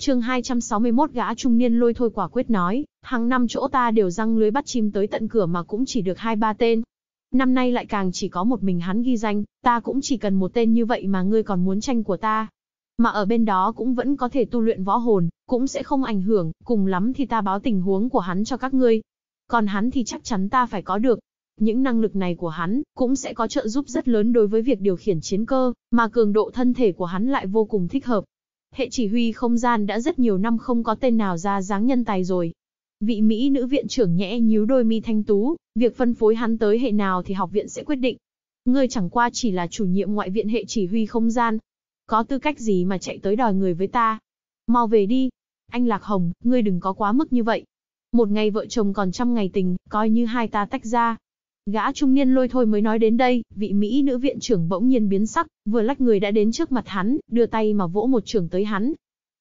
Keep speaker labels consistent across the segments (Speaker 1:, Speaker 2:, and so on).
Speaker 1: chương 261 gã trung niên lôi thôi quả quyết nói, hàng năm chỗ ta đều răng lưới bắt chim tới tận cửa mà cũng chỉ được hai ba tên. Năm nay lại càng chỉ có một mình hắn ghi danh, ta cũng chỉ cần một tên như vậy mà ngươi còn muốn tranh của ta. Mà ở bên đó cũng vẫn có thể tu luyện võ hồn, cũng sẽ không ảnh hưởng, cùng lắm thì ta báo tình huống của hắn cho các ngươi. Còn hắn thì chắc chắn ta phải có được. Những năng lực này của hắn cũng sẽ có trợ giúp rất lớn đối với việc điều khiển chiến cơ, mà cường độ thân thể của hắn lại vô cùng thích hợp hệ chỉ huy không gian đã rất nhiều năm không có tên nào ra dáng nhân tài rồi. Vị Mỹ nữ viện trưởng nhẽ nhíu đôi mi thanh tú, việc phân phối hắn tới hệ nào thì học viện sẽ quyết định. Ngươi chẳng qua chỉ là chủ nhiệm ngoại viện hệ chỉ huy không gian. Có tư cách gì mà chạy tới đòi người với ta? Mau về đi. Anh Lạc Hồng, ngươi đừng có quá mức như vậy. Một ngày vợ chồng còn trăm ngày tình, coi như hai ta tách ra, Gã trung niên lôi thôi mới nói đến đây, vị Mỹ nữ viện trưởng bỗng nhiên biến sắc, vừa lách người đã đến trước mặt hắn, đưa tay mà vỗ một trường tới hắn.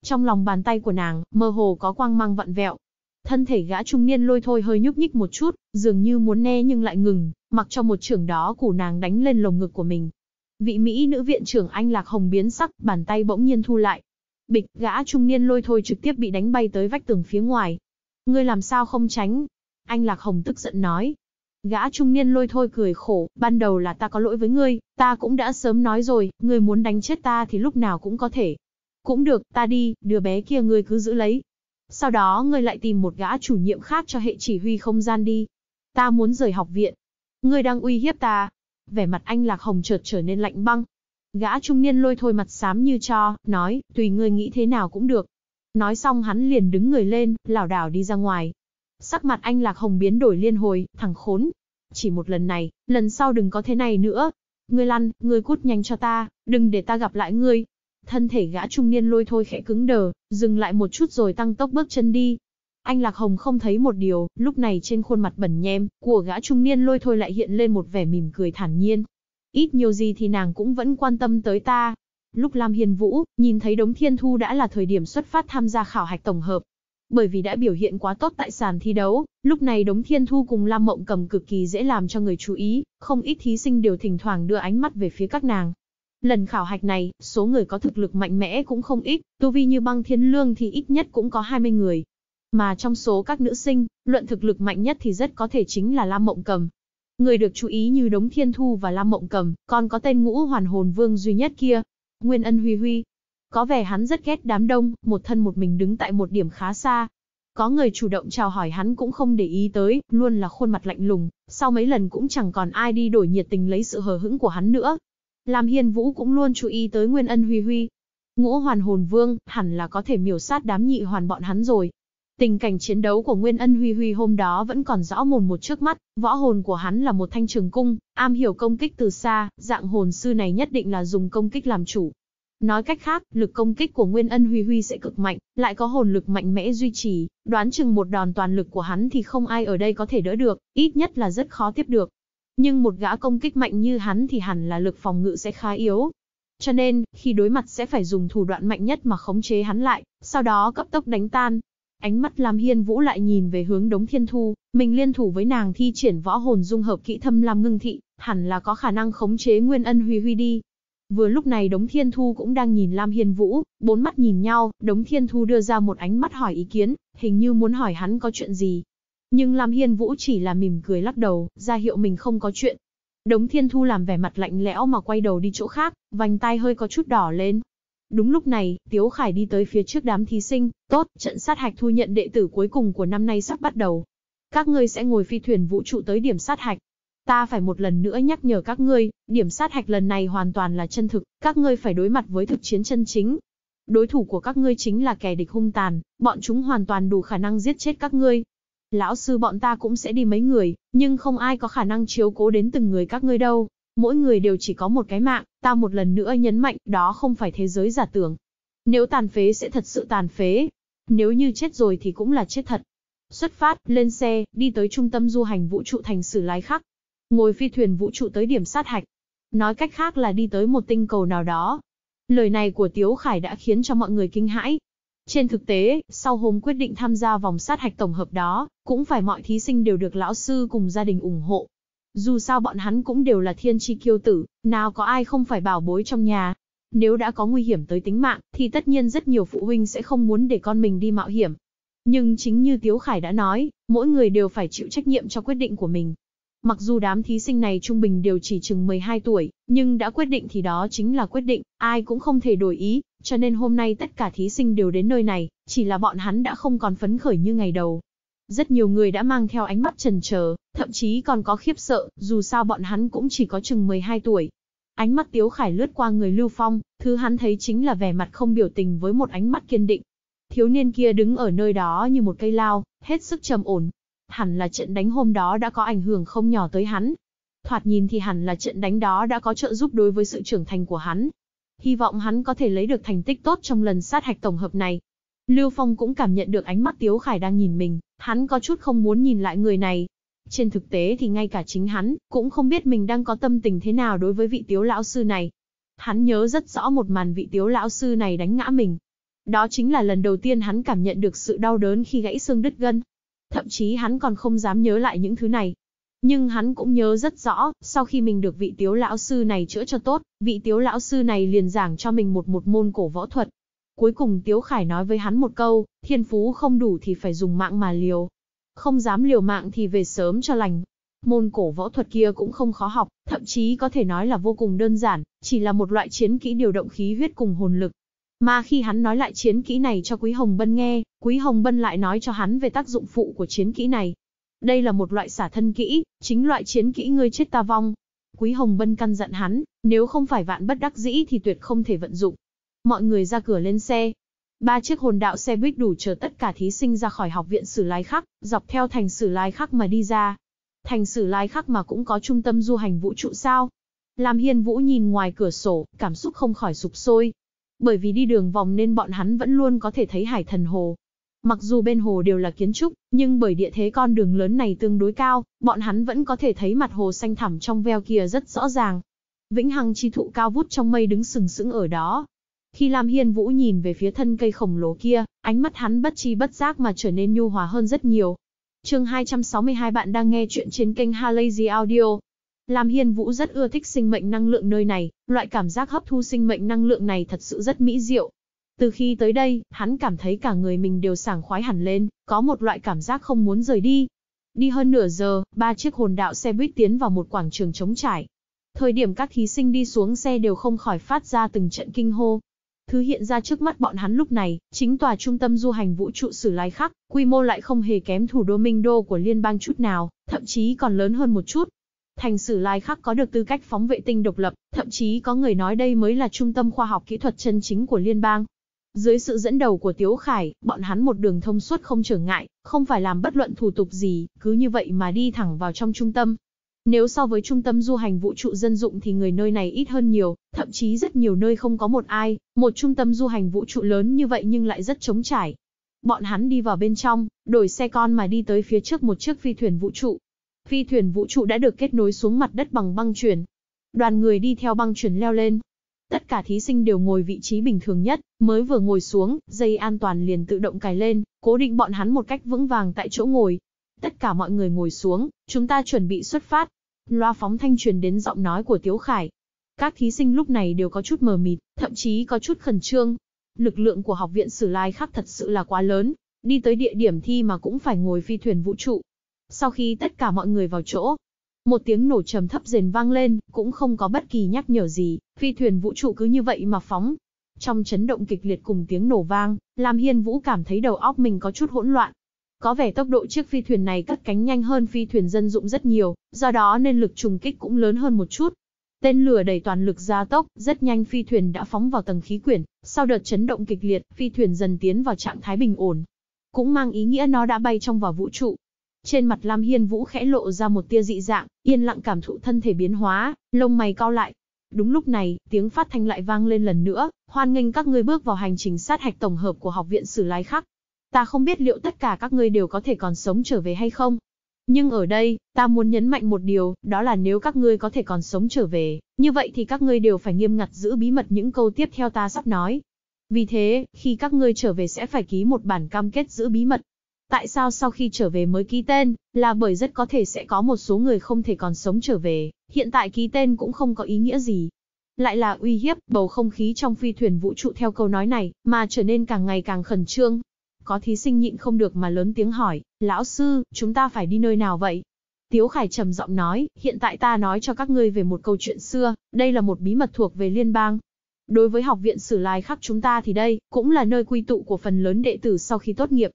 Speaker 1: Trong lòng bàn tay của nàng, mơ hồ có quang mang vặn vẹo. Thân thể gã trung niên lôi thôi hơi nhúc nhích một chút, dường như muốn né nhưng lại ngừng, mặc cho một trường đó của nàng đánh lên lồng ngực của mình. Vị Mỹ nữ viện trưởng Anh Lạc Hồng biến sắc, bàn tay bỗng nhiên thu lại. Bịch, gã trung niên lôi thôi trực tiếp bị đánh bay tới vách tường phía ngoài. Ngươi làm sao không tránh? Anh Lạc Hồng tức giận nói, Gã trung niên lôi thôi cười khổ, ban đầu là ta có lỗi với ngươi, ta cũng đã sớm nói rồi, ngươi muốn đánh chết ta thì lúc nào cũng có thể. Cũng được, ta đi, đứa bé kia ngươi cứ giữ lấy. Sau đó ngươi lại tìm một gã chủ nhiệm khác cho hệ chỉ huy không gian đi. Ta muốn rời học viện. Ngươi đang uy hiếp ta. Vẻ mặt anh Lạc Hồng chợt trở nên lạnh băng. Gã trung niên lôi thôi mặt xám như cho, nói, tùy ngươi nghĩ thế nào cũng được. Nói xong hắn liền đứng người lên, lảo đảo đi ra ngoài. Sắc mặt anh Lạc Hồng biến đổi liên hồi, thằng khốn. Chỉ một lần này, lần sau đừng có thế này nữa. Ngươi lăn, ngươi cút nhanh cho ta, đừng để ta gặp lại ngươi. Thân thể gã trung niên lôi thôi khẽ cứng đờ, dừng lại một chút rồi tăng tốc bước chân đi. Anh Lạc Hồng không thấy một điều, lúc này trên khuôn mặt bẩn nhem của gã trung niên lôi thôi lại hiện lên một vẻ mỉm cười thản nhiên. Ít nhiều gì thì nàng cũng vẫn quan tâm tới ta, Lúc Lam Hiên Vũ nhìn thấy đống thiên thu đã là thời điểm xuất phát tham gia khảo hạch tổng hợp, bởi vì đã biểu hiện quá tốt tại sàn thi đấu, lúc này Đống Thiên Thu cùng Lam Mộng Cầm cực kỳ dễ làm cho người chú ý, không ít thí sinh đều thỉnh thoảng đưa ánh mắt về phía các nàng. Lần khảo hạch này, số người có thực lực mạnh mẽ cũng không ít, tu vi như băng thiên lương thì ít nhất cũng có 20 người. Mà trong số các nữ sinh, luận thực lực mạnh nhất thì rất có thể chính là Lam Mộng Cầm. Người được chú ý như Đống Thiên Thu và Lam Mộng Cầm, còn có tên ngũ hoàn hồn vương duy nhất kia. Nguyên ân huy huy, có vẻ hắn rất ghét đám đông, một thân một mình đứng tại một điểm khá xa. Có người chủ động chào hỏi hắn cũng không để ý tới, luôn là khuôn mặt lạnh lùng, sau mấy lần cũng chẳng còn ai đi đổi nhiệt tình lấy sự hờ hững của hắn nữa. Làm hiên vũ cũng luôn chú ý tới Nguyên Ân Huy Huy. Ngũ hoàn hồn vương, hẳn là có thể miểu sát đám nhị hoàn bọn hắn rồi. Tình cảnh chiến đấu của Nguyên Ân Huy Huy hôm đó vẫn còn rõ mồn một trước mắt, võ hồn của hắn là một thanh trường cung, am hiểu công kích từ xa, dạng hồn sư này nhất định là dùng công kích làm chủ, Nói cách khác, lực công kích của Nguyên Ân Huy Huy sẽ cực mạnh, lại có hồn lực mạnh mẽ duy trì, đoán chừng một đòn toàn lực của hắn thì không ai ở đây có thể đỡ được, ít nhất là rất khó tiếp được. Nhưng một gã công kích mạnh như hắn thì hẳn là lực phòng ngự sẽ khá yếu. Cho nên, khi đối mặt sẽ phải dùng thủ đoạn mạnh nhất mà khống chế hắn lại, sau đó cấp tốc đánh tan. Ánh mắt Lam Hiên Vũ lại nhìn về hướng Đống Thiên Thu, mình liên thủ với nàng thi triển võ hồn dung hợp kỹ thâm Lam Ngưng Thị, hẳn là có khả năng khống chế Nguyên Ân Huy Huy đi. Vừa lúc này Đống Thiên Thu cũng đang nhìn Lam Hiên Vũ, bốn mắt nhìn nhau, Đống Thiên Thu đưa ra một ánh mắt hỏi ý kiến, hình như muốn hỏi hắn có chuyện gì. Nhưng Lam Hiên Vũ chỉ là mỉm cười lắc đầu, ra hiệu mình không có chuyện. Đống Thiên Thu làm vẻ mặt lạnh lẽo mà quay đầu đi chỗ khác, vành tai hơi có chút đỏ lên. Đúng lúc này, Tiếu Khải đi tới phía trước đám thí sinh, tốt, trận sát hạch thu nhận đệ tử cuối cùng của năm nay sắp bắt đầu. Các ngươi sẽ ngồi phi thuyền vũ trụ tới điểm sát hạch, ta phải một lần nữa nhắc nhở các ngươi, điểm sát hạch lần này hoàn toàn là chân thực, các ngươi phải đối mặt với thực chiến chân chính. Đối thủ của các ngươi chính là kẻ địch hung tàn, bọn chúng hoàn toàn đủ khả năng giết chết các ngươi. Lão sư bọn ta cũng sẽ đi mấy người, nhưng không ai có khả năng chiếu cố đến từng người các ngươi đâu. Mỗi người đều chỉ có một cái mạng, ta một lần nữa nhấn mạnh, đó không phải thế giới giả tưởng. Nếu tàn phế sẽ thật sự tàn phế. Nếu như chết rồi thì cũng là chết thật. Xuất phát, lên xe, đi tới trung tâm du hành vũ trụ thành sử lái khắc. Ngồi phi thuyền vũ trụ tới điểm sát hạch. Nói cách khác là đi tới một tinh cầu nào đó. Lời này của Tiếu Khải đã khiến cho mọi người kinh hãi. Trên thực tế, sau hôm quyết định tham gia vòng sát hạch tổng hợp đó, cũng phải mọi thí sinh đều được lão sư cùng gia đình ủng hộ. Dù sao bọn hắn cũng đều là thiên tri kiêu tử, nào có ai không phải bảo bối trong nhà. Nếu đã có nguy hiểm tới tính mạng, thì tất nhiên rất nhiều phụ huynh sẽ không muốn để con mình đi mạo hiểm. Nhưng chính như Tiếu Khải đã nói, mỗi người đều phải chịu trách nhiệm cho quyết định của mình. Mặc dù đám thí sinh này trung bình đều chỉ chừng 12 tuổi, nhưng đã quyết định thì đó chính là quyết định, ai cũng không thể đổi ý, cho nên hôm nay tất cả thí sinh đều đến nơi này, chỉ là bọn hắn đã không còn phấn khởi như ngày đầu. Rất nhiều người đã mang theo ánh mắt trần chờ, thậm chí còn có khiếp sợ, dù sao bọn hắn cũng chỉ có chừng 12 tuổi. Ánh mắt Tiếu Khải lướt qua người Lưu Phong, thứ hắn thấy chính là vẻ mặt không biểu tình với một ánh mắt kiên định. Thiếu niên kia đứng ở nơi đó như một cây lao, hết sức trầm ổn, Hẳn là trận đánh hôm đó đã có ảnh hưởng không nhỏ tới hắn. Thoạt nhìn thì hẳn là trận đánh đó đã có trợ giúp đối với sự trưởng thành của hắn. Hy vọng hắn có thể lấy được thành tích tốt trong lần sát hạch tổng hợp này. Lưu Phong cũng cảm nhận được ánh mắt Tiếu Khải đang nhìn mình, hắn có chút không muốn nhìn lại người này. Trên thực tế thì ngay cả chính hắn, cũng không biết mình đang có tâm tình thế nào đối với vị Tiếu Lão Sư này. Hắn nhớ rất rõ một màn vị Tiếu Lão Sư này đánh ngã mình. Đó chính là lần đầu tiên hắn cảm nhận được sự đau đớn khi gãy xương đứt gân. Thậm chí hắn còn không dám nhớ lại những thứ này. Nhưng hắn cũng nhớ rất rõ, sau khi mình được vị tiếu lão sư này chữa cho tốt, vị tiếu lão sư này liền giảng cho mình một một môn cổ võ thuật. Cuối cùng Tiếu Khải nói với hắn một câu, thiên phú không đủ thì phải dùng mạng mà liều. Không dám liều mạng thì về sớm cho lành. Môn cổ võ thuật kia cũng không khó học, thậm chí có thể nói là vô cùng đơn giản, chỉ là một loại chiến kỹ điều động khí huyết cùng hồn lực. Mà khi hắn nói lại chiến kỹ này cho Quý Hồng Bân nghe, Quý Hồng Bân lại nói cho hắn về tác dụng phụ của chiến kỹ này. Đây là một loại xả thân kỹ, chính loại chiến kỹ ngươi chết ta vong. Quý Hồng Bân căn dặn hắn, nếu không phải vạn bất đắc dĩ thì tuyệt không thể vận dụng. Mọi người ra cửa lên xe. Ba chiếc hồn đạo xe buýt đủ chờ tất cả thí sinh ra khỏi học viện Sử Lai Khắc, dọc theo thành Sử Lai Khắc mà đi ra. Thành Sử Lai Khắc mà cũng có trung tâm du hành vũ trụ sao? Lam Hiên Vũ nhìn ngoài cửa sổ, cảm xúc không khỏi sụp sôi, bởi vì đi đường vòng nên bọn hắn vẫn luôn có thể thấy hải thần hồ. Mặc dù bên hồ đều là kiến trúc, nhưng bởi địa thế con đường lớn này tương đối cao, bọn hắn vẫn có thể thấy mặt hồ xanh thẳm trong veo kia rất rõ ràng. Vĩnh Hằng chi thụ cao vút trong mây đứng sừng sững ở đó. Khi Lam Hiên Vũ nhìn về phía thân cây khổng lồ kia, ánh mắt hắn bất chi bất giác mà trở nên nhu hòa hơn rất nhiều. Chương 262 bạn đang nghe chuyện trên kênh Halazy Audio. Lam Hiên Vũ rất ưa thích sinh mệnh năng lượng nơi này, loại cảm giác hấp thu sinh mệnh năng lượng này thật sự rất mỹ diệu. Từ khi tới đây, hắn cảm thấy cả người mình đều sảng khoái hẳn lên, có một loại cảm giác không muốn rời đi. Đi hơn nửa giờ, ba chiếc hồn đạo xe buýt tiến vào một quảng trường trống trải. Thời điểm các thí sinh đi xuống xe đều không khỏi phát ra từng trận kinh hô. Thứ hiện ra trước mắt bọn hắn lúc này, chính tòa trung tâm du hành vũ trụ sử lai khắc, quy mô lại không hề kém thủ đô Minh Đô của liên bang chút nào, thậm chí còn lớn hơn một chút. Thành sử lai khắc có được tư cách phóng vệ tinh độc lập, thậm chí có người nói đây mới là trung tâm khoa học kỹ thuật chân chính của liên bang. Dưới sự dẫn đầu của Tiếu Khải, bọn hắn một đường thông suốt không trở ngại, không phải làm bất luận thủ tục gì, cứ như vậy mà đi thẳng vào trong trung tâm. Nếu so với trung tâm du hành vũ trụ dân dụng thì người nơi này ít hơn nhiều, thậm chí rất nhiều nơi không có một ai, một trung tâm du hành vũ trụ lớn như vậy nhưng lại rất trống trải. Bọn hắn đi vào bên trong, đổi xe con mà đi tới phía trước một chiếc phi thuyền vũ trụ, Phi thuyền vũ trụ đã được kết nối xuống mặt đất bằng băng chuyển. Đoàn người đi theo băng chuyển leo lên. Tất cả thí sinh đều ngồi vị trí bình thường nhất, mới vừa ngồi xuống, dây an toàn liền tự động cài lên, cố định bọn hắn một cách vững vàng tại chỗ ngồi. Tất cả mọi người ngồi xuống, chúng ta chuẩn bị xuất phát. Loa phóng thanh truyền đến giọng nói của Tiếu Khải. Các thí sinh lúc này đều có chút mờ mịt, thậm chí có chút khẩn trương. Lực lượng của học viện Sử Lai khác thật sự là quá lớn, đi tới địa điểm thi mà cũng phải ngồi phi thuyền vũ trụ, sau khi tất cả mọi người vào chỗ, một tiếng nổ trầm thấp rền vang lên, cũng không có bất kỳ nhắc nhở gì, phi thuyền vũ trụ cứ như vậy mà phóng. Trong chấn động kịch liệt cùng tiếng nổ vang, làm Hiên Vũ cảm thấy đầu óc mình có chút hỗn loạn. Có vẻ tốc độ chiếc phi thuyền này cất cánh nhanh hơn phi thuyền dân dụng rất nhiều, do đó nên lực trùng kích cũng lớn hơn một chút. Tên lửa đầy toàn lực gia tốc, rất nhanh phi thuyền đã phóng vào tầng khí quyển, sau đợt chấn động kịch liệt, phi thuyền dần tiến vào trạng thái bình ổn. Cũng mang ý nghĩa nó đã bay trong vào vũ trụ, trên mặt Lam Hiên Vũ khẽ lộ ra một tia dị dạng, yên lặng cảm thụ thân thể biến hóa, lông mày cao lại. Đúng lúc này, tiếng phát thanh lại vang lên lần nữa, hoan nghênh các ngươi bước vào hành trình sát hạch tổng hợp của học viện Sử Lai Khắc. Ta không biết liệu tất cả các ngươi đều có thể còn sống trở về hay không, nhưng ở đây, ta muốn nhấn mạnh một điều, đó là nếu các ngươi có thể còn sống trở về, như vậy thì các ngươi đều phải nghiêm ngặt giữ bí mật những câu tiếp theo ta sắp nói. Vì thế, khi các ngươi trở về sẽ phải ký một bản cam kết giữ bí mật, Tại sao sau khi trở về mới ký tên, là bởi rất có thể sẽ có một số người không thể còn sống trở về, hiện tại ký tên cũng không có ý nghĩa gì. Lại là uy hiếp, bầu không khí trong phi thuyền vũ trụ theo câu nói này, mà trở nên càng ngày càng khẩn trương. Có thí sinh nhịn không được mà lớn tiếng hỏi, lão sư, chúng ta phải đi nơi nào vậy? Tiếu Khải trầm giọng nói, hiện tại ta nói cho các ngươi về một câu chuyện xưa, đây là một bí mật thuộc về liên bang. Đối với học viện sử lai khác chúng ta thì đây, cũng là nơi quy tụ của phần lớn đệ tử sau khi tốt nghiệp.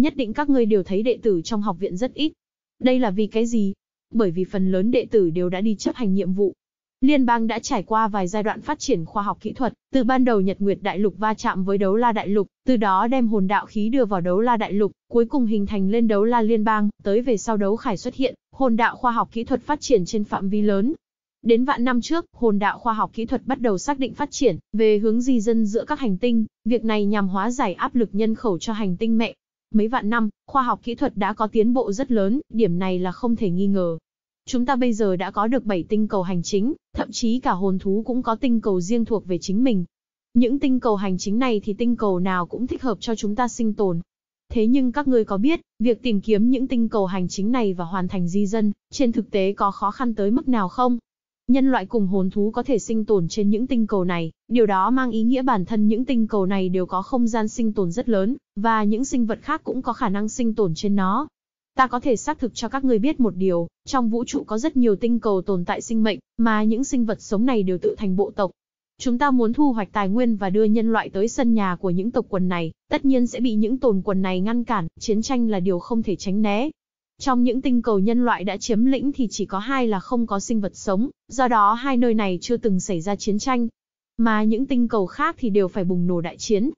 Speaker 1: Nhất định các ngươi đều thấy đệ tử trong học viện rất ít. Đây là vì cái gì? Bởi vì phần lớn đệ tử đều đã đi chấp hành nhiệm vụ. Liên bang đã trải qua vài giai đoạn phát triển khoa học kỹ thuật, từ ban đầu Nhật Nguyệt Đại Lục va chạm với Đấu La Đại Lục, từ đó đem hồn đạo khí đưa vào Đấu La Đại Lục, cuối cùng hình thành lên Đấu La Liên bang, tới về sau Đấu Khải xuất hiện, hồn đạo khoa học kỹ thuật phát triển trên phạm vi lớn, Đến vạn năm trước, hồn đạo khoa học kỹ thuật bắt đầu xác định phát triển về hướng di dân giữa các hành tinh, việc này nhằm hóa giải áp lực nhân khẩu cho hành tinh mẹ, Mấy vạn năm, khoa học kỹ thuật đã có tiến bộ rất lớn, điểm này là không thể nghi ngờ. Chúng ta bây giờ đã có được 7 tinh cầu hành chính, thậm chí cả hồn thú cũng có tinh cầu riêng thuộc về chính mình. Những tinh cầu hành chính này thì tinh cầu nào cũng thích hợp cho chúng ta sinh tồn. Thế nhưng các ngươi có biết, việc tìm kiếm những tinh cầu hành chính này và hoàn thành di dân, trên thực tế có khó khăn tới mức nào không? Nhân loại cùng hồn thú có thể sinh tồn trên những tinh cầu này, điều đó mang ý nghĩa bản thân những tinh cầu này đều có không gian sinh tồn rất lớn, và những sinh vật khác cũng có khả năng sinh tồn trên nó. Ta có thể xác thực cho các người biết một điều, trong vũ trụ có rất nhiều tinh cầu tồn tại sinh mệnh, mà những sinh vật sống này đều tự thành bộ tộc. Chúng ta muốn thu hoạch tài nguyên và đưa nhân loại tới sân nhà của những tộc quần này, tất nhiên sẽ bị những tồn quần này ngăn cản, chiến tranh là điều không thể tránh né, trong những tinh cầu nhân loại đã chiếm lĩnh thì chỉ có hai là không có sinh vật sống, do đó hai nơi này chưa từng xảy ra chiến tranh. Mà những tinh cầu khác thì đều phải bùng nổ đại chiến.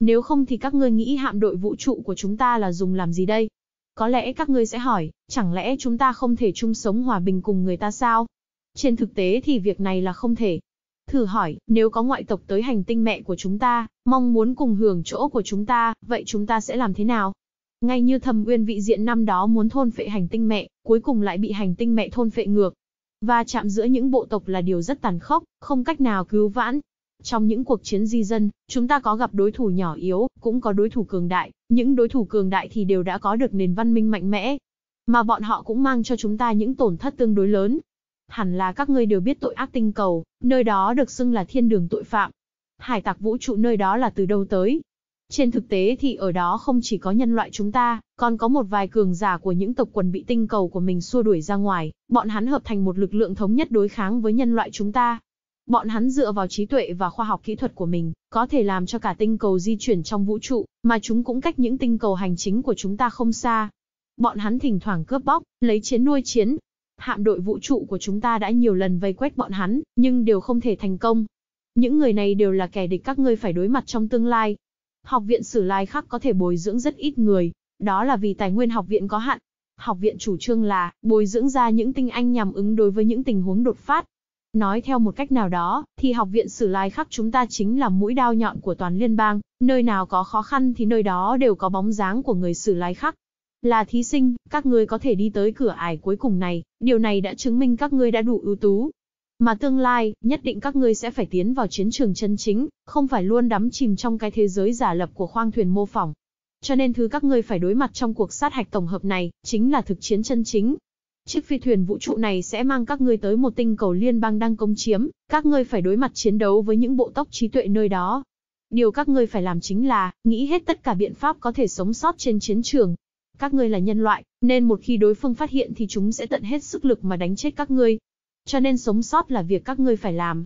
Speaker 1: Nếu không thì các ngươi nghĩ hạm đội vũ trụ của chúng ta là dùng làm gì đây? Có lẽ các ngươi sẽ hỏi, chẳng lẽ chúng ta không thể chung sống hòa bình cùng người ta sao? Trên thực tế thì việc này là không thể. Thử hỏi, nếu có ngoại tộc tới hành tinh mẹ của chúng ta, mong muốn cùng hưởng chỗ của chúng ta, vậy chúng ta sẽ làm thế nào? Ngay như thầm uyên vị diện năm đó muốn thôn phệ hành tinh mẹ, cuối cùng lại bị hành tinh mẹ thôn phệ ngược. Và chạm giữa những bộ tộc là điều rất tàn khốc, không cách nào cứu vãn. Trong những cuộc chiến di dân, chúng ta có gặp đối thủ nhỏ yếu, cũng có đối thủ cường đại, những đối thủ cường đại thì đều đã có được nền văn minh mạnh mẽ. Mà bọn họ cũng mang cho chúng ta những tổn thất tương đối lớn. Hẳn là các ngươi đều biết tội ác tinh cầu, nơi đó được xưng là thiên đường tội phạm. Hải tặc vũ trụ nơi đó là từ đâu tới, trên thực tế thì ở đó không chỉ có nhân loại chúng ta, còn có một vài cường giả của những tộc quần bị tinh cầu của mình xua đuổi ra ngoài, bọn hắn hợp thành một lực lượng thống nhất đối kháng với nhân loại chúng ta. Bọn hắn dựa vào trí tuệ và khoa học kỹ thuật của mình, có thể làm cho cả tinh cầu di chuyển trong vũ trụ, mà chúng cũng cách những tinh cầu hành chính của chúng ta không xa. Bọn hắn thỉnh thoảng cướp bóc, lấy chiến nuôi chiến. Hạm đội vũ trụ của chúng ta đã nhiều lần vây quét bọn hắn, nhưng đều không thể thành công. Những người này đều là kẻ địch các ngươi phải đối mặt trong tương lai, Học viện Sử Lai khác có thể bồi dưỡng rất ít người, đó là vì tài nguyên học viện có hạn. Học viện chủ trương là bồi dưỡng ra những tinh anh nhằm ứng đối với những tình huống đột phát. Nói theo một cách nào đó, thì học viện Sử Lai Khắc chúng ta chính là mũi đao nhọn của toàn liên bang, nơi nào có khó khăn thì nơi đó đều có bóng dáng của người Sử Lai Khắc. Là thí sinh, các ngươi có thể đi tới cửa ải cuối cùng này, điều này đã chứng minh các ngươi đã đủ ưu tú, mà tương lai, nhất định các ngươi sẽ phải tiến vào chiến trường chân chính, không phải luôn đắm chìm trong cái thế giới giả lập của khoang thuyền mô phỏng. Cho nên thứ các ngươi phải đối mặt trong cuộc sát hạch tổng hợp này, chính là thực chiến chân chính. Chiếc phi thuyền vũ trụ này sẽ mang các ngươi tới một tinh cầu liên bang đang công chiếm, các ngươi phải đối mặt chiến đấu với những bộ tóc trí tuệ nơi đó. Điều các ngươi phải làm chính là, nghĩ hết tất cả biện pháp có thể sống sót trên chiến trường, các ngươi là nhân loại, nên một khi đối phương phát hiện thì chúng sẽ tận hết sức lực mà đánh chết các ngươi, cho nên sống sót là việc các ngươi phải làm.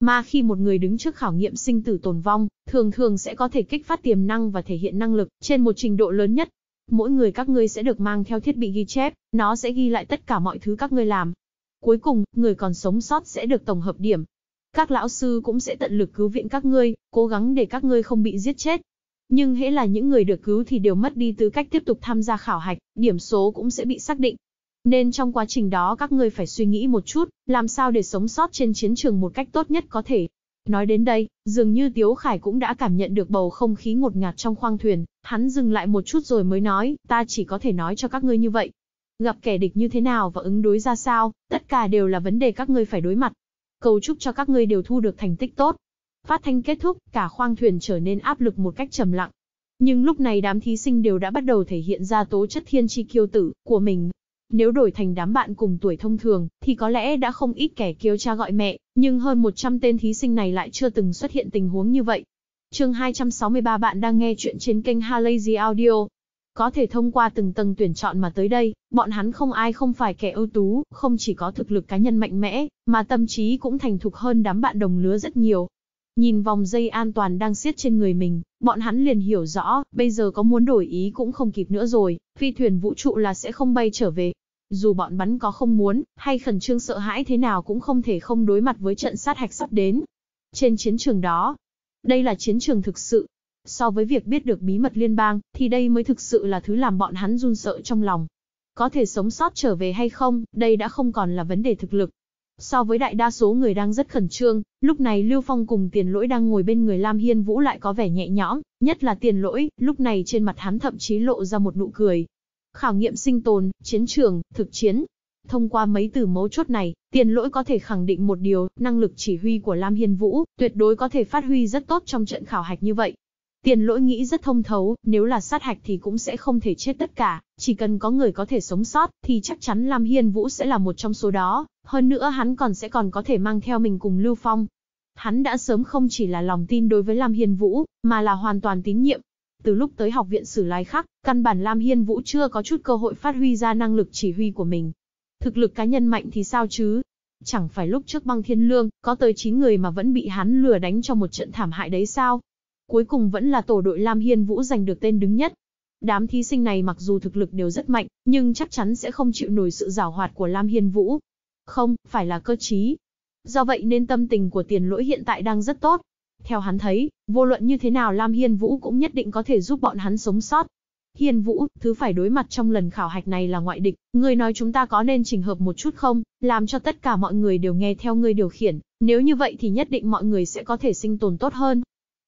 Speaker 1: Mà khi một người đứng trước khảo nghiệm sinh tử tồn vong, thường thường sẽ có thể kích phát tiềm năng và thể hiện năng lực trên một trình độ lớn nhất. Mỗi người các ngươi sẽ được mang theo thiết bị ghi chép, nó sẽ ghi lại tất cả mọi thứ các ngươi làm. Cuối cùng, người còn sống sót sẽ được tổng hợp điểm. Các lão sư cũng sẽ tận lực cứu viện các ngươi, cố gắng để các ngươi không bị giết chết. Nhưng hễ là những người được cứu thì đều mất đi tư cách tiếp tục tham gia khảo hạch, điểm số cũng sẽ bị xác định, nên trong quá trình đó các ngươi phải suy nghĩ một chút, làm sao để sống sót trên chiến trường một cách tốt nhất có thể. Nói đến đây, dường như Tiếu Khải cũng đã cảm nhận được bầu không khí ngột ngạt trong khoang thuyền, hắn dừng lại một chút rồi mới nói, ta chỉ có thể nói cho các ngươi như vậy. Gặp kẻ địch như thế nào và ứng đối ra sao, tất cả đều là vấn đề các ngươi phải đối mặt. Cầu chúc cho các ngươi đều thu được thành tích tốt. Phát thanh kết thúc, cả khoang thuyền trở nên áp lực một cách trầm lặng. Nhưng lúc này đám thí sinh đều đã bắt đầu thể hiện ra tố chất thiên chi kiêu tử của mình. Nếu đổi thành đám bạn cùng tuổi thông thường, thì có lẽ đã không ít kẻ kêu cha gọi mẹ, nhưng hơn 100 tên thí sinh này lại chưa từng xuất hiện tình huống như vậy. chương 263 bạn đang nghe chuyện trên kênh Halazy Audio. Có thể thông qua từng tầng tuyển chọn mà tới đây, bọn hắn không ai không phải kẻ ưu tú, không chỉ có thực lực cá nhân mạnh mẽ, mà tâm trí cũng thành thục hơn đám bạn đồng lứa rất nhiều, Nhìn vòng dây an toàn đang siết trên người mình, bọn hắn liền hiểu rõ, bây giờ có muốn đổi ý cũng không kịp nữa rồi, phi thuyền vũ trụ là sẽ không bay trở về. Dù bọn bắn có không muốn, hay khẩn trương sợ hãi thế nào cũng không thể không đối mặt với trận sát hạch sắp đến. Trên chiến trường đó, đây là chiến trường thực sự. So với việc biết được bí mật liên bang, thì đây mới thực sự là thứ làm bọn hắn run sợ trong lòng. Có thể sống sót trở về hay không, đây đã không còn là vấn đề thực lực, So với đại đa số người đang rất khẩn trương, lúc này Lưu Phong cùng tiền lỗi đang ngồi bên người Lam Hiên Vũ lại có vẻ nhẹ nhõm, nhất là tiền lỗi, lúc này trên mặt hắn thậm chí lộ ra một nụ cười. Khảo nghiệm sinh tồn, chiến trường, thực chiến. Thông qua mấy từ mấu chốt này, tiền lỗi có thể khẳng định một điều, năng lực chỉ huy của Lam Hiên Vũ, tuyệt đối có thể phát huy rất tốt trong trận khảo hạch như vậy. Tiền lỗi nghĩ rất thông thấu, nếu là sát hạch thì cũng sẽ không thể chết tất cả, chỉ cần có người có thể sống sót, thì chắc chắn Lam Hiên Vũ sẽ là một trong số đó, hơn nữa hắn còn sẽ còn có thể mang theo mình cùng Lưu Phong. Hắn đã sớm không chỉ là lòng tin đối với Lam Hiên Vũ, mà là hoàn toàn tín nhiệm. Từ lúc tới học viện xử lái khắc, căn bản Lam Hiên Vũ chưa có chút cơ hội phát huy ra năng lực chỉ huy của mình. Thực lực cá nhân mạnh thì sao chứ? Chẳng phải lúc trước băng thiên lương, có tới 9 người mà vẫn bị hắn lừa đánh cho một trận thảm hại đấy sao? Cuối cùng vẫn là tổ đội Lam Hiên Vũ giành được tên đứng nhất. Đám thí sinh này mặc dù thực lực đều rất mạnh, nhưng chắc chắn sẽ không chịu nổi sự giảo hoạt của Lam Hiên Vũ. Không, phải là cơ trí. Do vậy nên tâm tình của tiền lỗi hiện tại đang rất tốt. Theo hắn thấy, vô luận như thế nào Lam Hiên Vũ cũng nhất định có thể giúp bọn hắn sống sót. Hiên Vũ, thứ phải đối mặt trong lần khảo hạch này là ngoại địch, ngươi nói chúng ta có nên chỉnh hợp một chút không, làm cho tất cả mọi người đều nghe theo ngươi điều khiển, nếu như vậy thì nhất định mọi người sẽ có thể sinh tồn tốt hơn.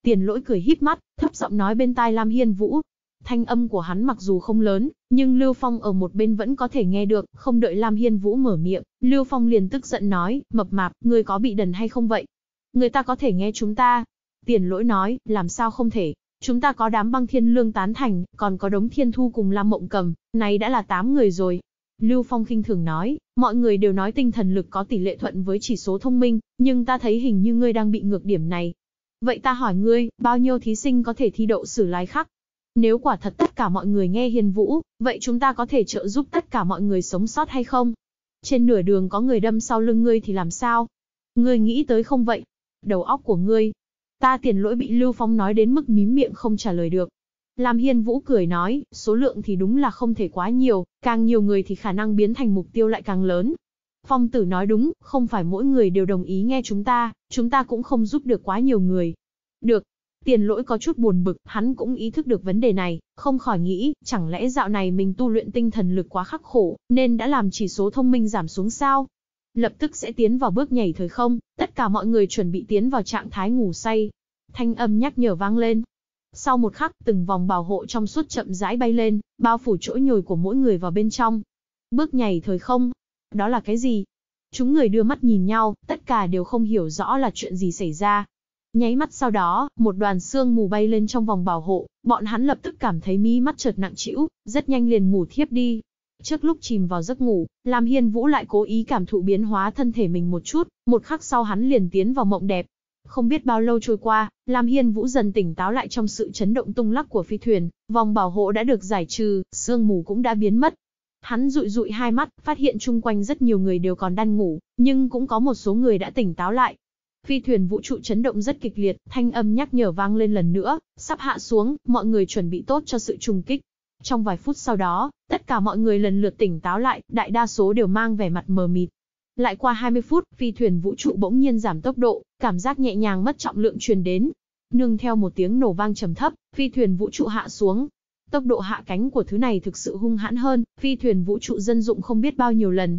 Speaker 1: Tiền lỗi cười híp mắt, thấp giọng nói bên tai Lam Hiên Vũ. Thanh âm của hắn mặc dù không lớn, nhưng Lưu Phong ở một bên vẫn có thể nghe được, không đợi Lam Hiên Vũ mở miệng, Lưu Phong liền tức giận nói, mập mạp, ngươi có bị đần hay không vậy? Người ta có thể nghe chúng ta. Tiền lỗi nói, làm sao không thể, chúng ta có đám băng thiên lương tán thành, còn có đống thiên thu cùng Lam Mộng Cầm, này đã là 8 người rồi. Lưu Phong khinh thường nói, mọi người đều nói tinh thần lực có tỷ lệ thuận với chỉ số thông minh, nhưng ta thấy hình như ngươi đang bị ngược điểm này, Vậy ta hỏi ngươi, bao nhiêu thí sinh có thể thi đậu sử lái khắc? Nếu quả thật tất cả mọi người nghe Hiền Vũ, vậy chúng ta có thể trợ giúp tất cả mọi người sống sót hay không? Trên nửa đường có người đâm sau lưng ngươi thì làm sao? Ngươi nghĩ tới không vậy? Đầu óc của ngươi. Ta tiền lỗi bị Lưu Phong nói đến mức mím miệng không trả lời được. Làm hiền Vũ cười nói, số lượng thì đúng là không thể quá nhiều, càng nhiều người thì khả năng biến thành mục tiêu lại càng lớn, Phong tử nói đúng, không phải mỗi người đều đồng ý nghe chúng ta, chúng ta cũng không giúp được quá nhiều người. Được. Tiền lỗi có chút buồn bực, hắn cũng ý thức được vấn đề này, không khỏi nghĩ, chẳng lẽ dạo này mình tu luyện tinh thần lực quá khắc khổ, nên đã làm chỉ số thông minh giảm xuống sao? Lập tức sẽ tiến vào bước nhảy thời không, tất cả mọi người chuẩn bị tiến vào trạng thái ngủ say. Thanh âm nhắc nhở vang lên. Sau một khắc, từng vòng bảo hộ trong suốt chậm rãi bay lên, bao phủ chỗ nhồi của mỗi người vào bên trong. Bước nhảy thời không, đó là cái gì? Chúng người đưa mắt nhìn nhau, tất cả đều không hiểu rõ là chuyện gì xảy ra. Nháy mắt sau đó, một đoàn xương mù bay lên trong vòng bảo hộ, bọn hắn lập tức cảm thấy mí mắt chợt nặng trĩu, rất nhanh liền ngủ thiếp đi. Trước lúc chìm vào giấc ngủ, Lam Hiên Vũ lại cố ý cảm thụ biến hóa thân thể mình một chút, một khắc sau hắn liền tiến vào mộng đẹp. Không biết bao lâu trôi qua, Lam Hiên Vũ dần tỉnh táo lại trong sự chấn động tung lắc của phi thuyền, vòng bảo hộ đã được giải trừ, xương mù cũng đã biến mất, Hắn dụi dụi hai mắt, phát hiện chung quanh rất nhiều người đều còn đang ngủ, nhưng cũng có một số người đã tỉnh táo lại. Phi thuyền vũ trụ chấn động rất kịch liệt, thanh âm nhắc nhở vang lên lần nữa, sắp hạ xuống, mọi người chuẩn bị tốt cho sự trùng kích. Trong vài phút sau đó, tất cả mọi người lần lượt tỉnh táo lại, đại đa số đều mang vẻ mặt mờ mịt. Lại qua 20 phút, phi thuyền vũ trụ bỗng nhiên giảm tốc độ, cảm giác nhẹ nhàng mất trọng lượng truyền đến. Nương theo một tiếng nổ vang trầm thấp, phi thuyền vũ trụ hạ xuống, Tốc độ hạ cánh của thứ này thực sự hung hãn hơn, phi thuyền vũ trụ dân dụng không biết bao nhiêu lần.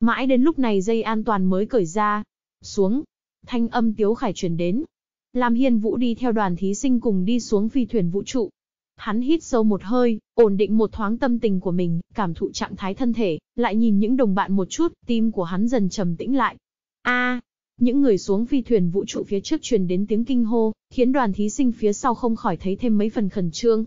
Speaker 1: Mãi đến lúc này dây an toàn mới cởi ra. Xuống. Thanh âm Tiếu Khải truyền đến. Lam Hiên Vũ đi theo đoàn thí sinh cùng đi xuống phi thuyền vũ trụ. Hắn hít sâu một hơi, ổn định một thoáng tâm tình của mình, cảm thụ trạng thái thân thể, lại nhìn những đồng bạn một chút, tim của hắn dần trầm tĩnh lại. A, những người xuống phi thuyền vũ trụ phía trước truyền đến tiếng kinh hô, khiến đoàn thí sinh phía sau không khỏi thấy thêm mấy phần khẩn trương.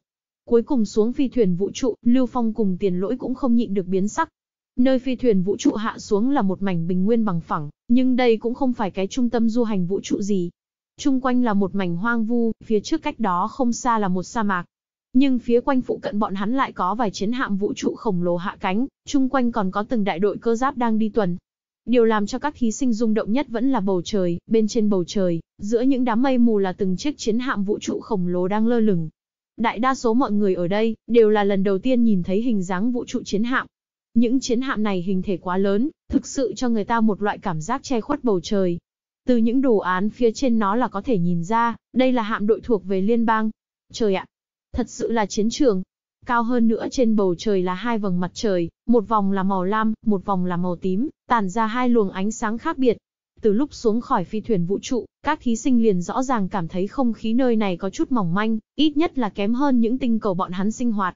Speaker 1: Cuối cùng xuống phi thuyền vũ trụ, Lưu Phong cùng tiền lỗi cũng không nhịn được biến sắc. Nơi phi thuyền vũ trụ hạ xuống là một mảnh bình nguyên bằng phẳng, nhưng đây cũng không phải cái trung tâm du hành vũ trụ gì. Trung quanh là một mảnh hoang vu, phía trước cách đó không xa là một sa mạc. Nhưng phía quanh phụ cận bọn hắn lại có vài chiến hạm vũ trụ khổng lồ hạ cánh, trung quanh còn có từng đại đội cơ giáp đang đi tuần. Điều làm cho các thí sinh rung động nhất vẫn là bầu trời, bên trên bầu trời, giữa những đám mây mù là từng chiếc chiến hạm vũ trụ khổng lồ đang lơ lửng, Đại đa số mọi người ở đây đều là lần đầu tiên nhìn thấy hình dáng vũ trụ chiến hạm. Những chiến hạm này hình thể quá lớn, thực sự cho người ta một loại cảm giác che khuất bầu trời. Từ những đồ án phía trên nó là có thể nhìn ra, đây là hạm đội thuộc về liên bang. Trời ạ, thật sự là chiến trường. Cao hơn nữa trên bầu trời là hai vầng mặt trời, một vòng là màu lam, một vòng là màu tím, tản ra hai luồng ánh sáng khác biệt. Từ lúc xuống khỏi phi thuyền vũ trụ, các thí sinh liền rõ ràng cảm thấy không khí nơi này có chút mỏng manh, ít nhất là kém hơn những tinh cầu bọn hắn sinh hoạt.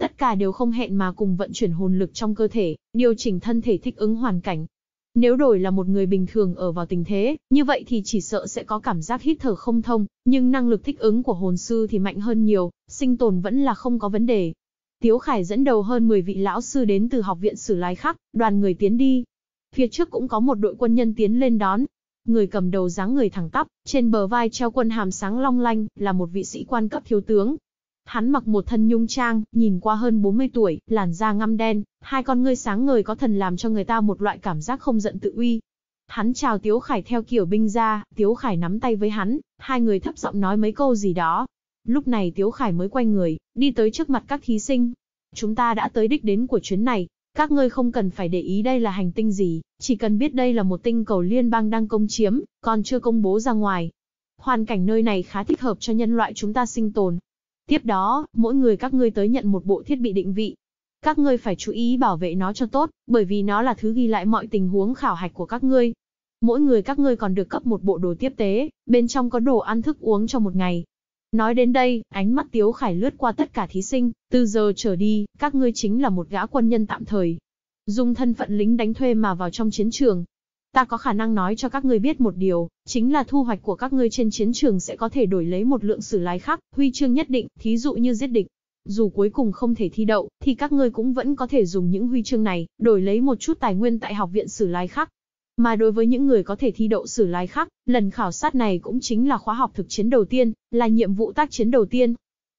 Speaker 1: Tất cả đều không hẹn mà cùng vận chuyển hồn lực trong cơ thể, điều chỉnh thân thể thích ứng hoàn cảnh. Nếu đổi là một người bình thường ở vào tình thế, như vậy thì chỉ sợ sẽ có cảm giác hít thở không thông, nhưng năng lực thích ứng của hồn sư thì mạnh hơn nhiều, sinh tồn vẫn là không có vấn đề. Tiếu Khải dẫn đầu hơn 10 vị lão sư đến từ học viện sử lái khác, đoàn người tiến đi, Phía trước cũng có một đội quân nhân tiến lên đón. Người cầm đầu dáng người thẳng tắp, trên bờ vai treo quân hàm sáng long lanh, là một vị sĩ quan cấp thiếu tướng. Hắn mặc một thân nhung trang, nhìn qua hơn 40 tuổi, làn da ngăm đen, hai con ngươi sáng ngời có thần làm cho người ta một loại cảm giác không giận tự uy. Hắn chào Tiếu Khải theo kiểu binh ra, Tiếu Khải nắm tay với hắn, hai người thấp giọng nói mấy câu gì đó. Lúc này Tiếu Khải mới quay người, đi tới trước mặt các thí sinh. Chúng ta đã tới đích đến của chuyến này, các ngươi không cần phải để ý đây là hành tinh gì, chỉ cần biết đây là một tinh cầu liên bang đang công chiếm, còn chưa công bố ra ngoài. Hoàn cảnh nơi này khá thích hợp cho nhân loại chúng ta sinh tồn. Tiếp đó, mỗi người các ngươi tới nhận một bộ thiết bị định vị. Các ngươi phải chú ý bảo vệ nó cho tốt, bởi vì nó là thứ ghi lại mọi tình huống khảo hạch của các ngươi. Mỗi người các ngươi còn được cấp một bộ đồ tiếp tế, bên trong có đồ ăn thức uống cho một ngày, Nói đến đây, ánh mắt Tiếu Khải lướt qua tất cả thí sinh, từ giờ trở đi, các ngươi chính là một gã quân nhân tạm thời. Dùng thân phận lính đánh thuê mà vào trong chiến trường. Ta có khả năng nói cho các ngươi biết một điều, chính là thu hoạch của các ngươi trên chiến trường sẽ có thể đổi lấy một lượng sử lái khác, huy chương nhất định, thí dụ như giết địch. Dù cuối cùng không thể thi đậu, thì các ngươi cũng vẫn có thể dùng những huy chương này, đổi lấy một chút tài nguyên tại học viện sử lái khác, mà đối với những người có thể thi đậu sử lai khác, lần khảo sát này cũng chính là khóa học thực chiến đầu tiên, là nhiệm vụ tác chiến đầu tiên.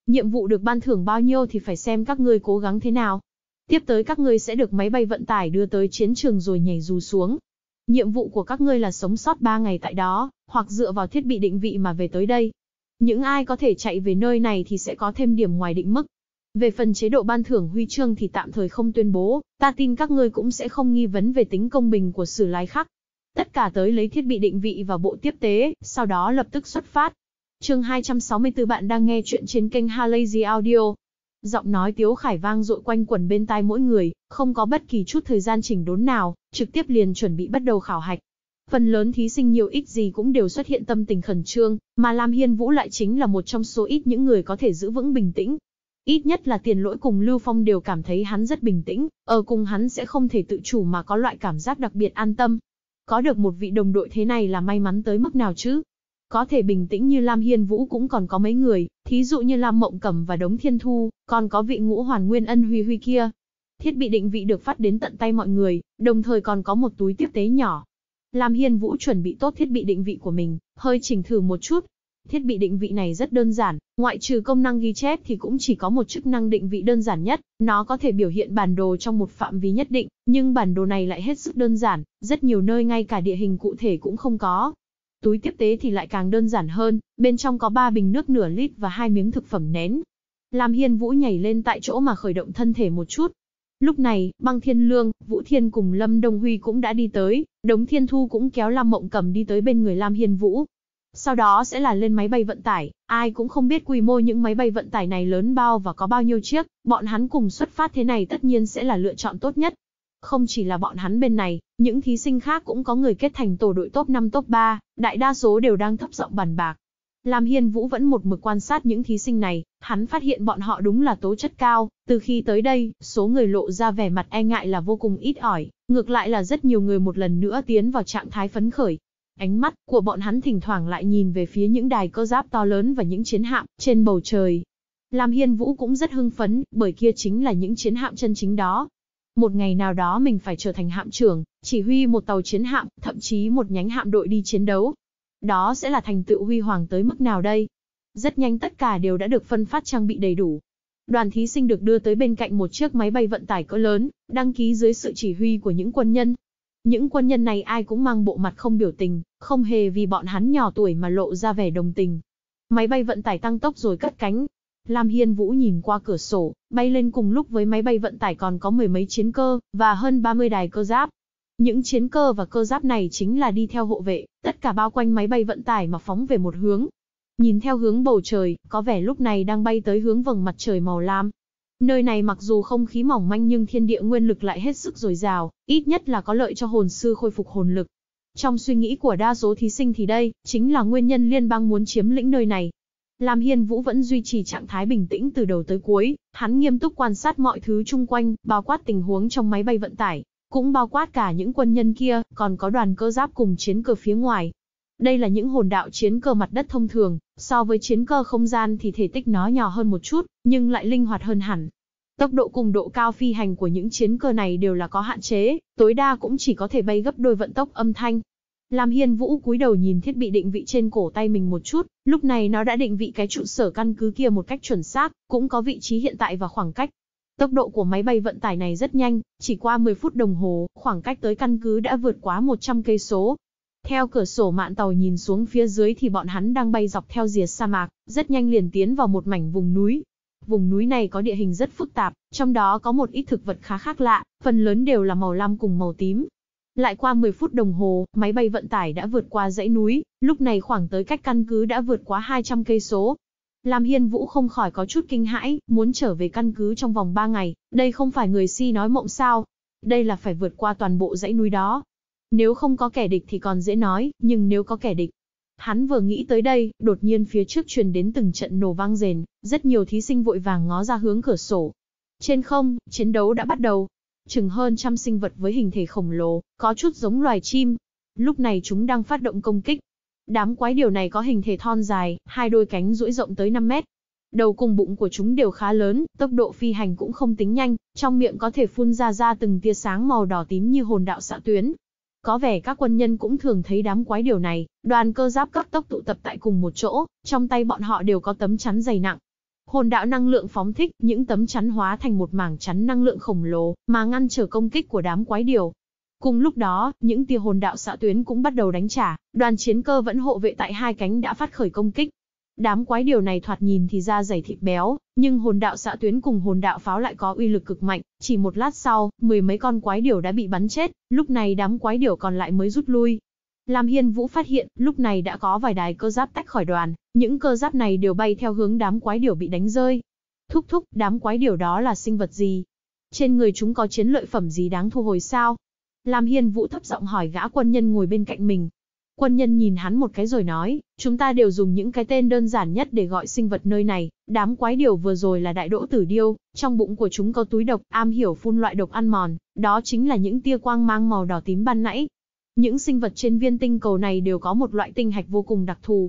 Speaker 1: Nhiệm vụ được ban thưởng bao nhiêu thì phải xem các ngươi cố gắng thế nào. Tiếp tới các ngươi sẽ được máy bay vận tải đưa tới chiến trường rồi nhảy dù xuống. Nhiệm vụ của các ngươi là sống sót 3 ngày tại đó, hoặc dựa vào thiết bị định vị mà về tới đây. Những ai có thể chạy về nơi này thì sẽ có thêm điểm ngoài định mức. Về phần chế độ ban thưởng huy chương thì tạm thời không tuyên bố, ta tin các ngươi cũng sẽ không nghi vấn về tính công bình của sử lái khắc. Tất cả tới lấy thiết bị định vị và bộ tiếp tế, sau đó lập tức xuất phát. chương 264 bạn đang nghe chuyện trên kênh Halazy Audio. Giọng nói Tiếu Khải vang rội quanh quẩn bên tai mỗi người, không có bất kỳ chút thời gian chỉnh đốn nào, trực tiếp liền chuẩn bị bắt đầu khảo hạch. Phần lớn thí sinh nhiều ít gì cũng đều xuất hiện tâm tình khẩn trương, mà Lam Hiên Vũ lại chính là một trong số ít những người có thể giữ vững bình tĩnh, Ít nhất là tiền lỗi cùng Lưu Phong đều cảm thấy hắn rất bình tĩnh, ở cùng hắn sẽ không thể tự chủ mà có loại cảm giác đặc biệt an tâm. Có được một vị đồng đội thế này là may mắn tới mức nào chứ? Có thể bình tĩnh như Lam Hiên Vũ cũng còn có mấy người, thí dụ như Lam Mộng Cẩm và Đống Thiên Thu, còn có vị ngũ hoàn nguyên ân huy huy kia. Thiết bị định vị được phát đến tận tay mọi người, đồng thời còn có một túi tiếp tế nhỏ, Lam Hiên Vũ chuẩn bị tốt thiết bị định vị của mình, hơi chỉnh thử một chút, Thiết bị định vị này rất đơn giản, ngoại trừ công năng ghi chép thì cũng chỉ có một chức năng định vị đơn giản nhất, nó có thể biểu hiện bản đồ trong một phạm vi nhất định, nhưng bản đồ này lại hết sức đơn giản, rất nhiều nơi ngay cả địa hình cụ thể cũng không có. Túi tiếp tế thì lại càng đơn giản hơn, bên trong có 3 bình nước nửa lít và hai miếng thực phẩm nén. Lam Hiên Vũ nhảy lên tại chỗ mà khởi động thân thể một chút, Lúc này, băng thiên lương, Vũ Thiên cùng Lâm Đông Huy cũng đã đi tới, đống thiên thu cũng kéo Lam Mộng Cầm đi tới bên người Lam Hiên Vũ, sau đó sẽ là lên máy bay vận tải, ai cũng không biết quy mô những máy bay vận tải này lớn bao và có bao nhiêu chiếc, bọn hắn cùng xuất phát thế này tất nhiên sẽ là lựa chọn tốt nhất. Không chỉ là bọn hắn bên này, những thí sinh khác cũng có người kết thành tổ đội top 5 top 3, đại đa số đều đang thấp giọng bàn bạc. Lam Hiên Vũ vẫn một mực quan sát những thí sinh này, hắn phát hiện bọn họ đúng là tố chất cao, từ khi tới đây, số người lộ ra vẻ mặt e ngại là vô cùng ít ỏi, ngược lại là rất nhiều người một lần nữa tiến vào trạng thái phấn khởi, Ánh mắt của bọn hắn thỉnh thoảng lại nhìn về phía những đài cơ giáp to lớn và những chiến hạm trên bầu trời. Lam Hiên Vũ cũng rất hưng phấn, bởi kia chính là những chiến hạm chân chính đó. Một ngày nào đó mình phải trở thành hạm trưởng, chỉ huy một tàu chiến hạm, thậm chí một nhánh hạm đội đi chiến đấu. Đó sẽ là thành tựu huy hoàng tới mức nào đây? Rất nhanh tất cả đều đã được phân phát trang bị đầy đủ. Đoàn thí sinh được đưa tới bên cạnh một chiếc máy bay vận tải cỡ lớn, đăng ký dưới sự chỉ huy của những quân nhân, những quân nhân này ai cũng mang bộ mặt không biểu tình, không hề vì bọn hắn nhỏ tuổi mà lộ ra vẻ đồng tình. Máy bay vận tải tăng tốc rồi cất cánh. Lam Hiên Vũ nhìn qua cửa sổ, bay lên cùng lúc với máy bay vận tải còn có mười mấy chiến cơ, và hơn 30 đài cơ giáp. Những chiến cơ và cơ giáp này chính là đi theo hộ vệ, tất cả bao quanh máy bay vận tải mà phóng về một hướng. Nhìn theo hướng bầu trời, có vẻ lúc này đang bay tới hướng vầng mặt trời màu lam, Nơi này mặc dù không khí mỏng manh nhưng thiên địa nguyên lực lại hết sức dồi dào, ít nhất là có lợi cho hồn sư khôi phục hồn lực. Trong suy nghĩ của đa số thí sinh thì đây, chính là nguyên nhân liên bang muốn chiếm lĩnh nơi này. Lam Hiên Vũ vẫn duy trì trạng thái bình tĩnh từ đầu tới cuối, hắn nghiêm túc quan sát mọi thứ chung quanh, bao quát tình huống trong máy bay vận tải, cũng bao quát cả những quân nhân kia, còn có đoàn cơ giáp cùng chiến cơ phía ngoài. Đây là những hồn đạo chiến cơ mặt đất thông thường, So với chiến cơ không gian thì thể tích nó nhỏ hơn một chút, nhưng lại linh hoạt hơn hẳn. Tốc độ cùng độ cao phi hành của những chiến cơ này đều là có hạn chế, tối đa cũng chỉ có thể bay gấp đôi vận tốc âm thanh. Lam Hiên Vũ cúi đầu nhìn thiết bị định vị trên cổ tay mình một chút, lúc này nó đã định vị cái trụ sở căn cứ kia một cách chuẩn xác, cũng có vị trí hiện tại và khoảng cách. Tốc độ của máy bay vận tải này rất nhanh, chỉ qua 10 phút đồng hồ, khoảng cách tới căn cứ đã vượt quá 100 cây số. Theo cửa sổ mạn tàu nhìn xuống phía dưới thì bọn hắn đang bay dọc theo rìa sa mạc, rất nhanh liền tiến vào một mảnh vùng núi. Vùng núi này có địa hình rất phức tạp, trong đó có một ít thực vật khá khác lạ, phần lớn đều là màu lam cùng màu tím. Lại qua 10 phút đồng hồ, máy bay vận tải đã vượt qua dãy núi, lúc này khoảng tới cách căn cứ đã vượt quá 200 cây số. Lam Hiên Vũ không khỏi có chút kinh hãi, muốn trở về căn cứ trong vòng 3 ngày, đây không phải người si nói mộng sao. Đây là phải vượt qua toàn bộ dãy núi đó, nếu không có kẻ địch thì còn dễ nói, nhưng nếu có kẻ địch. Hắn vừa nghĩ tới đây, đột nhiên phía trước truyền đến từng trận nổ vang rền, rất nhiều thí sinh vội vàng ngó ra hướng cửa sổ. Trên không, chiến đấu đã bắt đầu. Chừng hơn trăm sinh vật với hình thể khổng lồ, có chút giống loài chim. Lúc này chúng đang phát động công kích. Đám quái điều này có hình thể thon dài, hai đôi cánh duỗi rộng tới 5 mét, đầu cùng bụng của chúng đều khá lớn, tốc độ phi hành cũng không tính nhanh, trong miệng có thể phun ra ra từng tia sáng màu đỏ tím như hồn đạo xạ tuyến, có vẻ các quân nhân cũng thường thấy đám quái điều này, đoàn cơ giáp cấp tốc tụ tập tại cùng một chỗ, trong tay bọn họ đều có tấm chắn dày nặng. Hồn đạo năng lượng phóng thích, những tấm chắn hóa thành một mảng chắn năng lượng khổng lồ, mà ngăn trở công kích của đám quái điều. Cùng lúc đó, những tia hồn đạo xạ tuyến cũng bắt đầu đánh trả, đoàn chiến cơ vẫn hộ vệ tại hai cánh đã phát khởi công kích. Đám quái điều này thoạt nhìn thì da dày thịt béo, nhưng hồn đạo xạ tuyến cùng hồn đạo pháo lại có uy lực cực mạnh, chỉ một lát sau, mười mấy con quái điều đã bị bắn chết, lúc này đám quái điều còn lại mới rút lui. Lam Hiên Vũ phát hiện, lúc này đã có vài đài cơ giáp tách khỏi đoàn, những cơ giáp này đều bay theo hướng đám quái điều bị đánh rơi. Thúc thúc, đám quái điều đó là sinh vật gì? Trên người chúng có chiến lợi phẩm gì đáng thu hồi sao? Lam Hiên Vũ thấp giọng hỏi gã quân nhân ngồi bên cạnh mình, Quân nhân nhìn hắn một cái rồi nói, chúng ta đều dùng những cái tên đơn giản nhất để gọi sinh vật nơi này, đám quái điều vừa rồi là đại đỗ tử điêu, trong bụng của chúng có túi độc, am hiểu phun loại độc ăn mòn, đó chính là những tia quang mang màu đỏ tím ban nãy. Những sinh vật trên viên tinh cầu này đều có một loại tinh hạch vô cùng đặc thù.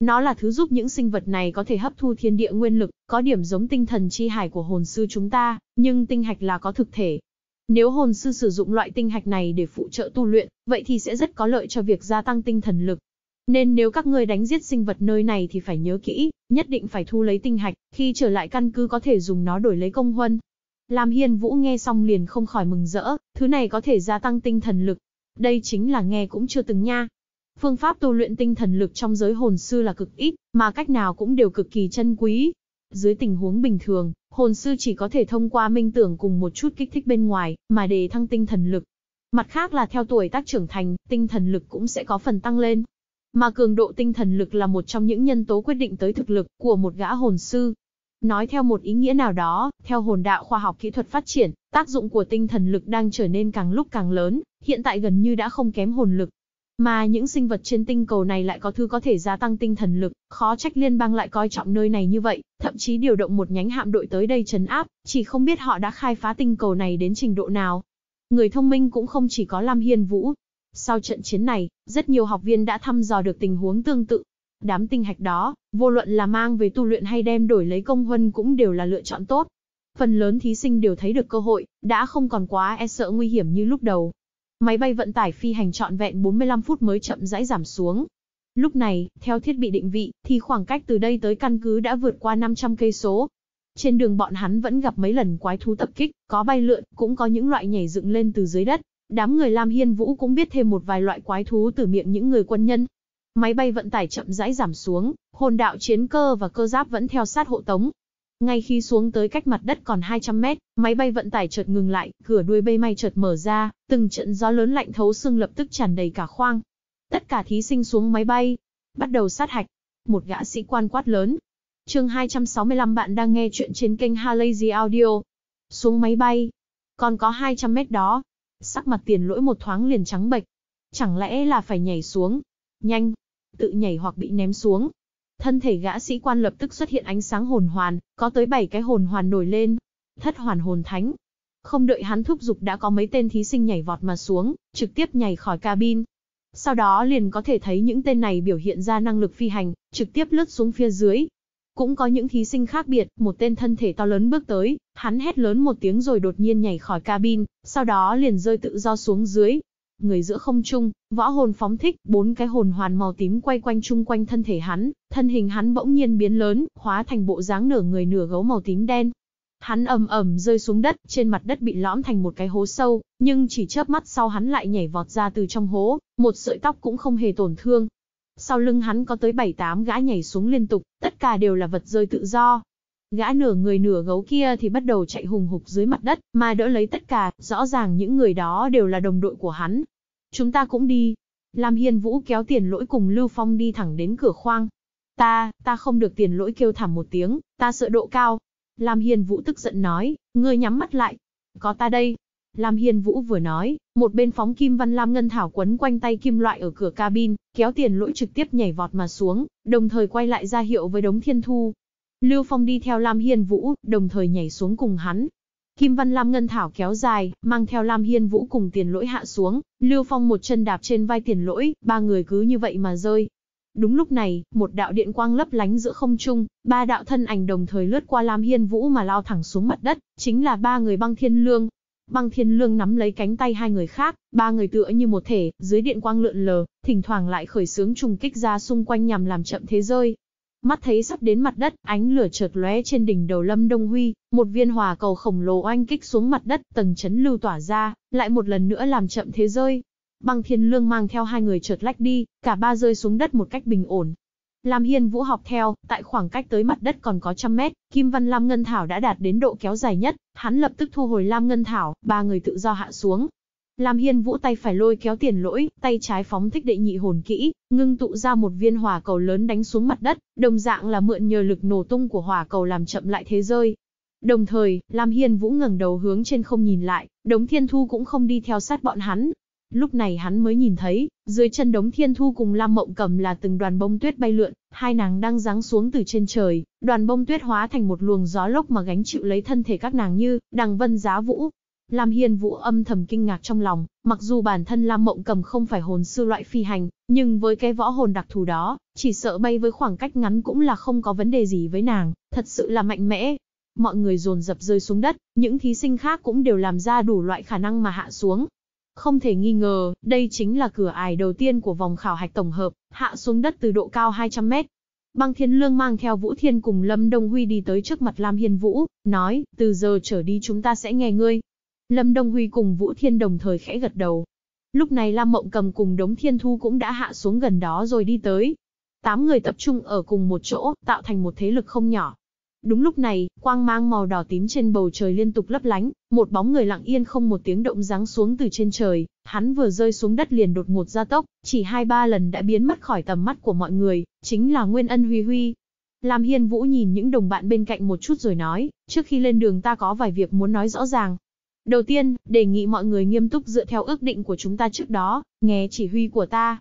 Speaker 1: Nó là thứ giúp những sinh vật này có thể hấp thu thiên địa nguyên lực, có điểm giống tinh thần chi hải của hồn sư chúng ta, nhưng tinh hạch là có thực thể, nếu hồn sư sử dụng loại tinh hạch này để phụ trợ tu luyện, vậy thì sẽ rất có lợi cho việc gia tăng tinh thần lực. Nên nếu các ngươi đánh giết sinh vật nơi này thì phải nhớ kỹ, nhất định phải thu lấy tinh hạch, khi trở lại căn cứ có thể dùng nó đổi lấy công huân. Lam Hiên Vũ nghe xong liền không khỏi mừng rỡ, thứ này có thể gia tăng tinh thần lực. Đây chính là nghe cũng chưa từng nha. Phương pháp tu luyện tinh thần lực trong giới hồn sư là cực ít, mà cách nào cũng đều cực kỳ chân quý, dưới tình huống bình thường, hồn sư chỉ có thể thông qua minh tưởng cùng một chút kích thích bên ngoài, mà để thăng tinh thần lực. Mặt khác là theo tuổi tác trưởng thành, tinh thần lực cũng sẽ có phần tăng lên. Mà cường độ tinh thần lực là một trong những nhân tố quyết định tới thực lực của một gã hồn sư. Nói theo một ý nghĩa nào đó, theo hồn đạo khoa học kỹ thuật phát triển, tác dụng của tinh thần lực đang trở nên càng lúc càng lớn, hiện tại gần như đã không kém hồn lực. Mà những sinh vật trên tinh cầu này lại có thứ có thể gia tăng tinh thần lực, khó trách liên bang lại coi trọng nơi này như vậy, thậm chí điều động một nhánh hạm đội tới đây trấn áp, chỉ không biết họ đã khai phá tinh cầu này đến trình độ nào. Người thông minh cũng không chỉ có Lam Hiên Vũ. Sau trận chiến này, rất nhiều học viên đã thăm dò được tình huống tương tự. Đám tinh hạch đó, vô luận là mang về tu luyện hay đem đổi lấy công huân cũng đều là lựa chọn tốt. Phần lớn thí sinh đều thấy được cơ hội, đã không còn quá e sợ nguy hiểm như lúc đầu. Máy bay vận tải phi hành trọn vẹn 45 phút mới chậm rãi giảm xuống. Lúc này, theo thiết bị định vị, thì khoảng cách từ đây tới căn cứ đã vượt qua 500 cây số. Trên đường bọn hắn vẫn gặp mấy lần quái thú tập kích, có bay lượn, cũng có những loại nhảy dựng lên từ dưới đất. Đám người Lam Hiên Vũ cũng biết thêm một vài loại quái thú từ miệng những người quân nhân. Máy bay vận tải chậm rãi giảm xuống, hồn đạo chiến cơ và cơ giáp vẫn theo sát hộ tống, ngay khi xuống tới cách mặt đất còn 200 mét, máy bay vận tải chợt ngừng lại, cửa đuôi bay may chợt mở ra, từng trận gió lớn lạnh thấu xương lập tức tràn đầy cả khoang. Tất cả thí sinh xuống máy bay, bắt đầu sát hạch. Một gã sĩ quan quát lớn. Chương 265 bạn đang nghe chuyện trên kênh Halazy Audio. Xuống máy bay. Còn có 200 mét đó. Sắc mặt tiền lỗi một thoáng liền trắng bệch. Chẳng lẽ là phải nhảy xuống. Nhanh. Tự nhảy hoặc bị ném xuống. Thân thể gã sĩ quan lập tức xuất hiện ánh sáng hồn hoàn, có tới 7 cái hồn hoàn nổi lên. Thất hoàn hồn thánh. Không đợi hắn thúc giục đã có mấy tên thí sinh nhảy vọt mà xuống, trực tiếp nhảy khỏi cabin. Sau đó liền có thể thấy những tên này biểu hiện ra năng lực phi hành, trực tiếp lướt xuống phía dưới. Cũng có những thí sinh khác biệt, một tên thân thể to lớn bước tới, hắn hét lớn một tiếng rồi đột nhiên nhảy khỏi cabin, sau đó liền rơi tự do xuống dưới, người giữa không trung, võ hồn phóng thích, bốn cái hồn hoàn màu tím quay quanh chung quanh thân thể hắn, thân hình hắn bỗng nhiên biến lớn, hóa thành bộ dáng nửa người nửa gấu màu tím đen. Hắn ầm ầm rơi xuống đất, trên mặt đất bị lõm thành một cái hố sâu, nhưng chỉ chớp mắt sau hắn lại nhảy vọt ra từ trong hố, một sợi tóc cũng không hề tổn thương. Sau lưng hắn có tới 7-8 gã nhảy xuống liên tục, tất cả đều là vật rơi tự do, Gã nửa người nửa gấu kia thì bắt đầu chạy hùng hục dưới mặt đất, mà đỡ lấy tất cả, rõ ràng những người đó đều là đồng đội của hắn. Chúng ta cũng đi. Lam Hiên Vũ kéo tiền lỗi cùng Lưu Phong đi thẳng đến cửa khoang. Ta, ta không được tiền lỗi kêu thảm một tiếng, ta sợ độ cao. Lam Hiên Vũ tức giận nói, ngươi nhắm mắt lại. Có ta đây. Lam Hiên Vũ vừa nói, một bên phóng Kim Văn Lam Ngân Thảo quấn quanh tay kim loại ở cửa cabin, kéo tiền lỗi trực tiếp nhảy vọt mà xuống, đồng thời quay lại ra hiệu với đống thiên thu, Lưu Phong đi theo Lam Hiên Vũ, đồng thời nhảy xuống cùng hắn. Kim Văn Lam Ngân Thảo kéo dài, mang theo Lam Hiên Vũ cùng tiền lỗi hạ xuống, Lưu Phong một chân đạp trên vai tiền lỗi, ba người cứ như vậy mà rơi. Đúng lúc này, một đạo điện quang lấp lánh giữa không trung, ba đạo thân ảnh đồng thời lướt qua Lam Hiên Vũ mà lao thẳng xuống mặt đất, chính là ba người băng thiên lương. Băng thiên lương nắm lấy cánh tay hai người khác, ba người tựa như một thể, dưới điện quang lượn lờ, thỉnh thoảng lại khởi sướng trùng kích ra xung quanh nhằm làm chậm thế rơi, mắt thấy sắp đến mặt đất, ánh lửa chợt lóe trên đỉnh đầu Lâm Đông Huy, một viên hòa cầu khổng lồ oanh kích xuống mặt đất, tầng chấn lưu tỏa ra, lại một lần nữa làm chậm thế rơi. Băng Thiên Lương mang theo hai người chợt lách đi, cả ba rơi xuống đất một cách bình ổn. Lam Hiên Vũ học theo, tại khoảng cách tới mặt đất còn có trăm mét, Kim Văn Lam Ngân Thảo đã đạt đến độ kéo dài nhất, hắn lập tức thu hồi Lam Ngân Thảo, ba người tự do hạ xuống, Lam Hiên Vũ tay phải lôi kéo tiền lỗi, tay trái phóng thích đệ nhị hồn kỹ, ngưng tụ ra một viên hỏa cầu lớn đánh xuống mặt đất, đồng dạng là mượn nhờ lực nổ tung của hỏa cầu làm chậm lại thế rơi. Đồng thời, Lam Hiên Vũ ngẩng đầu hướng trên không nhìn lại, đống thiên thu cũng không đi theo sát bọn hắn. Lúc này hắn mới nhìn thấy, dưới chân đống thiên thu cùng Lam Mộng cầm là từng đoàn bông tuyết bay lượn, hai nàng đang ráng xuống từ trên trời, đoàn bông tuyết hóa thành một luồng gió lốc mà gánh chịu lấy thân thể các nàng như, đằng vân giá vũ, Lam Hiên Vũ âm thầm kinh ngạc trong lòng, mặc dù bản thân Lam Mộng Cầm không phải hồn sư loại phi hành, nhưng với cái võ hồn đặc thù đó, chỉ sợ bay với khoảng cách ngắn cũng là không có vấn đề gì với nàng, thật sự là mạnh mẽ. Mọi người dồn dập rơi xuống đất, những thí sinh khác cũng đều làm ra đủ loại khả năng mà hạ xuống. Không thể nghi ngờ, đây chính là cửa ải đầu tiên của vòng khảo hạch tổng hợp, hạ xuống đất từ độ cao 200 mét. Băng Thiên Lương mang theo Vũ Thiên cùng Lâm Đông Huy đi tới trước mặt Lam Hiên Vũ, nói, từ giờ trở đi chúng ta sẽ nghe ngươi, Lâm Đông Huy cùng Vũ Thiên đồng thời khẽ gật đầu. Lúc này Lam Mộng cầm cùng đống thiên thu cũng đã hạ xuống gần đó rồi đi tới. Tám người tập trung ở cùng một chỗ, tạo thành một thế lực không nhỏ. Đúng lúc này, quang mang màu đỏ tím trên bầu trời liên tục lấp lánh, một bóng người lặng yên không một tiếng động ráng xuống từ trên trời, hắn vừa rơi xuống đất liền đột ngột ra tốc, chỉ hai ba lần đã biến mất khỏi tầm mắt của mọi người, chính là Nguyên Ân Huy Huy. Lam Hiên Vũ nhìn những đồng bạn bên cạnh một chút rồi nói, trước khi lên đường ta có vài việc muốn nói rõ ràng, Đầu tiên, đề nghị mọi người nghiêm túc dựa theo ước định của chúng ta trước đó, nghe chỉ huy của ta.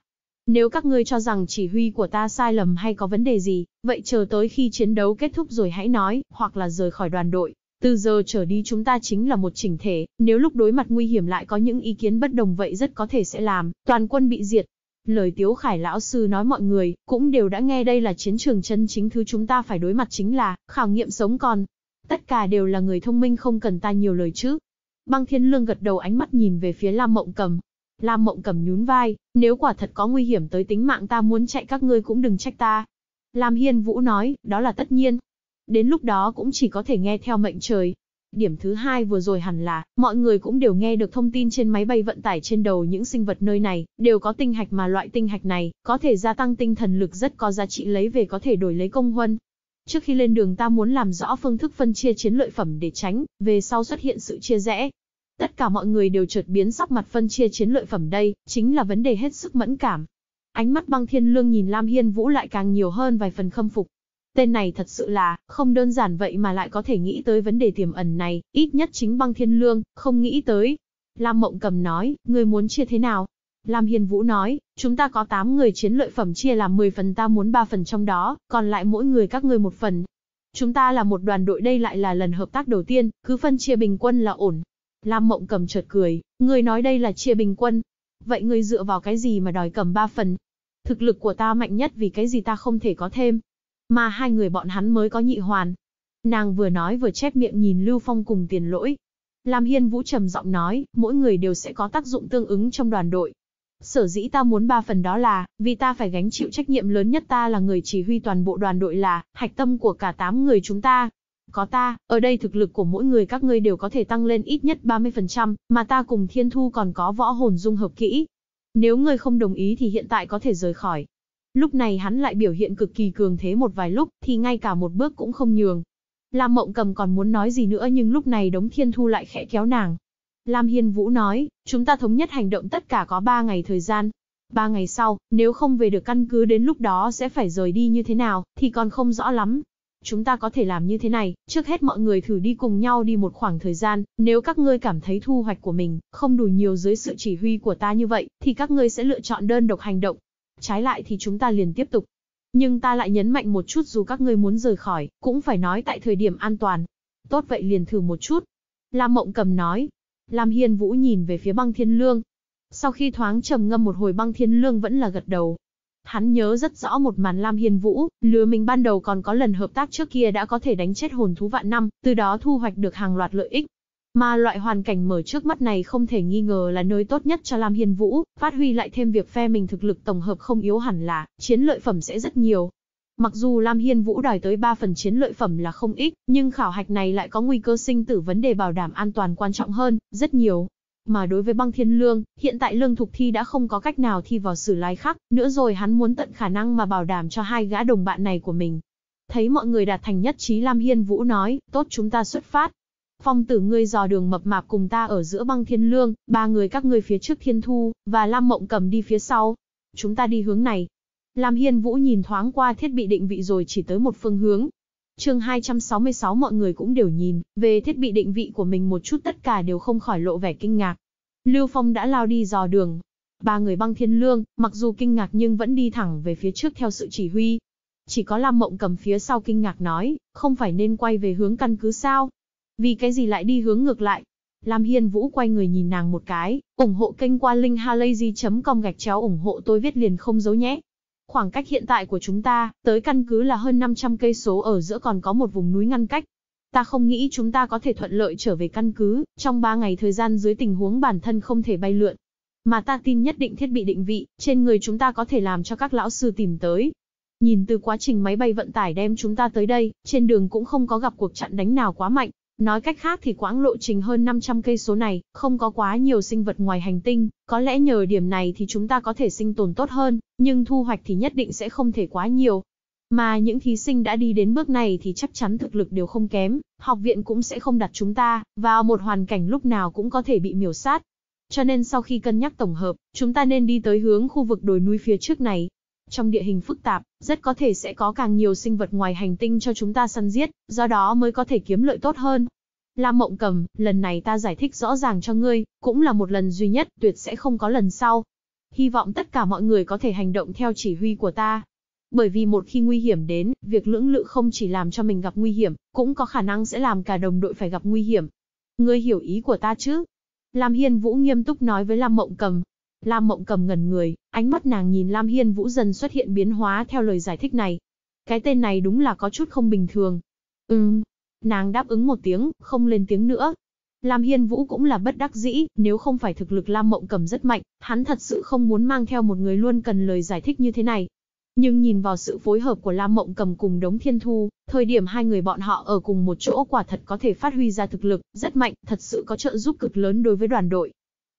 Speaker 1: Nếu các ngươi cho rằng chỉ huy của ta sai lầm hay có vấn đề gì, vậy chờ tới khi chiến đấu kết thúc rồi hãy nói, hoặc là rời khỏi đoàn đội. Từ giờ trở đi chúng ta chính là một chỉnh thể, nếu lúc đối mặt nguy hiểm lại có những ý kiến bất đồng vậy rất có thể sẽ làm, toàn quân bị diệt. Lời Tiếu Khải lão sư nói mọi người, cũng đều đã nghe đây là chiến trường chân chính thứ chúng ta phải đối mặt chính là, khảo nghiệm sống còn. Tất cả đều là người thông minh không cần ta nhiều lời chứ. Băng Thiên Lương gật đầu ánh mắt nhìn về phía Lam Mộng Cầm. Lam Mộng Cầm nhún vai, nếu quả thật có nguy hiểm tới tính mạng ta muốn chạy các ngươi cũng đừng trách ta. Lam Hiên Vũ nói, đó là tất nhiên. Đến lúc đó cũng chỉ có thể nghe theo mệnh trời. Điểm thứ hai vừa rồi hẳn là, mọi người cũng đều nghe được thông tin trên máy bay vận tải trên đầu những sinh vật nơi này, đều có tinh hạch mà loại tinh hạch này, có thể gia tăng tinh thần lực rất có giá trị lấy về có thể đổi lấy công huân, Trước khi lên đường ta muốn làm rõ phương thức phân chia chiến lợi phẩm để tránh, về sau xuất hiện sự chia rẽ. Tất cả mọi người đều chợt biến sắc mặt phân chia chiến lợi phẩm đây, chính là vấn đề hết sức mẫn cảm. Ánh mắt băng thiên lương nhìn Lam Hiên Vũ lại càng nhiều hơn vài phần khâm phục. Tên này thật sự là, không đơn giản vậy mà lại có thể nghĩ tới vấn đề tiềm ẩn này, ít nhất chính băng thiên lương, không nghĩ tới. Lam Mộng Cầm nói, người muốn chia thế nào? Lam Hiên Vũ nói, chúng ta có 8 người chiến lợi phẩm chia làm 10 phần ta muốn 3 phần trong đó, còn lại mỗi người các ngươi một phần. Chúng ta là một đoàn đội đây lại là lần hợp tác đầu tiên, cứ phân chia bình quân là ổn. Lam Mộng cầm chợt cười, Người nói đây là chia bình quân. Vậy người dựa vào cái gì mà đòi cầm 3 phần? Thực lực của ta mạnh nhất vì cái gì ta không thể có thêm. Mà hai người bọn hắn mới có nhị hoàn. Nàng vừa nói vừa chép miệng nhìn Lưu Phong cùng tiền lỗi. Lam Hiên Vũ trầm giọng nói, mỗi người đều sẽ có tác dụng tương ứng trong đoàn đội, Sở dĩ ta muốn ba phần đó là, vì ta phải gánh chịu trách nhiệm lớn nhất ta là người chỉ huy toàn bộ đoàn đội là, hạch tâm của cả tám người chúng ta. Có ta, ở đây thực lực của mỗi người các ngươi đều có thể tăng lên ít nhất 30%, mà ta cùng thiên thu còn có võ hồn dung hợp kỹ. Nếu ngươi không đồng ý thì hiện tại có thể rời khỏi. Lúc này hắn lại biểu hiện cực kỳ cường thế một vài lúc, thì ngay cả một bước cũng không nhường. Lam Mộng Cầm còn muốn nói gì nữa nhưng lúc này Đống Thiên Thu lại khẽ kéo nàng, Lam Hiên Vũ nói, chúng ta thống nhất hành động tất cả có 3 ngày thời gian. 3 ngày sau, nếu không về được căn cứ đến lúc đó sẽ phải rời đi như thế nào, thì còn không rõ lắm. Chúng ta có thể làm như thế này, trước hết mọi người thử đi cùng nhau đi một khoảng thời gian, nếu các ngươi cảm thấy thu hoạch của mình không đủ nhiều dưới sự chỉ huy của ta như vậy, thì các ngươi sẽ lựa chọn đơn độc hành động. Trái lại thì chúng ta liền tiếp tục. Nhưng ta lại nhấn mạnh một chút dù các ngươi muốn rời khỏi, cũng phải nói tại thời điểm an toàn. Tốt vậy liền thử một chút. Lam Mộng Cầm nói, Lam Hiên Vũ nhìn về phía băng thiên lương. Sau khi thoáng trầm ngâm một hồi băng thiên lương vẫn là gật đầu. Hắn nhớ rất rõ một màn Lam Hiên Vũ, lừa mình ban đầu còn có lần hợp tác trước kia đã có thể đánh chết hồn thú vạn năm, từ đó thu hoạch được hàng loạt lợi ích. Mà loại hoàn cảnh mở trước mắt này không thể nghi ngờ là nơi tốt nhất cho Lam Hiên Vũ, phát huy lại thêm việc phe mình thực lực tổng hợp không yếu hẳn là, chiến lợi phẩm sẽ rất nhiều. Mặc dù Lam Hiên Vũ đòi tới 3 phần chiến lợi phẩm là không ít, nhưng khảo hạch này lại có nguy cơ sinh tử vấn đề bảo đảm an toàn quan trọng hơn, rất nhiều. Mà đối với băng thiên lương, hiện tại lương thục thi đã không có cách nào thi vào sử lai khắc, nữa rồi hắn muốn tận khả năng mà bảo đảm cho hai gã đồng bạn này của mình. Thấy mọi người đạt thành nhất trí Lam Hiên Vũ nói, tốt chúng ta xuất phát. Phong tử ngươi dò đường mập mạp cùng ta ở giữa băng thiên lương, ba người các ngươi phía trước thiên thu, và Lam Mộng cầm đi phía sau. Chúng ta đi hướng này, Lam Hiên Vũ nhìn thoáng qua thiết bị định vị rồi chỉ tới một phương hướng. Chương 266 mọi người cũng đều nhìn, về thiết bị định vị của mình một chút tất cả đều không khỏi lộ vẻ kinh ngạc. Lưu Phong đã lao đi dò đường. Ba người băng thiên lương, mặc dù kinh ngạc nhưng vẫn đi thẳng về phía trước theo sự chỉ huy. Chỉ có Lam Mộng cầm phía sau kinh ngạc nói, không phải nên quay về hướng căn cứ sao? Vì cái gì lại đi hướng ngược lại? Lam Hiên Vũ quay người nhìn nàng một cái, ủng hộ kênh qua linkhalazy.com gạch chéo ủng hộ tôi viết liền không giấu nhé Khoảng cách hiện tại của chúng ta, tới căn cứ là hơn 500 cây số ở giữa còn có một vùng núi ngăn cách. Ta không nghĩ chúng ta có thể thuận lợi trở về căn cứ, trong 3 ngày thời gian dưới tình huống bản thân không thể bay lượn. Mà ta tin nhất định thiết bị định vị, trên người chúng ta có thể làm cho các lão sư tìm tới. Nhìn từ quá trình máy bay vận tải đem chúng ta tới đây, trên đường cũng không có gặp cuộc chặn đánh nào quá mạnh, Nói cách khác thì quãng lộ trình hơn 500 cây số này, không có quá nhiều sinh vật ngoài hành tinh, có lẽ nhờ điểm này thì chúng ta có thể sinh tồn tốt hơn, nhưng thu hoạch thì nhất định sẽ không thể quá nhiều. Mà những thí sinh đã đi đến bước này thì chắc chắn thực lực đều không kém, học viện cũng sẽ không đặt chúng ta vào một hoàn cảnh lúc nào cũng có thể bị miểu sát. Cho nên sau khi cân nhắc tổng hợp, chúng ta nên đi tới hướng khu vực đồi núi phía trước này, trong địa hình phức tạp, rất có thể sẽ có càng nhiều sinh vật ngoài hành tinh cho chúng ta săn giết, do đó mới có thể kiếm lợi tốt hơn. Lam Mộng Cầm, lần này ta giải thích rõ ràng cho ngươi, cũng là một lần duy nhất, tuyệt sẽ không có lần sau. Hy vọng tất cả mọi người có thể hành động theo chỉ huy của ta. Bởi vì một khi nguy hiểm đến, việc lưỡng lự không chỉ làm cho mình gặp nguy hiểm, cũng có khả năng sẽ làm cả đồng đội phải gặp nguy hiểm. Ngươi hiểu ý của ta chứ? Lam Hiên Vũ nghiêm túc nói với Lam Mộng Cầm, Lam Mộng cầm ngẩn người, ánh mắt nàng nhìn Lam Hiên Vũ dần xuất hiện biến hóa theo lời giải thích này. Cái tên này đúng là có chút không bình thường. Ừm. Nàng đáp ứng một tiếng, không lên tiếng nữa. Lam Hiên Vũ cũng là bất đắc dĩ, nếu không phải thực lực Lam Mộng cầm rất mạnh, hắn thật sự không muốn mang theo một người luôn cần lời giải thích như thế này. Nhưng nhìn vào sự phối hợp của Lam Mộng cầm cùng Đống Thiên Thu, thời điểm hai người bọn họ ở cùng một chỗ quả thật có thể phát huy ra thực lực, rất mạnh, thật sự có trợ giúp cực lớn đối với đoàn đội.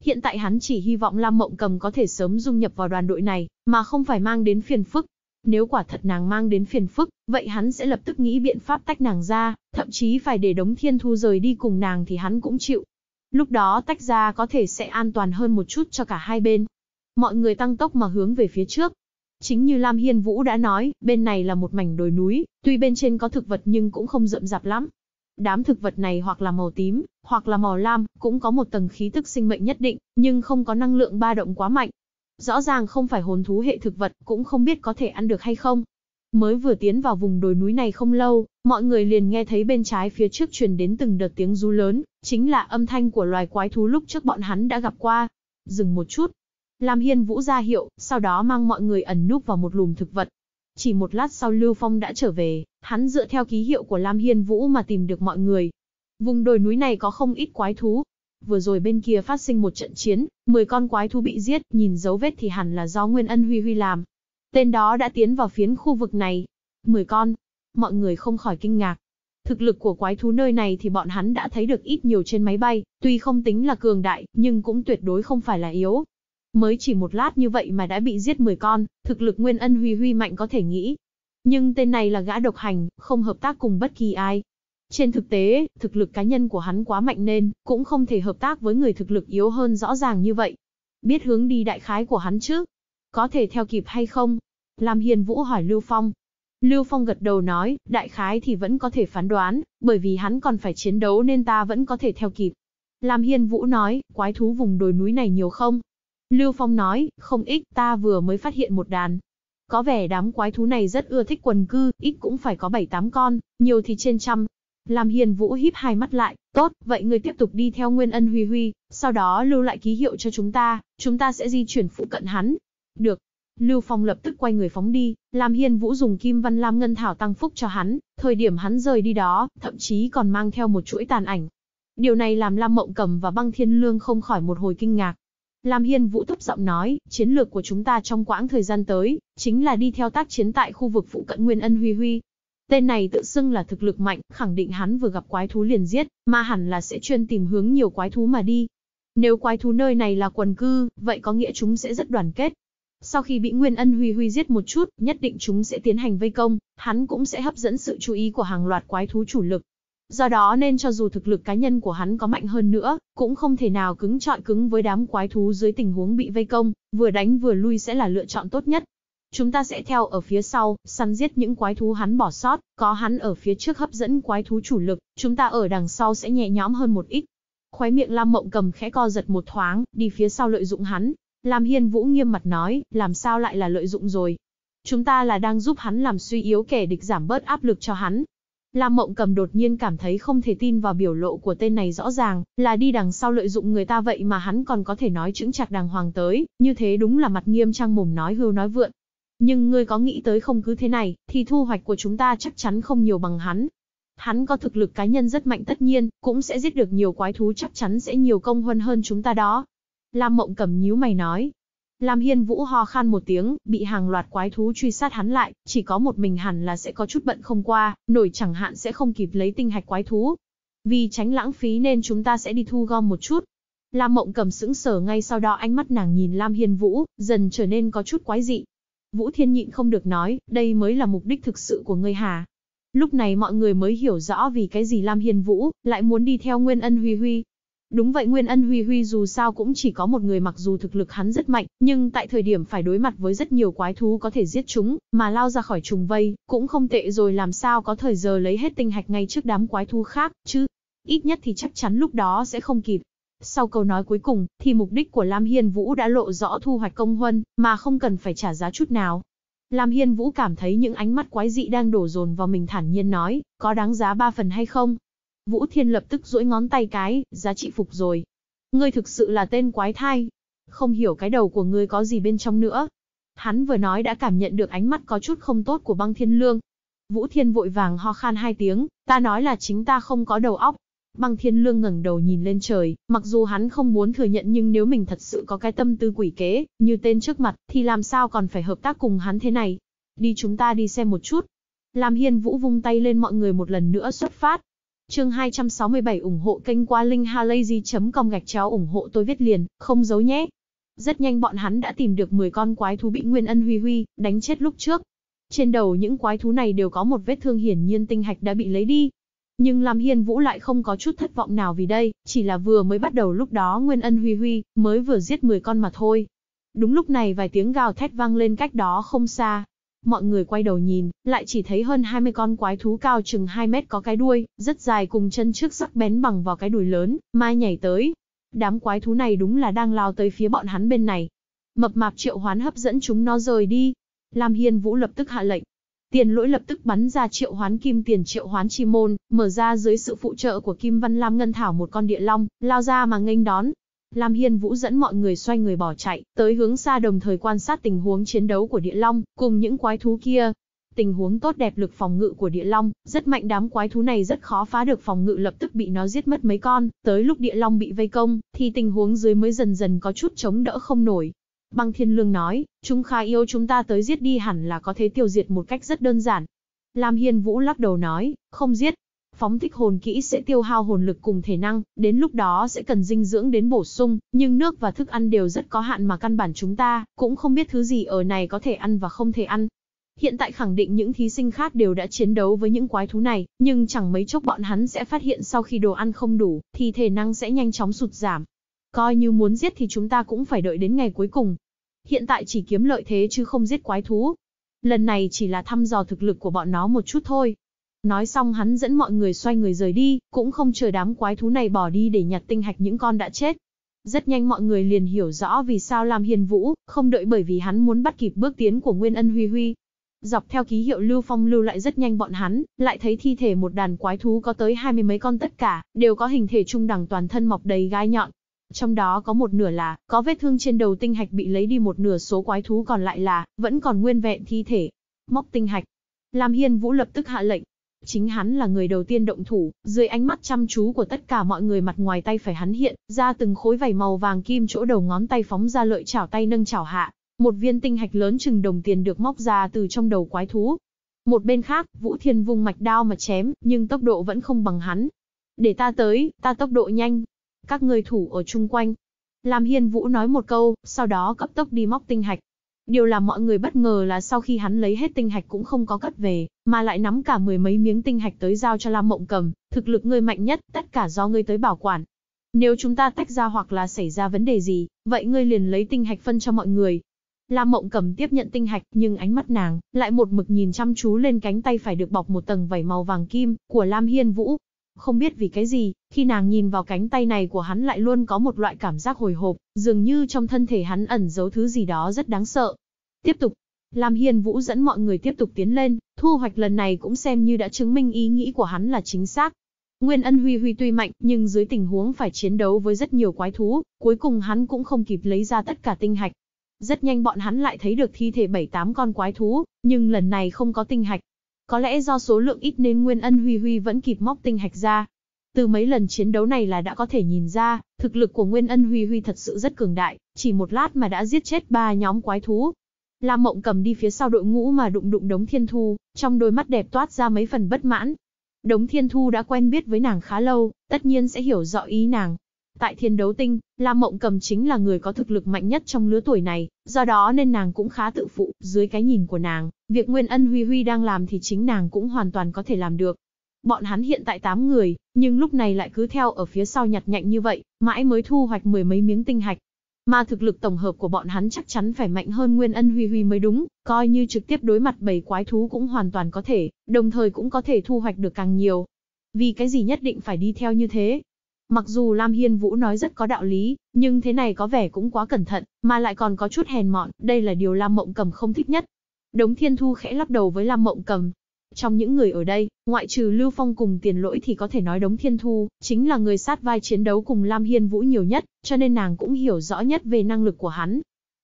Speaker 1: Hiện tại hắn chỉ hy vọng Lam Mộng Cầm có thể sớm dung nhập vào đoàn đội này, mà không phải mang đến phiền phức. Nếu quả thật nàng mang đến phiền phức, vậy hắn sẽ lập tức nghĩ biện pháp tách nàng ra, thậm chí phải để đống thiên thu rời đi cùng nàng thì hắn cũng chịu. Lúc đó tách ra có thể sẽ an toàn hơn một chút cho cả hai bên. Mọi người tăng tốc mà hướng về phía trước. Chính như Lam Hiên Vũ đã nói, bên này là một mảnh đồi núi, tuy bên trên có thực vật nhưng cũng không rậm rạp lắm, Đám thực vật này hoặc là màu tím, hoặc là màu lam, cũng có một tầng khí tức sinh mệnh nhất định, nhưng không có năng lượng ba động quá mạnh. Rõ ràng không phải hồn thú hệ thực vật, cũng không biết có thể ăn được hay không. Mới vừa tiến vào vùng đồi núi này không lâu, mọi người liền nghe thấy bên trái phía trước truyền đến từng đợt tiếng rú lớn, chính là âm thanh của loài quái thú lúc trước bọn hắn đã gặp qua. Dừng một chút. Lam Hiên Vũ ra hiệu, sau đó mang mọi người ẩn núp vào một lùm thực vật, chỉ một lát sau Lưu Phong đã trở về, hắn dựa theo ký hiệu của Lam Hiên Vũ mà tìm được mọi người. Vùng đồi núi này có không ít quái thú. Vừa rồi bên kia phát sinh một trận chiến, 10 con quái thú bị giết, nhìn dấu vết thì hẳn là do Nguyên Ân Huy Huy làm. Tên đó đã tiến vào phiến khu vực này. 10 con. Mọi người không khỏi kinh ngạc. Thực lực của quái thú nơi này thì bọn hắn đã thấy được ít nhiều trên máy bay, tuy không tính là cường đại, nhưng cũng tuyệt đối không phải là yếu, Mới chỉ một lát như vậy mà đã bị giết 10 con, thực lực Nguyên Ân Huy Huy mạnh có thể nghĩ. Nhưng tên này là gã độc hành, không hợp tác cùng bất kỳ ai. Trên thực tế, thực lực cá nhân của hắn quá mạnh nên, cũng không thể hợp tác với người thực lực yếu hơn rõ ràng như vậy. Biết hướng đi đại khái của hắn chứ? Có thể theo kịp hay không? Lam Hiền Vũ hỏi Lưu Phong. Lưu Phong gật đầu nói, đại khái thì vẫn có thể phán đoán, bởi vì hắn còn phải chiến đấu nên ta vẫn có thể theo kịp. Lam Hiên Vũ nói, quái thú vùng đồi núi này nhiều không? Lưu Phong nói, không ít, ta vừa mới phát hiện một đàn. Có vẻ đám quái thú này rất ưa thích quần cư, ít cũng phải có 7-8 con, nhiều thì trên trăm. Làm hiền vũ híp hai mắt lại, tốt, vậy ngươi tiếp tục đi theo Nguyên Ân Huy Huy, sau đó lưu lại ký hiệu cho chúng ta, chúng ta sẽ di chuyển phụ cận hắn. Được. Lưu Phong lập tức quay người phóng đi, làm hiền vũ dùng kim văn lam ngân thảo tăng phúc cho hắn, thời điểm hắn rời đi đó, thậm chí còn mang theo một chuỗi tàn ảnh. Điều này làm Lam Mộng Cầm và Băng Thiên Lương không khỏi một hồi kinh ngạc, Lam Hiên Vũ thấp giọng nói, chiến lược của chúng ta trong quãng thời gian tới, chính là đi theo tác chiến tại khu vực phụ cận Nguyên Ân Huy Huy. Tên này tự xưng là thực lực mạnh, khẳng định hắn vừa gặp quái thú liền giết, mà hẳn là sẽ chuyên tìm hướng nhiều quái thú mà đi. Nếu quái thú nơi này là quần cư, vậy có nghĩa chúng sẽ rất đoàn kết. Sau khi bị Nguyên Ân Huy Huy giết một chút, nhất định chúng sẽ tiến hành vây công, hắn cũng sẽ hấp dẫn sự chú ý của hàng loạt quái thú chủ lực, Do đó nên cho dù thực lực cá nhân của hắn có mạnh hơn nữa, cũng không thể nào cứng trọi cứng với đám quái thú dưới tình huống bị vây công, vừa đánh vừa lui sẽ là lựa chọn tốt nhất. Chúng ta sẽ theo ở phía sau, săn giết những quái thú hắn bỏ sót, có hắn ở phía trước hấp dẫn quái thú chủ lực, chúng ta ở đằng sau sẽ nhẹ nhõm hơn một ít. Khóe miệng Lam Mộng cầm khẽ co giật một thoáng, đi phía sau lợi dụng hắn. Lam Hiên Vũ nghiêm mặt nói, làm sao lại là lợi dụng rồi, chúng ta là đang giúp hắn làm suy yếu kẻ địch giảm bớt áp lực cho hắn, Lam Mộng Cầm đột nhiên cảm thấy không thể tin vào biểu lộ của tên này rõ ràng, là đi đằng sau lợi dụng người ta vậy mà hắn còn có thể nói chững chạc đàng hoàng tới, như thế đúng là mặt nghiêm trang mồm nói hưu nói vượn. Nhưng ngươi có nghĩ tới không cứ thế này, thì thu hoạch của chúng ta chắc chắn không nhiều bằng hắn. Hắn có thực lực cá nhân rất mạnh tất nhiên, cũng sẽ giết được nhiều quái thú chắc chắn sẽ nhiều công huân hơn chúng ta đó. Lam Mộng Cầm nhíu mày nói, Lam Hiên Vũ ho khan một tiếng, bị hàng loạt quái thú truy sát hắn lại, chỉ có một mình hẳn là sẽ có chút bận không qua, nổi chẳng hạn sẽ không kịp lấy tinh hạch quái thú. Vì tránh lãng phí nên chúng ta sẽ đi thu gom một chút. Lam Mộng cầm sững sờ ngay sau đó ánh mắt nàng nhìn Lam Hiên Vũ, dần trở nên có chút quái dị. Vũ Thiên nhịn không được nói, đây mới là mục đích thực sự của ngươi hà. Lúc này mọi người mới hiểu rõ vì cái gì Lam Hiên Vũ lại muốn đi theo Nguyên Ân Huy Huy, Đúng vậy Nguyên Ân Huy Huy dù sao cũng chỉ có một người mặc dù thực lực hắn rất mạnh, nhưng tại thời điểm phải đối mặt với rất nhiều quái thú có thể giết chúng, mà lao ra khỏi trùng vây, cũng không tệ rồi làm sao có thời giờ lấy hết tinh hạch ngay trước đám quái thú khác, chứ. Ít nhất thì chắc chắn lúc đó sẽ không kịp. Sau câu nói cuối cùng, thì mục đích của Lam Hiên Vũ đã lộ rõ thu hoạch công huân, mà không cần phải trả giá chút nào. Lam Hiên Vũ cảm thấy những ánh mắt quái dị đang đổ dồn vào mình thản nhiên nói, có đáng giá ba phần hay không? Vũ Thiên lập tức duỗi ngón tay cái, giá trị phục rồi. Ngươi thực sự là tên quái thai. Không hiểu cái đầu của ngươi có gì bên trong nữa. Hắn vừa nói đã cảm nhận được ánh mắt có chút không tốt của băng thiên lương. Vũ Thiên vội vàng ho khan hai tiếng, ta nói là chính ta không có đầu óc. Băng thiên lương ngẩng đầu nhìn lên trời, mặc dù hắn không muốn thừa nhận nhưng nếu mình thật sự có cái tâm tư quỷ kế, như tên trước mặt, thì làm sao còn phải hợp tác cùng hắn thế này. Đi chúng ta đi xem một chút. Lam Hiên Vũ vung tay lên mọi người một lần nữa xuất phát, Chương 267 ủng hộ kênh qua linkhalazy.com gạch chéo ủng hộ tôi viết liền, không giấu nhé. Rất nhanh bọn hắn đã tìm được 10 con quái thú bị Nguyên Ân Huy Huy đánh chết lúc trước. Trên đầu những quái thú này đều có một vết thương hiển nhiên tinh hạch đã bị lấy đi. Nhưng Lam Hiên Vũ lại không có chút thất vọng nào vì đây, chỉ là vừa mới bắt đầu lúc đó Nguyên Ân Huy Huy mới vừa giết 10 con mà thôi. Đúng lúc này vài tiếng gào thét vang lên cách đó không xa, Mọi người quay đầu nhìn, lại chỉ thấy hơn 20 con quái thú cao chừng 2 mét có cái đuôi, rất dài cùng chân trước sắc bén bằng vào cái đùi lớn, mai nhảy tới. Đám quái thú này đúng là đang lao tới phía bọn hắn bên này. Mập mạp triệu hoán hấp dẫn chúng nó rời đi. Lam Hiên Vũ lập tức hạ lệnh. Tiền lỗi lập tức bắn ra triệu hoán kim tiền triệu hoán chi môn, mở ra dưới sự phụ trợ của Kim Văn Lam Ngân Thảo một con địa long, lao ra mà nghênh đón, Lam Hiên Vũ dẫn mọi người xoay người bỏ chạy, tới hướng xa đồng thời quan sát tình huống chiến đấu của địa long, cùng những quái thú kia. Tình huống tốt đẹp lực phòng ngự của địa long, rất mạnh đám quái thú này rất khó phá được phòng ngự lập tức bị nó giết mất mấy con, tới lúc địa long bị vây công, thì tình huống dưới mới dần dần có chút chống đỡ không nổi. Băng Thiên Lương nói, chúng khá yêu chúng ta tới giết đi hẳn là có thể tiêu diệt một cách rất đơn giản. Lam Hiên Vũ lắc đầu nói, không giết, Phóng thích hồn kỹ sẽ tiêu hao hồn lực cùng thể năng, đến lúc đó sẽ cần dinh dưỡng đến bổ sung, nhưng nước và thức ăn đều rất có hạn mà căn bản chúng ta cũng không biết thứ gì ở này có thể ăn và không thể ăn. Hiện tại khẳng định những thí sinh khác đều đã chiến đấu với những quái thú này, nhưng chẳng mấy chốc bọn hắn sẽ phát hiện sau khi đồ ăn không đủ, thì thể năng sẽ nhanh chóng sụt giảm. Coi như muốn giết thì chúng ta cũng phải đợi đến ngày cuối cùng. Hiện tại chỉ kiếm lợi thế chứ không giết quái thú. Lần này chỉ là thăm dò thực lực của bọn nó một chút thôi, Nói xong hắn dẫn mọi người xoay người rời đi, cũng không chờ đám quái thú này bỏ đi để nhặt tinh hạch những con đã chết. Rất nhanh mọi người liền hiểu rõ vì sao Lam Hiền Vũ, không đợi bởi vì hắn muốn bắt kịp bước tiến của Nguyên Ân Huy Huy. Dọc theo ký hiệu Lưu Phong lưu lại rất nhanh bọn hắn, lại thấy thi thể một đàn quái thú có tới hai mươi mấy con tất cả, đều có hình thể trung đẳng toàn thân mọc đầy gai nhọn. Trong đó có một nửa là, có vết thương trên đầu tinh hạch bị lấy đi một nửa số quái thú còn lại là, vẫn còn nguyên vẹn thi thể. Móc tinh hạch. Lam Hiên Vũ lập tức hạ lệnh, Chính hắn là người đầu tiên động thủ, dưới ánh mắt chăm chú của tất cả mọi người mặt ngoài tay phải hắn hiện, ra từng khối vảy màu vàng kim chỗ đầu ngón tay phóng ra lợi chảo tay nâng chảo hạ, một viên tinh hạch lớn chừng đồng tiền được móc ra từ trong đầu quái thú. Một bên khác, Vũ Thiên vung mạch đao mà chém, nhưng tốc độ vẫn không bằng hắn. Để ta tới, ta tốc độ nhanh. Các ngươi thủ ở chung quanh. Lam Hiên Vũ nói một câu, sau đó cấp tốc đi móc tinh hạch. Điều làm mọi người bất ngờ là sau khi hắn lấy hết tinh hạch cũng không có cất về, mà lại nắm cả mười mấy miếng tinh hạch tới giao cho Lam Mộng cầm, thực lực ngươi mạnh nhất, tất cả do ngươi tới bảo quản. Nếu chúng ta tách ra hoặc là xảy ra vấn đề gì, vậy ngươi liền lấy tinh hạch phân cho mọi người. Lam Mộng cầm tiếp nhận tinh hạch nhưng ánh mắt nàng lại một mực nhìn chăm chú lên cánh tay phải được bọc một tầng vảy màu vàng kim của Lam Hiên Vũ. Không biết vì cái gì, khi nàng nhìn vào cánh tay này của hắn lại luôn có một loại cảm giác hồi hộp, dường như trong thân thể hắn ẩn giấu thứ gì đó rất đáng sợ. Tiếp tục, Lam Hiên Vũ dẫn mọi người tiếp tục tiến lên, thu hoạch lần này cũng xem như đã chứng minh ý nghĩ của hắn là chính xác. Nguyên ân huy huy tuy mạnh, nhưng dưới tình huống phải chiến đấu với rất nhiều quái thú, cuối cùng hắn cũng không kịp lấy ra tất cả tinh hạch. Rất nhanh bọn hắn lại thấy được thi thể 7-8 con quái thú, nhưng lần này không có tinh hạch, có lẽ do số lượng ít nên Nguyên Ân Huy Huy vẫn kịp móc tinh hạch ra. Từ mấy lần chiến đấu này là đã có thể nhìn ra, thực lực của Nguyên Ân Huy Huy thật sự rất cường đại, chỉ một lát mà đã giết chết ba nhóm quái thú. Lam Mộng cầm đi phía sau đội ngũ mà đụng đụng đống thiên thu, trong đôi mắt đẹp toát ra mấy phần bất mãn. Đống thiên thu đã quen biết với nàng khá lâu, tất nhiên sẽ hiểu rõ ý nàng, Tại thiên đấu tinh, Lam Mộng Cầm chính là người có thực lực mạnh nhất trong lứa tuổi này, do đó nên nàng cũng khá tự phụ, dưới cái nhìn của nàng, việc Nguyên Ân Huy Huy đang làm thì chính nàng cũng hoàn toàn có thể làm được. Bọn hắn hiện tại 8 người, nhưng lúc này lại cứ theo ở phía sau nhặt nhạnh như vậy, mãi mới thu hoạch mười mấy miếng tinh hạch. Mà thực lực tổng hợp của bọn hắn chắc chắn phải mạnh hơn Nguyên Ân Huy Huy mới đúng, coi như trực tiếp đối mặt bầy quái thú cũng hoàn toàn có thể, đồng thời cũng có thể thu hoạch được càng nhiều. Vì cái gì nhất định phải đi theo như thế, Mặc dù Lam Hiên Vũ nói rất có đạo lý, nhưng thế này có vẻ cũng quá cẩn thận, mà lại còn có chút hèn mọn, đây là điều Lam Mộng Cầm không thích nhất. Đống Thiên Thu khẽ lắc đầu với Lam Mộng Cầm. Trong những người ở đây, ngoại trừ Lưu Phong cùng tiền lỗi thì có thể nói Đống Thiên Thu, chính là người sát vai chiến đấu cùng Lam Hiên Vũ nhiều nhất, cho nên nàng cũng hiểu rõ nhất về năng lực của hắn.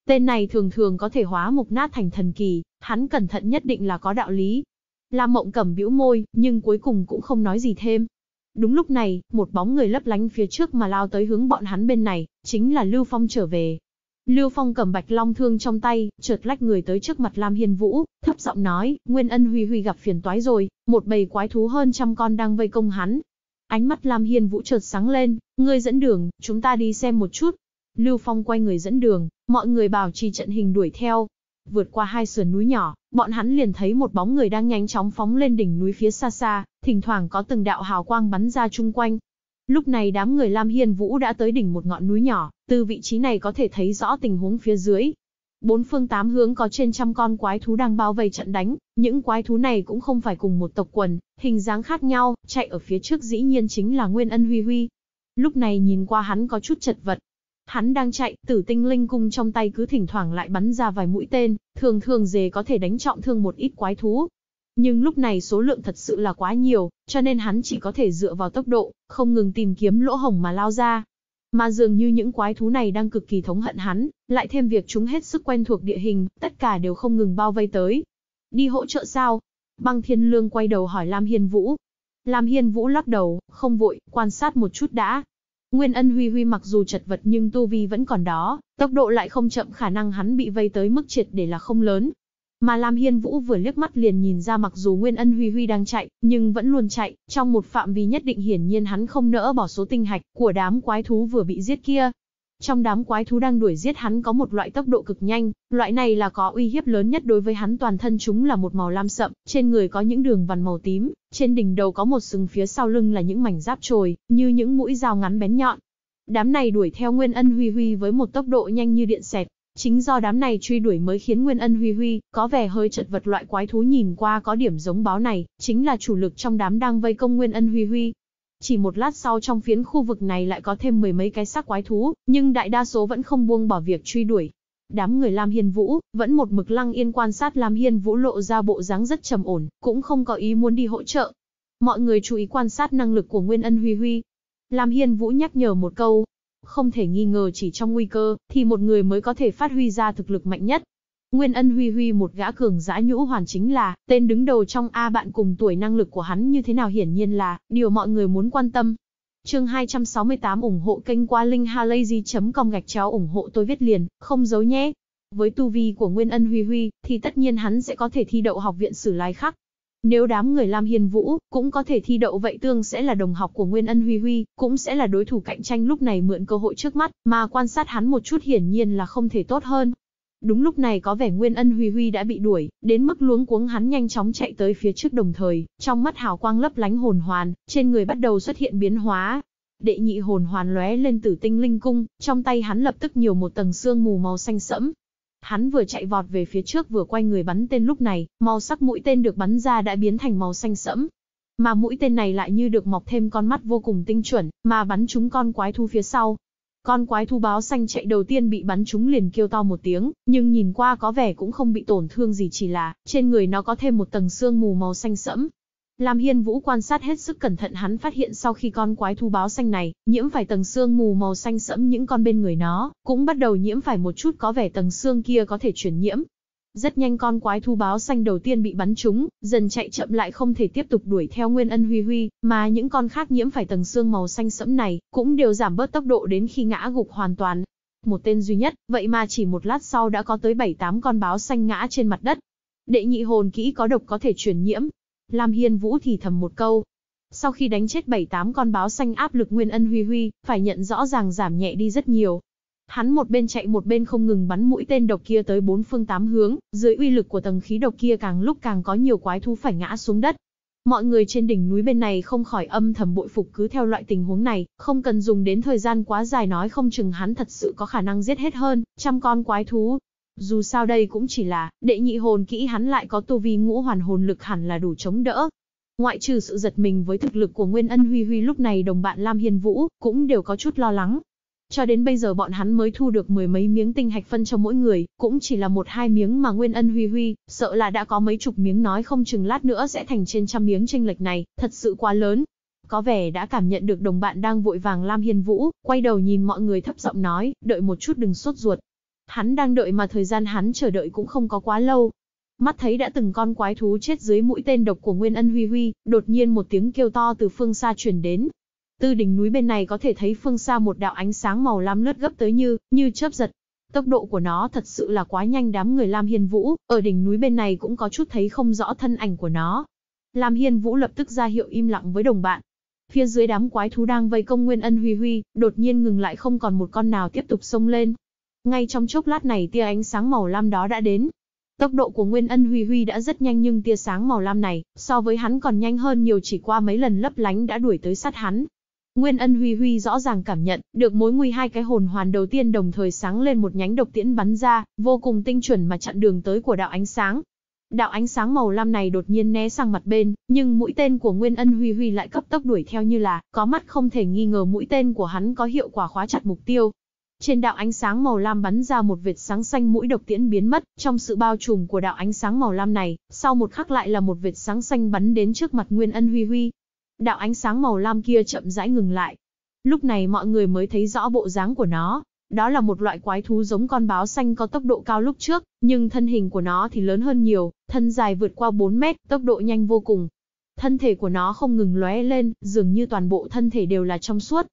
Speaker 1: Tên này thường thường có thể hóa mục nát thành thần kỳ, hắn cẩn thận nhất định là có đạo lý. Lam Mộng Cầm bĩu môi, nhưng cuối cùng cũng không nói gì thêm, Đúng lúc này, một bóng người lấp lánh phía trước mà lao tới hướng bọn hắn bên này, chính là Lưu Phong trở về. Lưu Phong cầm bạch long thương trong tay, chợt lách người tới trước mặt Lam Hiên Vũ, thấp giọng nói, Nguyên Ân Huy Huy gặp phiền toái rồi, một bầy quái thú hơn trăm con đang vây công hắn. Ánh mắt Lam Hiên Vũ chợt sáng lên, ngươi dẫn đường, chúng ta đi xem một chút. Lưu Phong quay người dẫn đường, mọi người bảo trì trận hình đuổi theo, Vượt qua hai sườn núi nhỏ, bọn hắn liền thấy một bóng người đang nhanh chóng phóng lên đỉnh núi phía xa xa, thỉnh thoảng có từng đạo hào quang bắn ra chung quanh. Lúc này đám người Lam Hiên Vũ đã tới đỉnh một ngọn núi nhỏ, từ vị trí này có thể thấy rõ tình huống phía dưới. Bốn phương tám hướng có trên trăm con quái thú đang bao vây trận đánh, những quái thú này cũng không phải cùng một tộc quần, hình dáng khác nhau, chạy ở phía trước dĩ nhiên chính là Nguyên Ân Huy Huy. Lúc này nhìn qua hắn có chút chật vật, Hắn đang chạy, tử tinh linh cung trong tay cứ thỉnh thoảng lại bắn ra vài mũi tên, thường thường dề có thể đánh trọng thương một ít quái thú. Nhưng lúc này số lượng thật sự là quá nhiều, cho nên hắn chỉ có thể dựa vào tốc độ, không ngừng tìm kiếm lỗ hổng mà lao ra. Mà dường như những quái thú này đang cực kỳ thống hận hắn, lại thêm việc chúng hết sức quen thuộc địa hình, tất cả đều không ngừng bao vây tới. Đi hỗ trợ sao? Băng Thiên Lương quay đầu hỏi Lam Hiên Vũ. Lam Hiên Vũ lắc đầu, không vội, quan sát một chút đã, Nguyên ân huy huy mặc dù chật vật nhưng tu vi vẫn còn đó, tốc độ lại không chậm khả năng hắn bị vây tới mức triệt để là không lớn. Mà Lam Hiên Vũ vừa liếc mắt liền nhìn ra mặc dù Nguyên ân huy huy đang chạy, nhưng vẫn luôn chạy, trong một phạm vi nhất định hiển nhiên hắn không nỡ bỏ số tinh hạch của đám quái thú vừa bị giết kia, trong đám quái thú đang đuổi giết hắn có một loại tốc độ cực nhanh, loại này là có uy hiếp lớn nhất đối với hắn toàn thân chúng là một màu lam sậm, trên người có những đường vằn màu tím, trên đỉnh đầu có một sừng phía sau lưng là những mảnh giáp trồi, như những mũi dao ngắn bén nhọn. Đám này đuổi theo Nguyên Ân Huy Huy với một tốc độ nhanh như điện xẹt, Chính do đám này truy đuổi mới khiến Nguyên Ân Huy Huy có vẻ hơi chật vật loại quái thú nhìn qua có điểm giống báo này, chính là chủ lực trong đám đang vây công Nguyên Ân Huy Huy, chỉ một lát sau trong phiến khu vực này lại có thêm mười mấy cái xác quái thú, nhưng đại đa số vẫn không buông bỏ việc truy đuổi. Đám người Lam Hiên Vũ, vẫn một mực lăng yên quan sát Lam Hiên Vũ lộ ra bộ dáng rất trầm ổn, cũng không có ý muốn đi hỗ trợ. Mọi người chú ý quan sát năng lực của Nguyên Ân Huy Huy. Lam Hiên Vũ nhắc nhở một câu, không thể nghi ngờ chỉ trong nguy cơ, thì một người mới có thể phát huy ra thực lực mạnh nhất. Nguyên Ân Huy Huy một gã cường giã nhũ hoàn chính là, tên đứng đầu trong A bạn cùng tuổi năng lực của hắn như thế nào hiển nhiên là, điều mọi người muốn quan tâm. chương 268 ủng hộ kênh qua linkhalazy.com gạch chéo ủng hộ tôi viết liền, không giấu nhé. Với tu vi của Nguyên Ân Huy Huy, thì tất nhiên hắn sẽ có thể thi đậu học viện sử lai khắc. Nếu đám người Lam Hiền Vũ cũng có thể thi đậu vậy tương sẽ là đồng học của Nguyên Ân Huy Huy, cũng sẽ là đối thủ cạnh tranh lúc này mượn cơ hội trước mắt, mà quan sát hắn một chút hiển nhiên là không thể tốt hơn, Đúng lúc này có vẻ Nguyên Ân Huy Huy đã bị đuổi, đến mức luống cuống hắn nhanh chóng chạy tới phía trước đồng thời, trong mắt hào quang lấp lánh hồn hoàn, trên người bắt đầu xuất hiện biến hóa. Đệ nhị hồn hoàn lóe lên tử tinh linh cung, trong tay hắn lập tức nhiều một tầng xương mù màu xanh sẫm. Hắn vừa chạy vọt về phía trước vừa quay người bắn tên lúc này, màu sắc mũi tên được bắn ra đã biến thành màu xanh sẫm. Mà mũi tên này lại như được mọc thêm con mắt vô cùng tinh chuẩn, mà bắn trúng con quái thú phía sau, con quái thú báo xanh chạy đầu tiên bị bắn trúng liền kêu to một tiếng, nhưng nhìn qua có vẻ cũng không bị tổn thương gì chỉ là, trên người nó có thêm một tầng xương mù màu xanh sẫm. Lam Hiên Vũ quan sát hết sức cẩn thận hắn phát hiện sau khi con quái thú báo xanh này, nhiễm phải tầng xương mù màu xanh sẫm những con bên người nó, cũng bắt đầu nhiễm phải một chút có vẻ tầng xương kia có thể chuyển nhiễm, rất nhanh con quái thú báo xanh đầu tiên bị bắn trúng, dần chạy chậm lại không thể tiếp tục đuổi theo Nguyên Ân Huy Huy, mà những con khác nhiễm phải tầng xương màu xanh sẫm này, cũng đều giảm bớt tốc độ đến khi ngã gục hoàn toàn. Một tên duy nhất, vậy mà chỉ một lát sau đã có tới 7-8 con báo xanh ngã trên mặt đất. Đệ nhị hồn kỹ có độc có thể truyền nhiễm. Lam Hiên Vũ thì thầm một câu. Sau khi đánh chết 7-8 con báo xanh áp lực Nguyên Ân Huy Huy, phải nhận rõ ràng giảm nhẹ đi rất nhiều, Hắn một bên chạy một bên không ngừng bắn mũi tên độc kia tới bốn phương tám hướng, dưới uy lực của tầng khí độc kia càng lúc càng có nhiều quái thú phải ngã xuống đất. Mọi người trên đỉnh núi bên này không khỏi âm thầm bội phục cứ theo loại tình huống này, không cần dùng đến thời gian quá dài nói không chừng hắn thật sự có khả năng giết hết hơn, trăm con quái thú. Dù sao đây cũng chỉ là, đệ nhị hồn kỹ hắn lại có tu vi ngũ hoàn hồn lực hẳn là đủ chống đỡ. Ngoại trừ sự giật mình với thực lực của Nguyên Ân Huy Huy lúc này đồng bạn Lam Hiên Vũ cũng đều có chút lo lắng, cho đến bây giờ bọn hắn mới thu được mười mấy miếng tinh hạch phân cho mỗi người, cũng chỉ là một hai miếng mà Nguyên Ân Huy Huy, sợ là đã có mấy chục miếng nói không chừng lát nữa sẽ thành trên trăm miếng tranh lệch này, thật sự quá lớn. Có vẻ đã cảm nhận được đồng bạn đang vội vàng Lam Hiên Vũ, quay đầu nhìn mọi người thấp giọng nói, đợi một chút đừng sốt ruột. Hắn đang đợi mà thời gian hắn chờ đợi cũng không có quá lâu, mắt thấy đã từng con quái thú chết dưới mũi tên độc của Nguyên Ân Huy Huy, đột nhiên một tiếng kêu to từ phương xa truyền đến, từ đỉnh núi bên này có thể thấy phương xa một đạo ánh sáng màu lam lướt gấp tới như, như chớp giật. Tốc độ của nó thật sự là quá nhanh đám người Lam Hiên Vũ, ở đỉnh núi bên này cũng có chút thấy không rõ thân ảnh của nó. Lam Hiên Vũ lập tức ra hiệu im lặng với đồng bạn. Phía dưới đám quái thú đang vây công Nguyên Ân Huy Huy, đột nhiên ngừng lại không còn một con nào tiếp tục xông lên. Ngay trong chốc lát này tia ánh sáng màu lam đó đã đến. Tốc độ của Nguyên Ân Huy Huy đã rất nhanh nhưng tia sáng màu lam này, so với hắn còn nhanh hơn nhiều chỉ qua mấy lần lấp lánh đã đuổi tới sát hắn. Nguyên Ân Huy Huy rõ ràng cảm nhận được mối nguy hai cái hồn hoàn đầu tiên đồng thời sáng lên một nhánh độc tiễn bắn ra, vô cùng tinh chuẩn mà chặn đường tới của đạo ánh sáng. Đạo ánh sáng màu lam này đột nhiên né sang mặt bên, nhưng mũi tên của Nguyên Ân Huy Huy lại cấp tốc đuổi theo như là có mắt không thể nghi ngờ mũi tên của hắn có hiệu quả khóa chặt mục tiêu. Trên đạo ánh sáng màu lam bắn ra một vệt sáng xanh mũi độc tiễn biến mất, trong sự bao trùm của đạo ánh sáng màu lam này, sau một khắc lại là một vệt sáng xanh bắn đến trước mặt Nguyên Ân Huy Huy, đạo ánh sáng màu lam kia chậm rãi ngừng lại. Lúc này mọi người mới thấy rõ bộ dáng của nó, đó là một loại quái thú giống con báo xanh có tốc độ cao lúc trước, nhưng thân hình của nó thì lớn hơn nhiều, thân dài vượt qua 4 mét, tốc độ nhanh vô cùng. Thân thể của nó không ngừng lóe lên, dường như toàn bộ thân thể đều là trong suốt.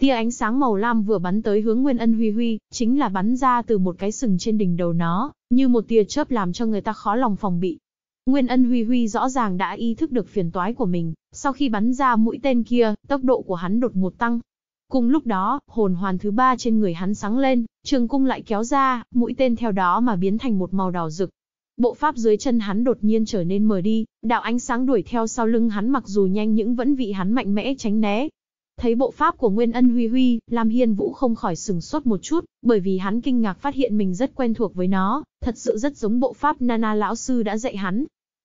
Speaker 1: Tia ánh sáng màu lam vừa bắn tới hướng Nguyên Ân Huy Huy, chính là bắn ra từ một cái sừng trên đỉnh đầu nó, như một tia chớp làm cho người ta khó lòng phòng bị. Nguyên Ân Huy Huy rõ ràng đã ý thức được phiền toái của mình, sau khi bắn ra mũi tên kia, tốc độ của hắn đột ngột tăng. Cùng lúc đó, hồn hoàn thứ ba trên người hắn sáng lên, trường cung lại kéo ra, mũi tên theo đó mà biến thành một màu đỏ rực. Bộ pháp dưới chân hắn đột nhiên trở nên mờ đi, đạo ánh sáng đuổi theo sau lưng hắn mặc dù nhanh nhưng vẫn vị hắn mạnh mẽ tránh né. Thấy bộ pháp của Nguyên Ân Huy Huy, Lam Hiên Vũ không khỏi sừng sốt một chút, bởi vì hắn kinh ngạc phát hiện mình rất quen thuộc với nó, thật sự rất giống bộ pháp Nana lão sư đã dạy hắn.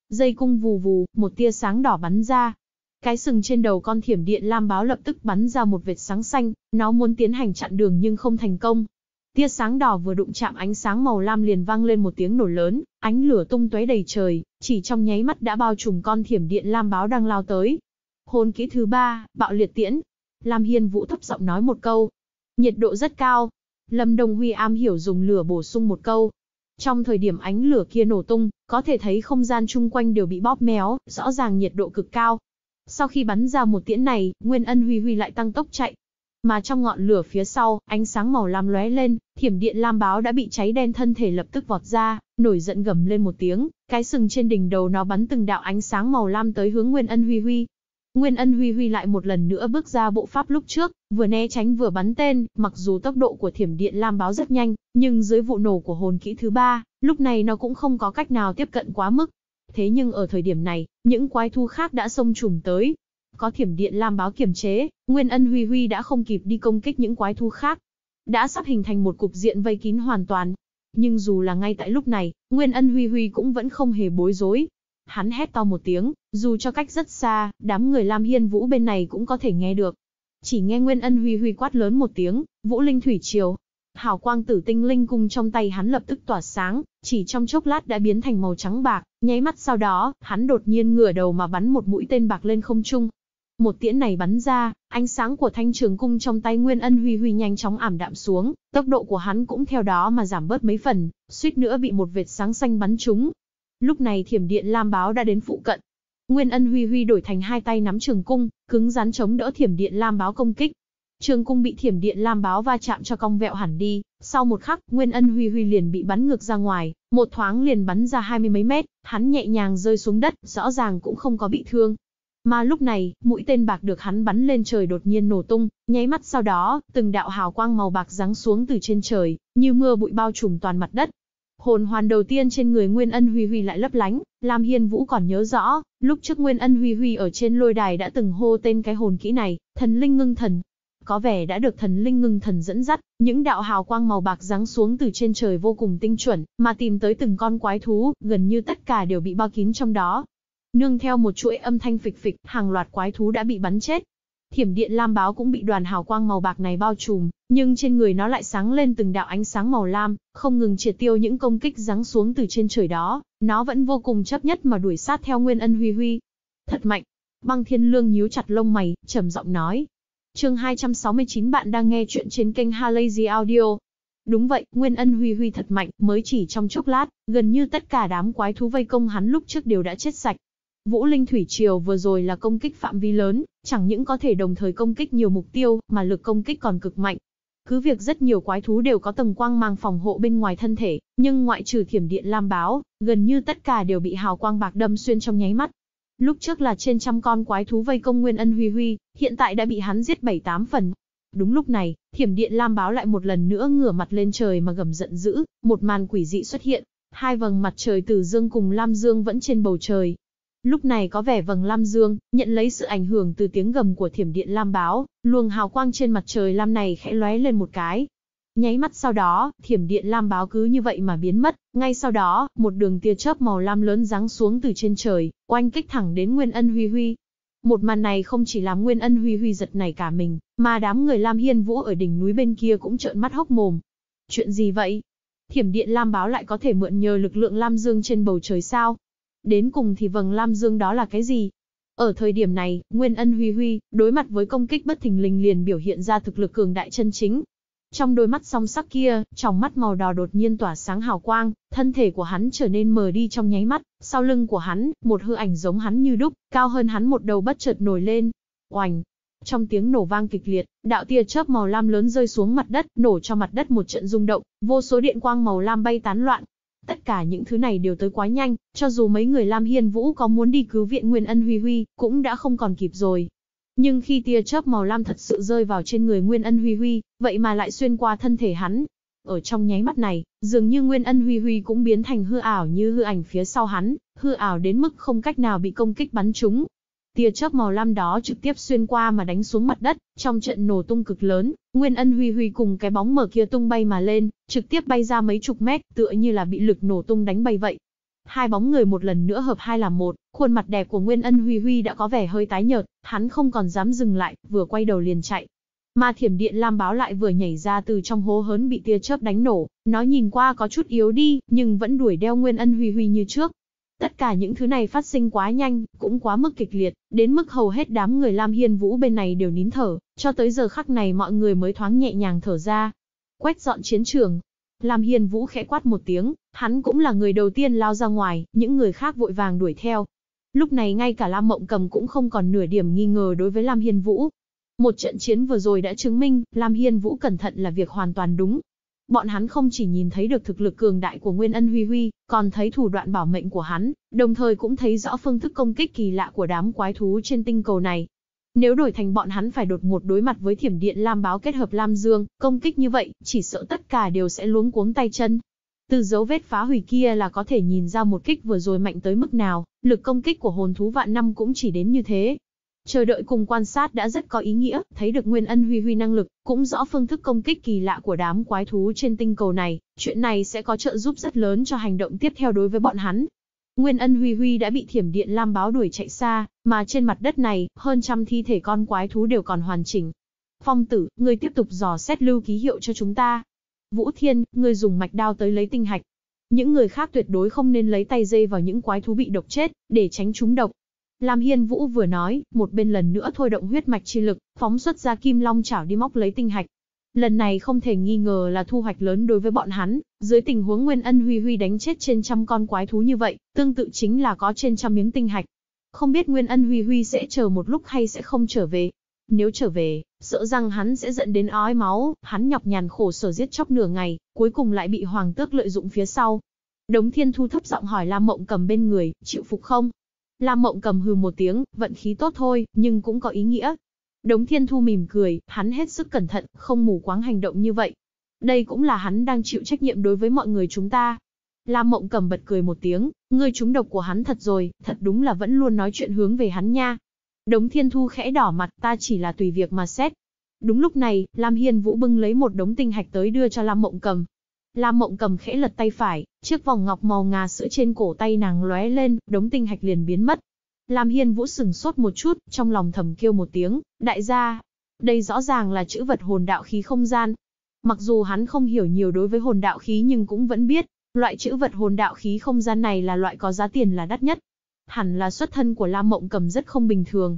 Speaker 1: Dây cung vù vù, một tia sáng đỏ bắn ra, cái sừng trên đầu con thiểm điện lam báo lập tức bắn ra một vệt sáng xanh, nó muốn tiến hành chặn đường nhưng không thành công. Tia sáng đỏ vừa đụng chạm ánh sáng màu lam liền vang lên một tiếng nổ lớn, ánh lửa tung tóe đầy trời, chỉ trong nháy mắt đã bao trùm con thiểm điện lam báo đang lao tới. Hồn kỹ thứ ba, bạo liệt tiễn. Lam Hiên Vũ thấp giọng nói một câu. Nhiệt độ rất cao. Lâm Đông Huy am hiểu dùng lửa bổ sung một câu, trong thời điểm ánh lửa kia nổ tung, có thể thấy không gian chung quanh đều bị bóp méo, rõ ràng nhiệt độ cực cao, sau khi bắn ra một tiễn này, Nguyên Ân Huy Huy lại tăng tốc chạy. Mà trong ngọn lửa phía sau, ánh sáng màu lam lóe lên, thiểm điện lam báo đã bị cháy đen thân thể lập tức vọt ra, nổi giận gầm lên một tiếng, cái sừng trên đỉnh đầu nó bắn từng đạo ánh sáng màu lam tới hướng Nguyên Ân Huy Huy. Nguyên Ân Huy Huy lại một lần nữa bước ra bộ pháp lúc trước, vừa né tránh vừa bắn tên, mặc dù tốc độ của thiểm điện lam báo rất nhanh, nhưng dưới vụ nổ của hồn kỹ thứ ba, lúc này nó cũng không có cách nào tiếp cận quá mức, Thế nhưng ở thời điểm này, những quái thu khác đã xông trùm tới. Có thiểm điện lam báo kiểm chế, Nguyên Ân Huy Huy đã không kịp đi công kích những quái thu khác. Đã sắp hình thành một cục diện vây kín hoàn toàn. Nhưng dù là ngay tại lúc này, Nguyên Ân Huy Huy cũng vẫn không hề bối rối. Hắn hét to một tiếng, dù cho cách rất xa, đám người Lam Hiên Vũ bên này cũng có thể nghe được. Chỉ nghe Nguyên Ân Huy Huy quát lớn một tiếng, Vũ Linh Thủy Triều, Hào quang tử tinh linh cung trong tay hắn lập tức tỏa sáng, chỉ trong chốc lát đã biến thành màu trắng bạc, nháy mắt sau đó, hắn đột nhiên ngửa đầu mà bắn một mũi tên bạc lên không trung. Một tiễn này bắn ra, ánh sáng của thanh trường cung trong tay Nguyên Ân Huy Huy nhanh chóng ảm đạm xuống, tốc độ của hắn cũng theo đó mà giảm bớt mấy phần, suýt nữa bị một vệt sáng xanh bắn trúng. Lúc này thiểm điện lam báo đã đến phụ cận. Nguyên Ân Huy Huy đổi thành hai tay nắm trường cung, cứng rắn chống đỡ thiểm điện lam báo công kích, Trường cung bị thiểm điện lam báo va chạm cho cong vẹo hẳn đi, sau một khắc, Nguyên Ân Huy Huy liền bị bắn ngược ra ngoài, một thoáng liền bắn ra hai mươi mấy mét, hắn nhẹ nhàng rơi xuống đất, rõ ràng cũng không có bị thương. Mà lúc này, mũi tên bạc được hắn bắn lên trời đột nhiên nổ tung, nháy mắt sau đó, từng đạo hào quang màu bạc giáng xuống từ trên trời, như mưa bụi bao trùm toàn mặt đất. Hồn hoàn đầu tiên trên người Nguyên Ân Huy Huy lại lấp lánh, Lam Hiên Vũ còn nhớ rõ, lúc trước Nguyên Ân Huy Huy ở trên lôi đài đã từng hô tên cái hồn kỹ này, thần linh ngưng thần, có vẻ đã được thần linh ngưng thần dẫn dắt, những đạo hào quang màu bạc giáng xuống từ trên trời vô cùng tinh chuẩn, mà tìm tới từng con quái thú, gần như tất cả đều bị bao kín trong đó. Nương theo một chuỗi âm thanh phịch phịch, hàng loạt quái thú đã bị bắn chết. Thiểm điện lam báo cũng bị đoàn hào quang màu bạc này bao trùm, nhưng trên người nó lại sáng lên từng đạo ánh sáng màu lam, không ngừng triệt tiêu những công kích giáng xuống từ trên trời đó, nó vẫn vô cùng chấp nhất mà đuổi sát theo Nguyên Ân Huy Huy. Thật mạnh. Băng Thiên Lương nhíu chặt lông mày, trầm giọng nói, Chương 269 bạn đang nghe chuyện trên kênh Halazy Audio. Đúng vậy, Nguyên Ân Huy Huy thật mạnh, mới chỉ trong chốc lát, gần như tất cả đám quái thú vây công hắn lúc trước đều đã chết sạch. Vũ Linh Thủy Triều vừa rồi là công kích phạm vi lớn, chẳng những có thể đồng thời công kích nhiều mục tiêu, mà lực công kích còn cực mạnh. Cứ việc rất nhiều quái thú đều có tầng quang mang phòng hộ bên ngoài thân thể, nhưng ngoại trừ thiểm điện lam báo, gần như tất cả đều bị hào quang bạc đâm xuyên trong nháy mắt, lúc trước là trên trăm con quái thú vây công Nguyên Ân Huy Huy, hiện tại đã bị hắn giết bảy tám phần. Đúng lúc này, Thiểm Điện Lam báo lại một lần nữa ngửa mặt lên trời mà gầm giận dữ, một màn quỷ dị xuất hiện, hai vầng mặt trời từ dương cùng lam dương vẫn trên bầu trời. Lúc này có vẻ vầng lam dương, nhận lấy sự ảnh hưởng từ tiếng gầm của thiểm điện lam báo, luồng hào quang trên mặt trời lam này khẽ lóe lên một cái, Nháy mắt sau đó, thiểm điện lam báo cứ như vậy mà biến mất, ngay sau đó, một đường tia chớp màu lam lớn giáng xuống từ trên trời, oanh kích thẳng đến Nguyên Ân Huy Huy. Một màn này không chỉ làm Nguyên Ân Huy Huy giật này cả mình, mà đám người Lam Hiên Vũ ở đỉnh núi bên kia cũng trợn mắt hốc mồm. Chuyện gì vậy? Thiểm điện lam báo lại có thể mượn nhờ lực lượng lam dương trên bầu trời sao? Đến cùng thì vầng lam dương đó là cái gì? Ở thời điểm này, Nguyên Ân Huy Huy, đối mặt với công kích bất thình lình liền biểu hiện ra thực lực cường đại chân chính, trong đôi mắt song sắc kia, trong mắt màu đỏ đột nhiên tỏa sáng hào quang, thân thể của hắn trở nên mờ đi trong nháy mắt, sau lưng của hắn, một hư ảnh giống hắn như đúc, cao hơn hắn một đầu bất chợt nổi lên. Oành! Trong tiếng nổ vang kịch liệt, đạo tia chớp màu lam lớn rơi xuống mặt đất, nổ cho mặt đất một trận rung động, vô số điện quang màu lam bay tán loạn. Tất cả những thứ này đều tới quá nhanh, cho dù mấy người Lam Hiên Vũ có muốn đi cứu viện Nguyên Ân Huy Huy, cũng đã không còn kịp rồi, nhưng khi tia chớp màu lam thật sự rơi vào trên người Nguyên Ân Huy Huy, vậy mà lại xuyên qua thân thể hắn. Ở trong nháy mắt này, dường như Nguyên Ân Huy Huy cũng biến thành hư ảo như hư ảnh phía sau hắn, hư ảo đến mức không cách nào bị công kích bắn trúng. Tia chớp màu lam đó trực tiếp xuyên qua mà đánh xuống mặt đất, trong trận nổ tung cực lớn, Nguyên Ân Huy Huy cùng cái bóng mở kia tung bay mà lên, trực tiếp bay ra mấy chục mét, tựa như là bị lực nổ tung đánh bay vậy, Hai bóng người một lần nữa hợp hai làm một, khuôn mặt đẹp của Nguyên Ân Huy Huy đã có vẻ hơi tái nhợt, hắn không còn dám dừng lại, vừa quay đầu liền chạy. Mà thiểm điện lam báo lại vừa nhảy ra từ trong hố hớn bị tia chớp đánh nổ, nó nhìn qua có chút yếu đi, nhưng vẫn đuổi đeo Nguyên Ân Huy Huy như trước. Tất cả những thứ này phát sinh quá nhanh, cũng quá mức kịch liệt, đến mức hầu hết đám người Lam Hiên Vũ bên này đều nín thở, cho tới giờ khắc này mọi người mới thoáng nhẹ nhàng thở ra. Quét dọn chiến trường. Lam Hiên Vũ khẽ quát một tiếng, Hắn cũng là người đầu tiên lao ra ngoài, những người khác vội vàng đuổi theo. Lúc này ngay cả Lam Mộng Cầm cũng không còn nửa điểm nghi ngờ đối với Lam Hiên Vũ. Một trận chiến vừa rồi đã chứng minh, Lam Hiên Vũ cẩn thận là việc hoàn toàn đúng. Bọn hắn không chỉ nhìn thấy được thực lực cường đại của Nguyên Ân Huy Huy, còn thấy thủ đoạn bảo mệnh của hắn, đồng thời cũng thấy rõ phương thức công kích kỳ lạ của đám quái thú trên tinh cầu này. Nếu đổi thành bọn hắn phải đột ngột đối mặt với thiểm điện Lam Báo kết hợp Lam Dương, công kích như vậy, chỉ sợ tất cả đều sẽ luống cuống tay chân, từ dấu vết phá hủy kia là có thể nhìn ra một kích vừa rồi mạnh tới mức nào, lực công kích của hồn thú vạn năm cũng chỉ đến như thế. Chờ đợi cùng quan sát đã rất có ý nghĩa, thấy được Nguyên Ân Huy Huy năng lực, cũng rõ phương thức công kích kỳ lạ của đám quái thú trên tinh cầu này, chuyện này sẽ có trợ giúp rất lớn cho hành động tiếp theo đối với bọn hắn. Nguyên Ân Huy Huy đã bị thiểm điện lam báo đuổi chạy xa, mà trên mặt đất này, hơn trăm thi thể con quái thú đều còn hoàn chỉnh. Phong tử, ngươi tiếp tục dò xét lưu ký hiệu cho chúng ta, Vũ Thiên, ngươi dùng mạch đao tới lấy tinh hạch. Những người khác tuyệt đối không nên lấy tay dây vào những quái thú bị độc chết, để tránh chúng độc. Lam Hiên Vũ vừa nói, một bên lần nữa thôi động huyết mạch chi lực, phóng xuất ra kim long chảo đi móc lấy tinh hạch. Lần này không thể nghi ngờ là thu hoạch lớn đối với bọn hắn, dưới tình huống Nguyên Ân Huy Huy đánh chết trên trăm con quái thú như vậy, tương tự chính là có trên trăm miếng tinh hạch. Không biết Nguyên Ân Huy Huy sẽ chờ một lúc hay sẽ không trở về, nếu trở về, sợ rằng hắn sẽ giận đến ói máu, hắn nhọc nhằn khổ sở giết chóc nửa ngày, cuối cùng lại bị hoàng tước lợi dụng phía sau. Đống thiên thu thấp giọng hỏi Lam Mộng cầm bên người, chịu phục không? Lam Mộng cầm hừ một tiếng, vận khí tốt thôi, nhưng cũng có ý nghĩa. Đống thiên thu mỉm cười, hắn hết sức cẩn thận, không mù quáng hành động như vậy. Đây cũng là hắn đang chịu trách nhiệm đối với mọi người chúng ta. Lam Mộng cầm bật cười một tiếng, ngươi chúng độc của hắn thật rồi, thật đúng là vẫn luôn nói chuyện hướng về hắn nha. Đống thiên thu khẽ đỏ mặt ta chỉ là tùy việc mà xét. Đúng lúc này, Lam Hiên Vũ bưng lấy một đống tinh hạch tới đưa cho Lam Mộng Cầm. Lam Mộng Cầm khẽ lật tay phải, chiếc vòng ngọc màu ngà sữa trên cổ tay nàng lóe lên, đống tinh hạch liền biến mất. Lam Hiên Vũ sừng sốt một chút, trong lòng thầm kêu một tiếng, đại gia. Đây rõ ràng là chữ vật hồn đạo khí không gian. Mặc dù hắn không hiểu nhiều đối với hồn đạo khí nhưng cũng vẫn biết, loại chữ vật hồn đạo khí không gian này là loại có giá tiền là đắt nhất, hẳn là xuất thân của La Mộng Cầm rất không bình thường.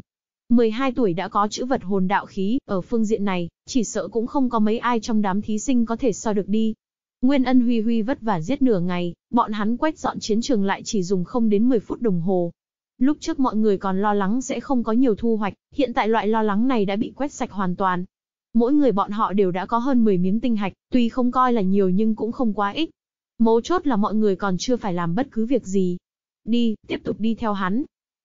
Speaker 1: 12 tuổi đã có chữ vật hồn đạo khí, ở phương diện này, chỉ sợ cũng không có mấy ai trong đám thí sinh có thể so được đi. Nguyên ân huy huy vất vả giết nửa ngày, bọn hắn quét dọn chiến trường lại chỉ dùng không đến 10 phút đồng hồ. Lúc trước mọi người còn lo lắng sẽ không có nhiều thu hoạch, hiện tại loại lo lắng này đã bị quét sạch hoàn toàn. Mỗi người bọn họ đều đã có hơn 10 miếng tinh hạch, tuy không coi là nhiều nhưng cũng không quá ít. Mấu chốt là mọi người còn chưa phải làm bất cứ việc gì, đi, tiếp tục đi theo hắn.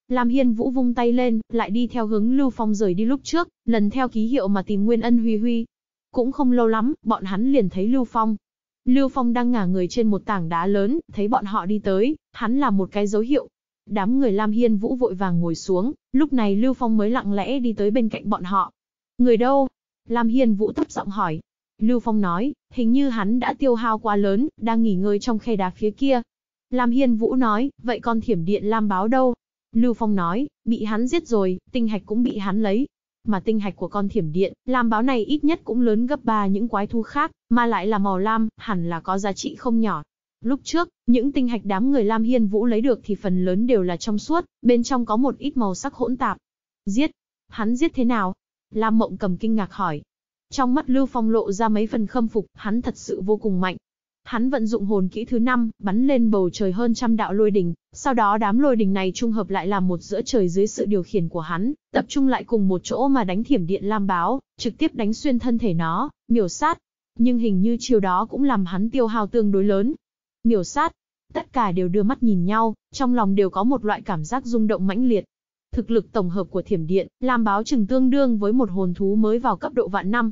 Speaker 1: Lam Hiên Vũ vung tay lên, lại đi theo hướng Lưu Phong rời đi lúc trước, lần theo ký hiệu mà tìm Nguyên Ân Huy Huy. Cũng không lâu lắm, bọn hắn liền thấy Lưu Phong. Lưu Phong đang ngả người trên một tảng đá lớn, thấy bọn họ đi tới, hắn là một cái dấu hiệu. Đám người Lam Hiên Vũ vội vàng ngồi xuống, lúc này Lưu Phong mới lặng lẽ đi tới bên cạnh bọn họ. Người đâu? Lam Hiên Vũ thấp giọng hỏi. Lưu Phong nói, hình như hắn đã tiêu hao quá lớn, đang nghỉ ngơi trong khe đá phía kia, Lam Hiên Vũ nói, vậy con thiểm điện Lam báo đâu? Lưu Phong nói, bị hắn giết rồi, tinh hạch cũng bị hắn lấy. Mà tinh hạch của con thiểm điện, Lam báo này ít nhất cũng lớn gấp 3 những quái thú khác, mà lại là màu lam, hẳn là có giá trị không nhỏ. Lúc trước, những tinh hạch đám người Lam Hiên Vũ lấy được thì phần lớn đều là trong suốt, bên trong có một ít màu sắc hỗn tạp. Giết! Hắn giết thế nào? Lam Mộng cầm kinh ngạc hỏi. Trong mắt Lưu Phong lộ ra mấy phần khâm phục, hắn thật sự vô cùng mạnh, Hắn vận dụng hồn kỹ thứ năm, bắn lên bầu trời hơn trăm đạo lôi đình, sau đó đám lôi đình này trung hợp lại làm một giữa trời dưới sự điều khiển của hắn, tập trung lại cùng một chỗ mà đánh thiểm điện lam báo, trực tiếp đánh xuyên thân thể nó, miểu sát. Nhưng hình như chiều đó cũng làm hắn tiêu hao tương đối lớn. Miểu sát, tất cả đều đưa mắt nhìn nhau, trong lòng đều có một loại cảm giác rung động mãnh liệt. Thực lực tổng hợp của thiểm điện, Lam báo chừng tương đương với một hồn thú mới vào cấp độ vạn năm,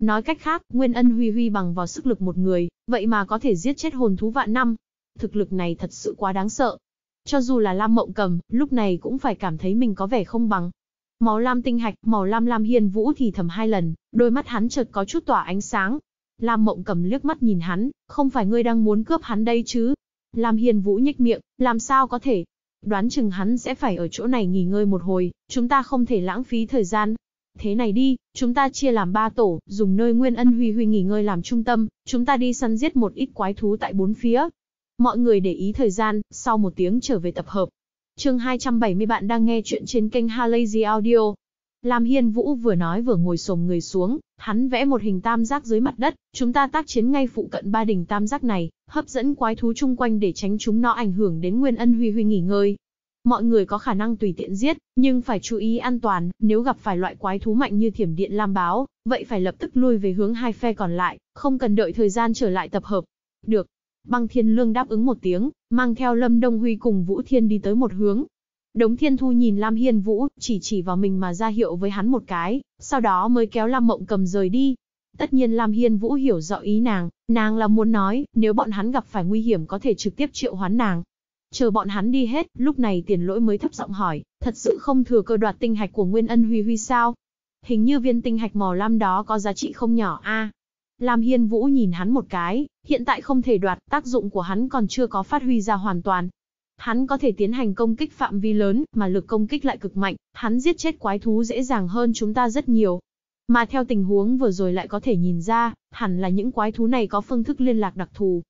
Speaker 1: Nói cách khác, Nguyên Ân Huy Huy bằng vào sức lực một người, vậy mà có thể giết chết hồn thú vạn năm. Thực lực này thật sự quá đáng sợ. Cho dù là Lam Mộng Cầm, lúc này cũng phải cảm thấy mình có vẻ không bằng. Màu lam tinh hạch, màu lam lam hiên vũ thì thầm hai lần, đôi mắt hắn chợt có chút tỏa ánh sáng. Lam Mộng Cầm liếc mắt nhìn hắn, không phải ngươi đang muốn cướp hắn đây chứ? Lam Hiên Vũ nhếch miệng, làm sao có thể? Đoán chừng hắn sẽ phải ở chỗ này nghỉ ngơi một hồi, chúng ta không thể lãng phí thời gian, Thế này đi, chúng ta chia làm ba tổ, dùng nơi Nguyên Ân Huy Huy nghỉ ngơi làm trung tâm, chúng ta đi săn giết một ít quái thú tại bốn phía. Mọi người để ý thời gian, sau một tiếng trở về tập hợp. chương 270 bạn đang nghe chuyện trên kênh Halazy Audio. Lam Hiên Vũ vừa nói vừa ngồi sồm người xuống, hắn vẽ một hình tam giác dưới mặt đất, chúng ta tác chiến ngay phụ cận ba đỉnh tam giác này, hấp dẫn quái thú chung quanh để tránh chúng nó ảnh hưởng đến Nguyên Ân Huy Huy nghỉ ngơi, Mọi người có khả năng tùy tiện giết, nhưng phải chú ý an toàn, nếu gặp phải loại quái thú mạnh như thiểm điện lam báo, vậy phải lập tức lui về hướng hai phe còn lại, không cần đợi thời gian trở lại tập hợp. Được. Băng Thiên Lương đáp ứng một tiếng, mang theo Lâm Đông Huy cùng Vũ Thiên đi tới một hướng. Đống Thiên Thu nhìn Lam Hiên Vũ, chỉ chỉ vào mình mà ra hiệu với hắn một cái, sau đó mới kéo Lam Mộng cầm rời đi. Tất nhiên Lam Hiên Vũ hiểu rõ ý nàng, nàng là muốn nói, nếu bọn hắn gặp phải nguy hiểm có thể trực tiếp triệu hoán nàng, Chờ bọn hắn đi hết, lúc này tiền lỗi mới thấp giọng hỏi, thật sự không thừa cơ đoạt tinh hạch của Nguyên Ân Huy Huy sao? Hình như viên tinh hạch màu lam đó có giá trị không nhỏ a. Lam Hiên Vũ nhìn hắn một cái, hiện tại không thể đoạt, tác dụng của hắn còn chưa có phát huy ra hoàn toàn. Hắn có thể tiến hành công kích phạm vi lớn, mà lực công kích lại cực mạnh, hắn giết chết quái thú dễ dàng hơn chúng ta rất nhiều. Mà theo tình huống vừa rồi lại có thể nhìn ra, hẳn là những quái thú này có phương thức liên lạc đặc thù,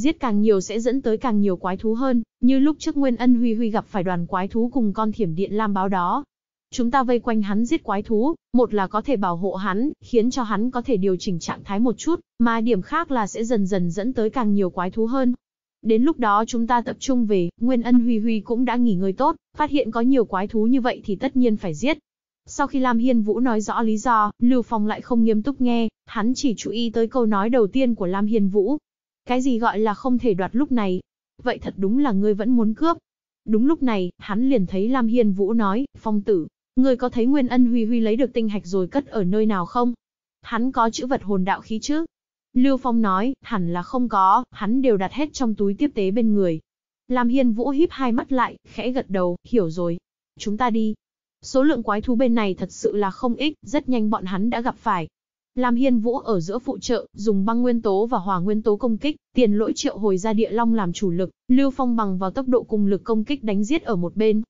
Speaker 1: Giết càng nhiều sẽ dẫn tới càng nhiều quái thú hơn, như lúc trước Nguyên Ân Huy Huy gặp phải đoàn quái thú cùng con thiểm điện lam báo đó. Chúng ta vây quanh hắn giết quái thú, một là có thể bảo hộ hắn, khiến cho hắn có thể điều chỉnh trạng thái một chút, mà điểm khác là sẽ dần dần dẫn tới càng nhiều quái thú hơn. Đến lúc đó chúng ta tập trung về, Nguyên Ân Huy Huy cũng đã nghỉ ngơi tốt, phát hiện có nhiều quái thú như vậy thì tất nhiên phải giết, sau khi Lam Hiên Vũ nói rõ lý do, Lưu Phong lại không nghiêm túc nghe, hắn chỉ chú ý tới câu nói đầu tiên của Lam Hiên Vũ, cái gì gọi là không thể đoạt lúc này? Vậy thật đúng là ngươi vẫn muốn cướp. Đúng lúc này, hắn liền thấy Lam Hiên Vũ nói, phong tử, ngươi có thấy Nguyên Ân Huy Huy lấy được tinh hạch rồi cất ở nơi nào không? Hắn có chữ vật hồn đạo khí chứ? Lưu Phong nói, hẳn là không có, hắn đều đặt hết trong túi tiếp tế bên người. Lam Hiên Vũ híp hai mắt lại, khẽ gật đầu, hiểu rồi. Chúng ta đi. Số lượng quái thú bên này thật sự là không ít, rất nhanh bọn hắn đã gặp phải. Lam Hiên Vũ ở giữa phụ trợ, dùng băng nguyên tố và hỏa nguyên tố công kích, tiền lỗi triệu hồi ra địa long làm chủ lực, Lưu Phong bằng vào tốc độ cùng lực công kích đánh giết ở một bên.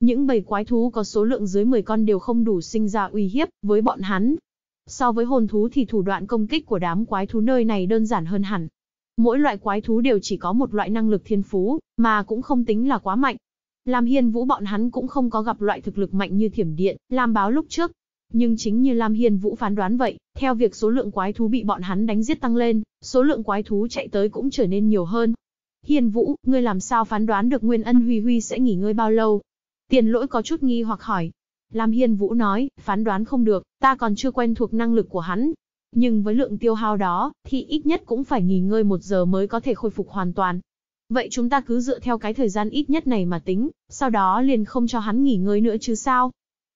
Speaker 1: Những bầy quái thú có số lượng dưới 10 con đều không đủ sinh ra uy hiếp với bọn hắn. So với hồn thú thì thủ đoạn công kích của đám quái thú nơi này đơn giản hơn hẳn. Mỗi loại quái thú đều chỉ có một loại năng lực thiên phú, mà cũng không tính là quá mạnh. Lam Hiên Vũ bọn hắn cũng không có gặp loại thực lực mạnh như thiểm điện, Lam báo lúc trước, nhưng chính như Lam Hiên Vũ phán đoán vậy, theo việc số lượng quái thú bị bọn hắn đánh giết tăng lên, số lượng quái thú chạy tới cũng trở nên nhiều hơn. Hiên Vũ, ngươi làm sao phán đoán được Nguyên Ân Huy Huy sẽ nghỉ ngơi bao lâu? Tiền lỗi có chút nghi hoặc hỏi. Lam Hiên Vũ nói, phán đoán không được, ta còn chưa quen thuộc năng lực của hắn. Nhưng với lượng tiêu hao đó, thì ít nhất cũng phải nghỉ ngơi một giờ mới có thể khôi phục hoàn toàn. Vậy chúng ta cứ dựa theo cái thời gian ít nhất này mà tính, sau đó liền không cho hắn nghỉ ngơi nữa chứ sao?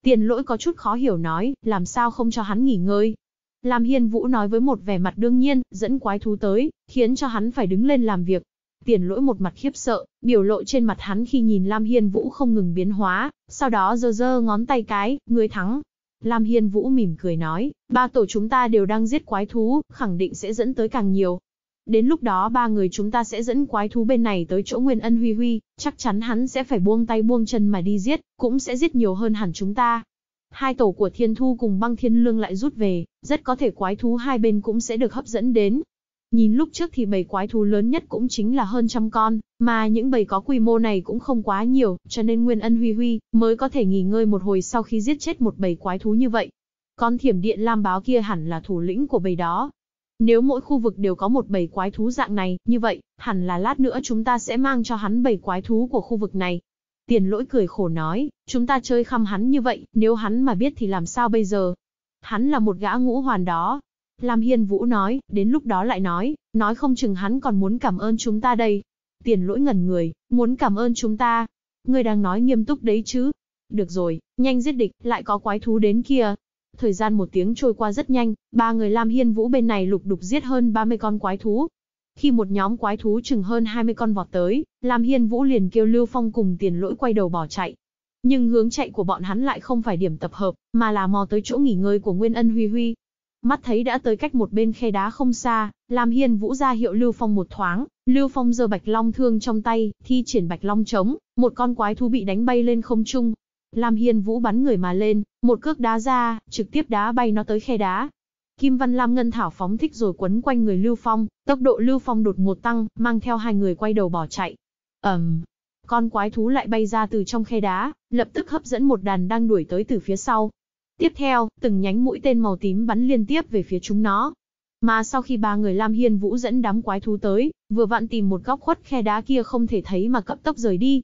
Speaker 1: Tiền lỗi có chút khó hiểu nói, làm sao không cho hắn nghỉ ngơi. Làm hiên vũ nói với một vẻ mặt đương nhiên, dẫn quái thú tới, khiến cho hắn phải đứng lên làm việc. Tiền lỗi một mặt khiếp sợ, biểu lộ trên mặt hắn khi nhìn Lam Hiên Vũ không ngừng biến hóa, sau đó dơ dơ ngón tay cái, người thắng. Lam Hiên Vũ mỉm cười nói, ba tổ chúng ta đều đang giết quái thú, khẳng định sẽ dẫn tới càng nhiều, Đến lúc đó ba người chúng ta sẽ dẫn quái thú bên này tới chỗ Nguyên Ân Huy Huy, chắc chắn hắn sẽ phải buông tay buông chân mà đi giết, cũng sẽ giết nhiều hơn hẳn chúng ta. Hai tổ của Thiên Thu cùng băng Thiên Lương lại rút về, rất có thể quái thú hai bên cũng sẽ được hấp dẫn đến. Nhìn lúc trước thì bầy quái thú lớn nhất cũng chính là hơn trăm con, mà những bầy có quy mô này cũng không quá nhiều, cho nên Nguyên Ân Huy Huy mới có thể nghỉ ngơi một hồi sau khi giết chết một bầy quái thú như vậy. Con thiểm điện lam báo kia hẳn là thủ lĩnh của bầy đó, nếu mỗi khu vực đều có một bầy quái thú dạng này, như vậy, hẳn là lát nữa chúng ta sẽ mang cho hắn bầy quái thú của khu vực này. Tiền lỗi cười khổ nói, chúng ta chơi khăm hắn như vậy, nếu hắn mà biết thì làm sao bây giờ? Hắn là một gã ngũ hoàn đó. Lam Hiên Vũ nói, đến lúc đó lại nói, nói không chừng hắn còn muốn cảm ơn chúng ta đây. Tiền lỗi ngẩn người, muốn cảm ơn chúng ta. Người đang nói nghiêm túc đấy chứ. Được rồi, nhanh giết địch, lại có quái thú đến kia, Thời gian một tiếng trôi qua rất nhanh, ba người Lam Hiên Vũ bên này lục đục giết hơn 30 con quái thú. Khi một nhóm quái thú chừng hơn 20 con vọt tới, Lam Hiên Vũ liền kêu Lưu Phong cùng tiền lỗi quay đầu bỏ chạy. Nhưng hướng chạy của bọn hắn lại không phải điểm tập hợp, mà là mò tới chỗ nghỉ ngơi của Nguyên Ân Huy Huy. Mắt thấy đã tới cách một bên khe đá không xa, Lam Hiên Vũ ra hiệu Lưu Phong một thoáng, Lưu Phong giơ bạch long thương trong tay, thi triển bạch long chống, một con quái thú bị đánh bay lên không trung, Lam Hiên Vũ bắn người mà lên, một cước đá ra, trực tiếp đá bay nó tới khe đá. Kim Văn Lam Ngân Thảo phóng thích rồi quấn quanh người Lưu Phong, tốc độ Lưu Phong đột ngột tăng, mang theo hai người quay đầu bỏ chạy. Ẩm, um, con quái thú lại bay ra từ trong khe đá, lập tức hấp dẫn một đàn đang đuổi tới từ phía sau. Tiếp theo, từng nhánh mũi tên màu tím bắn liên tiếp về phía chúng nó. Mà sau khi ba người Lam Hiên Vũ dẫn đám quái thú tới, vừa vặn tìm một góc khuất khe đá kia không thể thấy mà cấp tốc rời đi,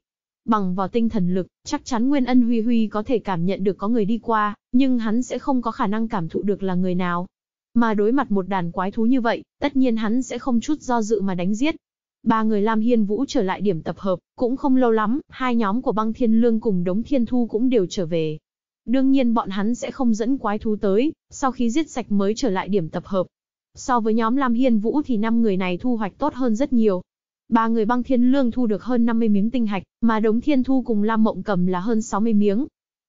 Speaker 1: Bằng vào tinh thần lực, chắc chắn Nguyên Ân Huy Huy có thể cảm nhận được có người đi qua, nhưng hắn sẽ không có khả năng cảm thụ được là người nào. Mà đối mặt một đàn quái thú như vậy, tất nhiên hắn sẽ không chút do dự mà đánh giết. Ba người Lam Hiên Vũ trở lại điểm tập hợp, cũng không lâu lắm, hai nhóm của băng thiên lương cùng đống thiên thu cũng đều trở về. Đương nhiên bọn hắn sẽ không dẫn quái thú tới, sau khi giết sạch mới trở lại điểm tập hợp. So với nhóm Lam Hiên Vũ thì năm người này thu hoạch tốt hơn rất nhiều, ba người băng thiên lương thu được hơn 50 miếng tinh hạch, mà đống thiên thu cùng Lam Mộng Cầm là hơn 60 miếng.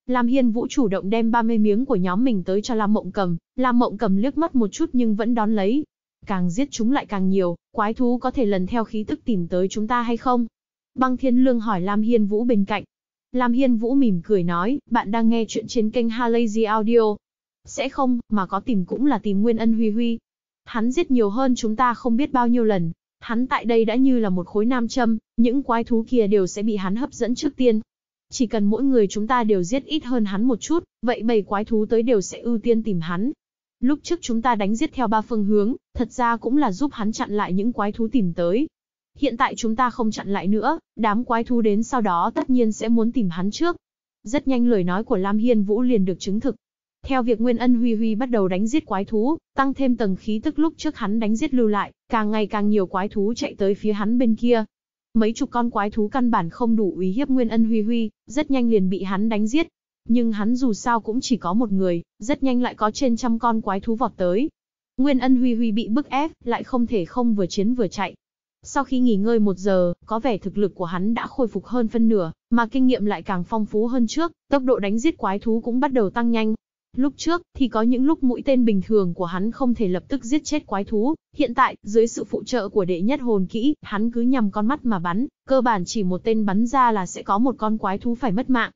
Speaker 1: Lam Hiên Vũ chủ động đem 30 miếng của nhóm mình tới cho Lam Mộng Cầm, Lam Mộng Cầm liếc mắt một chút nhưng vẫn đón lấy. Càng giết chúng lại càng nhiều, quái thú có thể lần theo khí tức tìm tới chúng ta hay không? Băng Thiên Lương hỏi Lam Hiên Vũ bên cạnh. Lam Hiên Vũ mỉm cười nói, bạn đang nghe chuyện trên kênh Halazy Audio. Sẽ không, mà có tìm cũng là tìm Nguyên Ân Huy Huy. Hắn giết nhiều hơn chúng ta không biết bao nhiêu lần, Hắn tại đây đã như là một khối nam châm, những quái thú kia đều sẽ bị hắn hấp dẫn trước tiên. Chỉ cần mỗi người chúng ta đều giết ít hơn hắn một chút, vậy bầy quái thú tới đều sẽ ưu tiên tìm hắn. Lúc trước chúng ta đánh giết theo ba phương hướng, thật ra cũng là giúp hắn chặn lại những quái thú tìm tới. Hiện tại chúng ta không chặn lại nữa, đám quái thú đến sau đó tất nhiên sẽ muốn tìm hắn trước. Rất nhanh lời nói của Lam Hiên Vũ liền được chứng thực, theo việc Nguyên Ân Huy Huy bắt đầu đánh giết quái thú, tăng thêm tầng khí tức lúc trước hắn đánh giết lưu lại, càng ngày càng nhiều quái thú chạy tới phía hắn bên kia. Mấy chục con quái thú căn bản không đủ uy hiếp Nguyên Ân Huy Huy, rất nhanh liền bị hắn đánh giết. Nhưng hắn dù sao cũng chỉ có một người, rất nhanh lại có trên trăm con quái thú vọt tới. Nguyên Ân Huy Huy bị bức ép, lại không thể không vừa chiến vừa chạy. Sau khi nghỉ ngơi một giờ, có vẻ thực lực của hắn đã khôi phục hơn phân nửa, mà kinh nghiệm lại càng phong phú hơn trước, tốc độ đánh giết quái thú cũng bắt đầu tăng nhanh, Lúc trước, thì có những lúc mũi tên bình thường của hắn không thể lập tức giết chết quái thú, hiện tại, dưới sự phụ trợ của đệ nhất hồn kỹ, hắn cứ nhằm con mắt mà bắn, cơ bản chỉ một tên bắn ra là sẽ có một con quái thú phải mất mạng.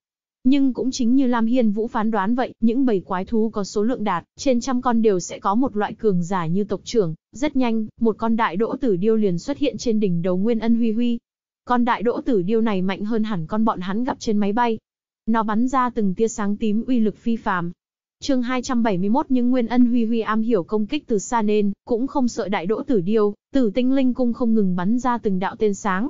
Speaker 1: Nhưng cũng chính như Lam Hiên Vũ phán đoán vậy, những bầy quái thú có số lượng đạt, trên trăm con đều sẽ có một loại cường giả như tộc trưởng. Rất nhanh, một con đại đỗ tử điêu liền xuất hiện trên đỉnh đầu Nguyên Ân Huy Huy. Con đại đỗ tử điêu này mạnh hơn hẳn con bọn hắn gặp trên máy bay. Nó bắn ra từng tia sáng tím uy lực phi phàm, Chương 271 nhưng Nguyên Ân Huy Huy am hiểu công kích từ xa nên, cũng không sợ đại đỗ tử điêu, tử tinh linh cung không ngừng bắn ra từng đạo tên sáng.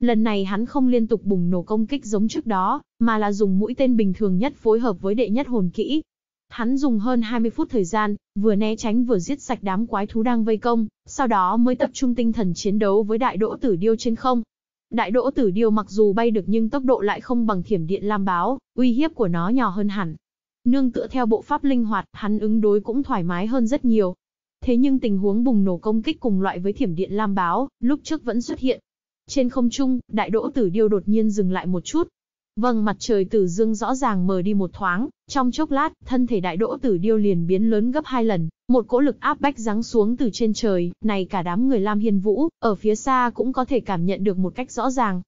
Speaker 1: Lần này hắn không liên tục bùng nổ công kích giống trước đó, mà là dùng mũi tên bình thường nhất phối hợp với đệ nhất hồn kỹ. Hắn dùng hơn 20 phút thời gian, vừa né tránh vừa giết sạch đám quái thú đang vây công, sau đó mới tập trung tinh thần chiến đấu với đại đỗ tử điêu trên không. Đại đỗ tử điêu mặc dù bay được nhưng tốc độ lại không bằng thiểm điện lam báo, uy hiếp của nó nhỏ hơn hẳn, Nương tựa theo bộ pháp linh hoạt, hắn ứng đối cũng thoải mái hơn rất nhiều. Thế nhưng tình huống bùng nổ công kích cùng loại với thiểm điện lam báo, lúc trước vẫn xuất hiện. Trên không trung, đại đỗ tử điêu đột nhiên dừng lại một chút. Vâng mặt trời tử dương rõ ràng mờ đi một thoáng, trong chốc lát, thân thể đại đỗ tử điêu liền biến lớn gấp hai lần, một cỗ lực áp bách giáng xuống từ trên trời, này cả đám người Lam Hiên Vũ, ở phía xa cũng có thể cảm nhận được một cách rõ ràng.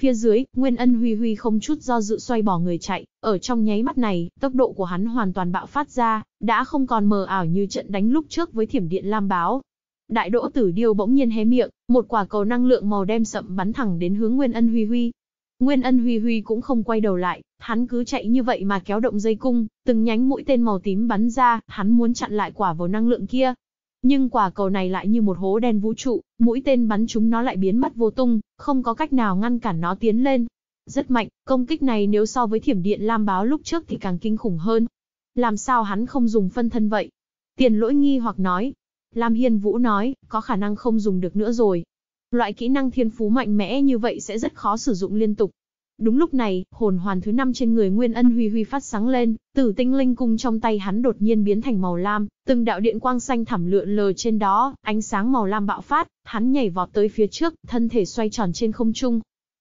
Speaker 1: Phía dưới, Nguyên Ân Huy Huy không chút do dự xoay bỏ người chạy, ở trong nháy mắt này, tốc độ của hắn hoàn toàn bạo phát ra, đã không còn mờ ảo như trận đánh lúc trước với thiểm điện lam báo. Đại đỗ tử điêu bỗng nhiên hé miệng, một quả cầu năng lượng màu đen sậm bắn thẳng đến hướng Nguyên Ân Huy Huy. Nguyên Ân Huy Huy cũng không quay đầu lại, hắn cứ chạy như vậy mà kéo động dây cung, từng nhánh mũi tên màu tím bắn ra, hắn muốn chặn lại quả vào năng lượng kia. Nhưng quả cầu này lại như một hố đen vũ trụ, mũi tên bắn chúng nó lại biến mất vô tung, không có cách nào ngăn cản nó tiến lên. Rất mạnh, công kích này nếu so với thiểm điện lam báo lúc trước thì càng kinh khủng hơn. Làm sao hắn không dùng phân thân vậy? Tiền lỗi nghi hoặc nói. Lam Hiên Vũ nói, có khả năng không dùng được nữa rồi. Loại kỹ năng thiên phú mạnh mẽ như vậy sẽ rất khó sử dụng liên tục, Đúng lúc này, hồn hoàn thứ năm trên người Nguyên Ân Huy Huy phát sáng lên, tử tinh linh cung trong tay hắn đột nhiên biến thành màu lam, từng đạo điện quang xanh thẳm lượn lờ trên đó, ánh sáng màu lam bạo phát, hắn nhảy vọt tới phía trước, thân thể xoay tròn trên không trung.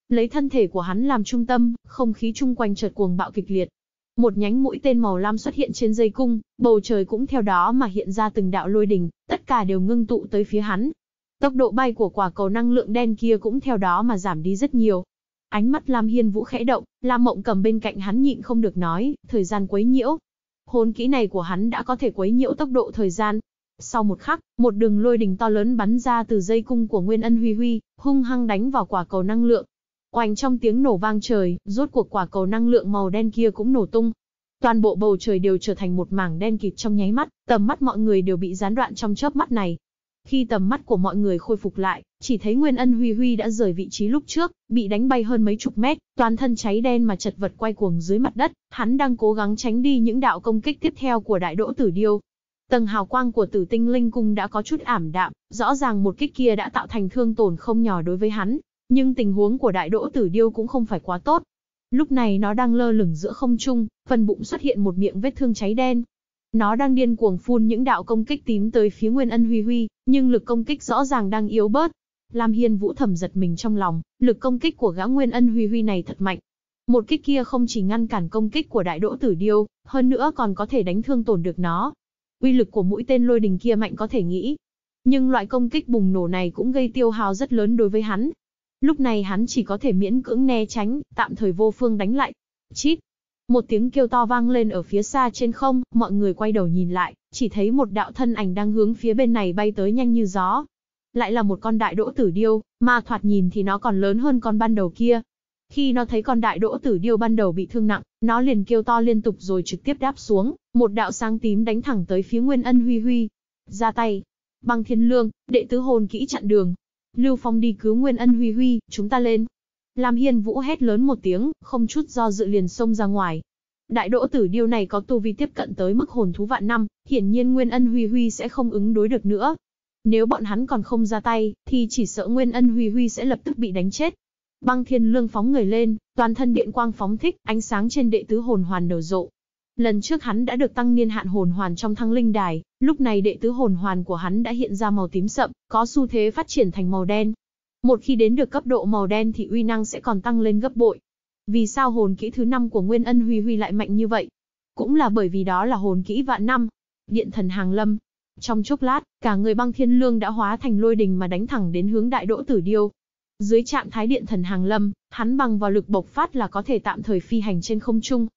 Speaker 1: Lấy thân thể của hắn làm trung tâm, không khí chung quanh chợt cuồng bạo kịch liệt. Một nhánh mũi tên màu lam xuất hiện trên dây cung, bầu trời cũng theo đó mà hiện ra từng đạo lôi đình, tất cả đều ngưng tụ tới phía hắn. Tốc độ bay của quả cầu năng lượng đen kia cũng theo đó mà giảm đi rất nhiều, Ánh mắt Lam Hiên Vũ khẽ động, Lam Mộng cầm bên cạnh hắn nhịn không được nói, thời gian quấy nhiễu. Hồn kỹ này của hắn đã có thể quấy nhiễu tốc độ thời gian. Sau một khắc, một đường lôi đình to lớn bắn ra từ dây cung của Nguyên Ân Huy Huy, hung hăng đánh vào quả cầu năng lượng. Quanh trong tiếng nổ vang trời, rốt cuộc quả cầu năng lượng màu đen kia cũng nổ tung. Toàn bộ bầu trời đều trở thành một mảng đen kịt trong nháy mắt, tầm mắt mọi người đều bị gián đoạn trong chớp mắt này. Khi tầm mắt của mọi người khôi phục lại, chỉ thấy Nguyên Ân Huy Huy đã rời vị trí lúc trước, bị đánh bay hơn mấy chục mét, toàn thân cháy đen mà chật vật quay cuồng dưới mặt đất, hắn đang cố gắng tránh đi những đạo công kích tiếp theo của đại đỗ tử điêu. Tầng hào quang của tử tinh linh cung đã có chút ảm đạm, rõ ràng một kích kia đã tạo thành thương tổn không nhỏ đối với hắn, nhưng tình huống của đại đỗ tử điêu cũng không phải quá tốt. Lúc này nó đang lơ lửng giữa không trung, phần bụng xuất hiện một miệng vết thương cháy đen, nó đang điên cuồng phun những đạo công kích tím tới phía Nguyên Ân Huy Huy, nhưng lực công kích rõ ràng đang yếu bớt, Lam Hiên Vũ thầm giật mình trong lòng, lực công kích của gã Nguyên Ân Huy Huy này thật mạnh. Một kích kia không chỉ ngăn cản công kích của đại đỗ tử điêu, hơn nữa còn có thể đánh thương tổn được nó. Uy lực của mũi tên lôi đình kia mạnh có thể nghĩ. Nhưng loại công kích bùng nổ này cũng gây tiêu hao rất lớn đối với hắn. Lúc này hắn chỉ có thể miễn cưỡng né tránh, tạm thời vô phương đánh lại. Chít! Một tiếng kêu to vang lên ở phía xa trên không, mọi người quay đầu nhìn lại, chỉ thấy một đạo thân ảnh đang hướng phía bên này bay tới nhanh như gió, lại là một con đại đỗ tử điêu, mà thoạt nhìn thì nó còn lớn hơn con ban đầu kia. Khi nó thấy con đại đỗ tử điêu ban đầu bị thương nặng, nó liền kêu to liên tục rồi trực tiếp đáp xuống, một đạo sáng tím đánh thẳng tới phía Nguyên Ân Huy Huy. Ra tay, băng thiên lương, đệ tứ hồn kỹ chặn đường. Lưu Phong đi cứu Nguyên Ân Huy Huy, chúng ta lên. Lam Hiên Vũ hét lớn một tiếng, không chút do dự liền xông ra ngoài. Đại đỗ tử điêu này có tu vi tiếp cận tới mức hồn thú vạn năm, hiển nhiên Nguyên Ân Huy Huy sẽ không ứng đối được nữa, nếu bọn hắn còn không ra tay, thì chỉ sợ Nguyên Ân Huy Huy sẽ lập tức bị đánh chết. Băng Thiên Lương phóng người lên, toàn thân điện quang phóng thích, ánh sáng trên đệ tứ hồn hoàn nở rộ. Lần trước hắn đã được tăng niên hạn hồn hoàn trong thăng linh đài, lúc này đệ tứ hồn hoàn của hắn đã hiện ra màu tím sậm, có xu thế phát triển thành màu đen. Một khi đến được cấp độ màu đen thì uy năng sẽ còn tăng lên gấp bội. Vì sao hồn kỹ thứ năm của Nguyên Ân Huy Huy lại mạnh như vậy? Cũng là bởi vì đó là hồn kỹ vạn năm. Điện thần hàng lâm, trong chốc lát, cả người băng thiên lương đã hóa thành lôi đình mà đánh thẳng đến hướng đại đỗ tử điêu. Dưới trạng thái điện thần hàng lâm, hắn bằng vào lực bộc phát là có thể tạm thời phi hành trên không trung.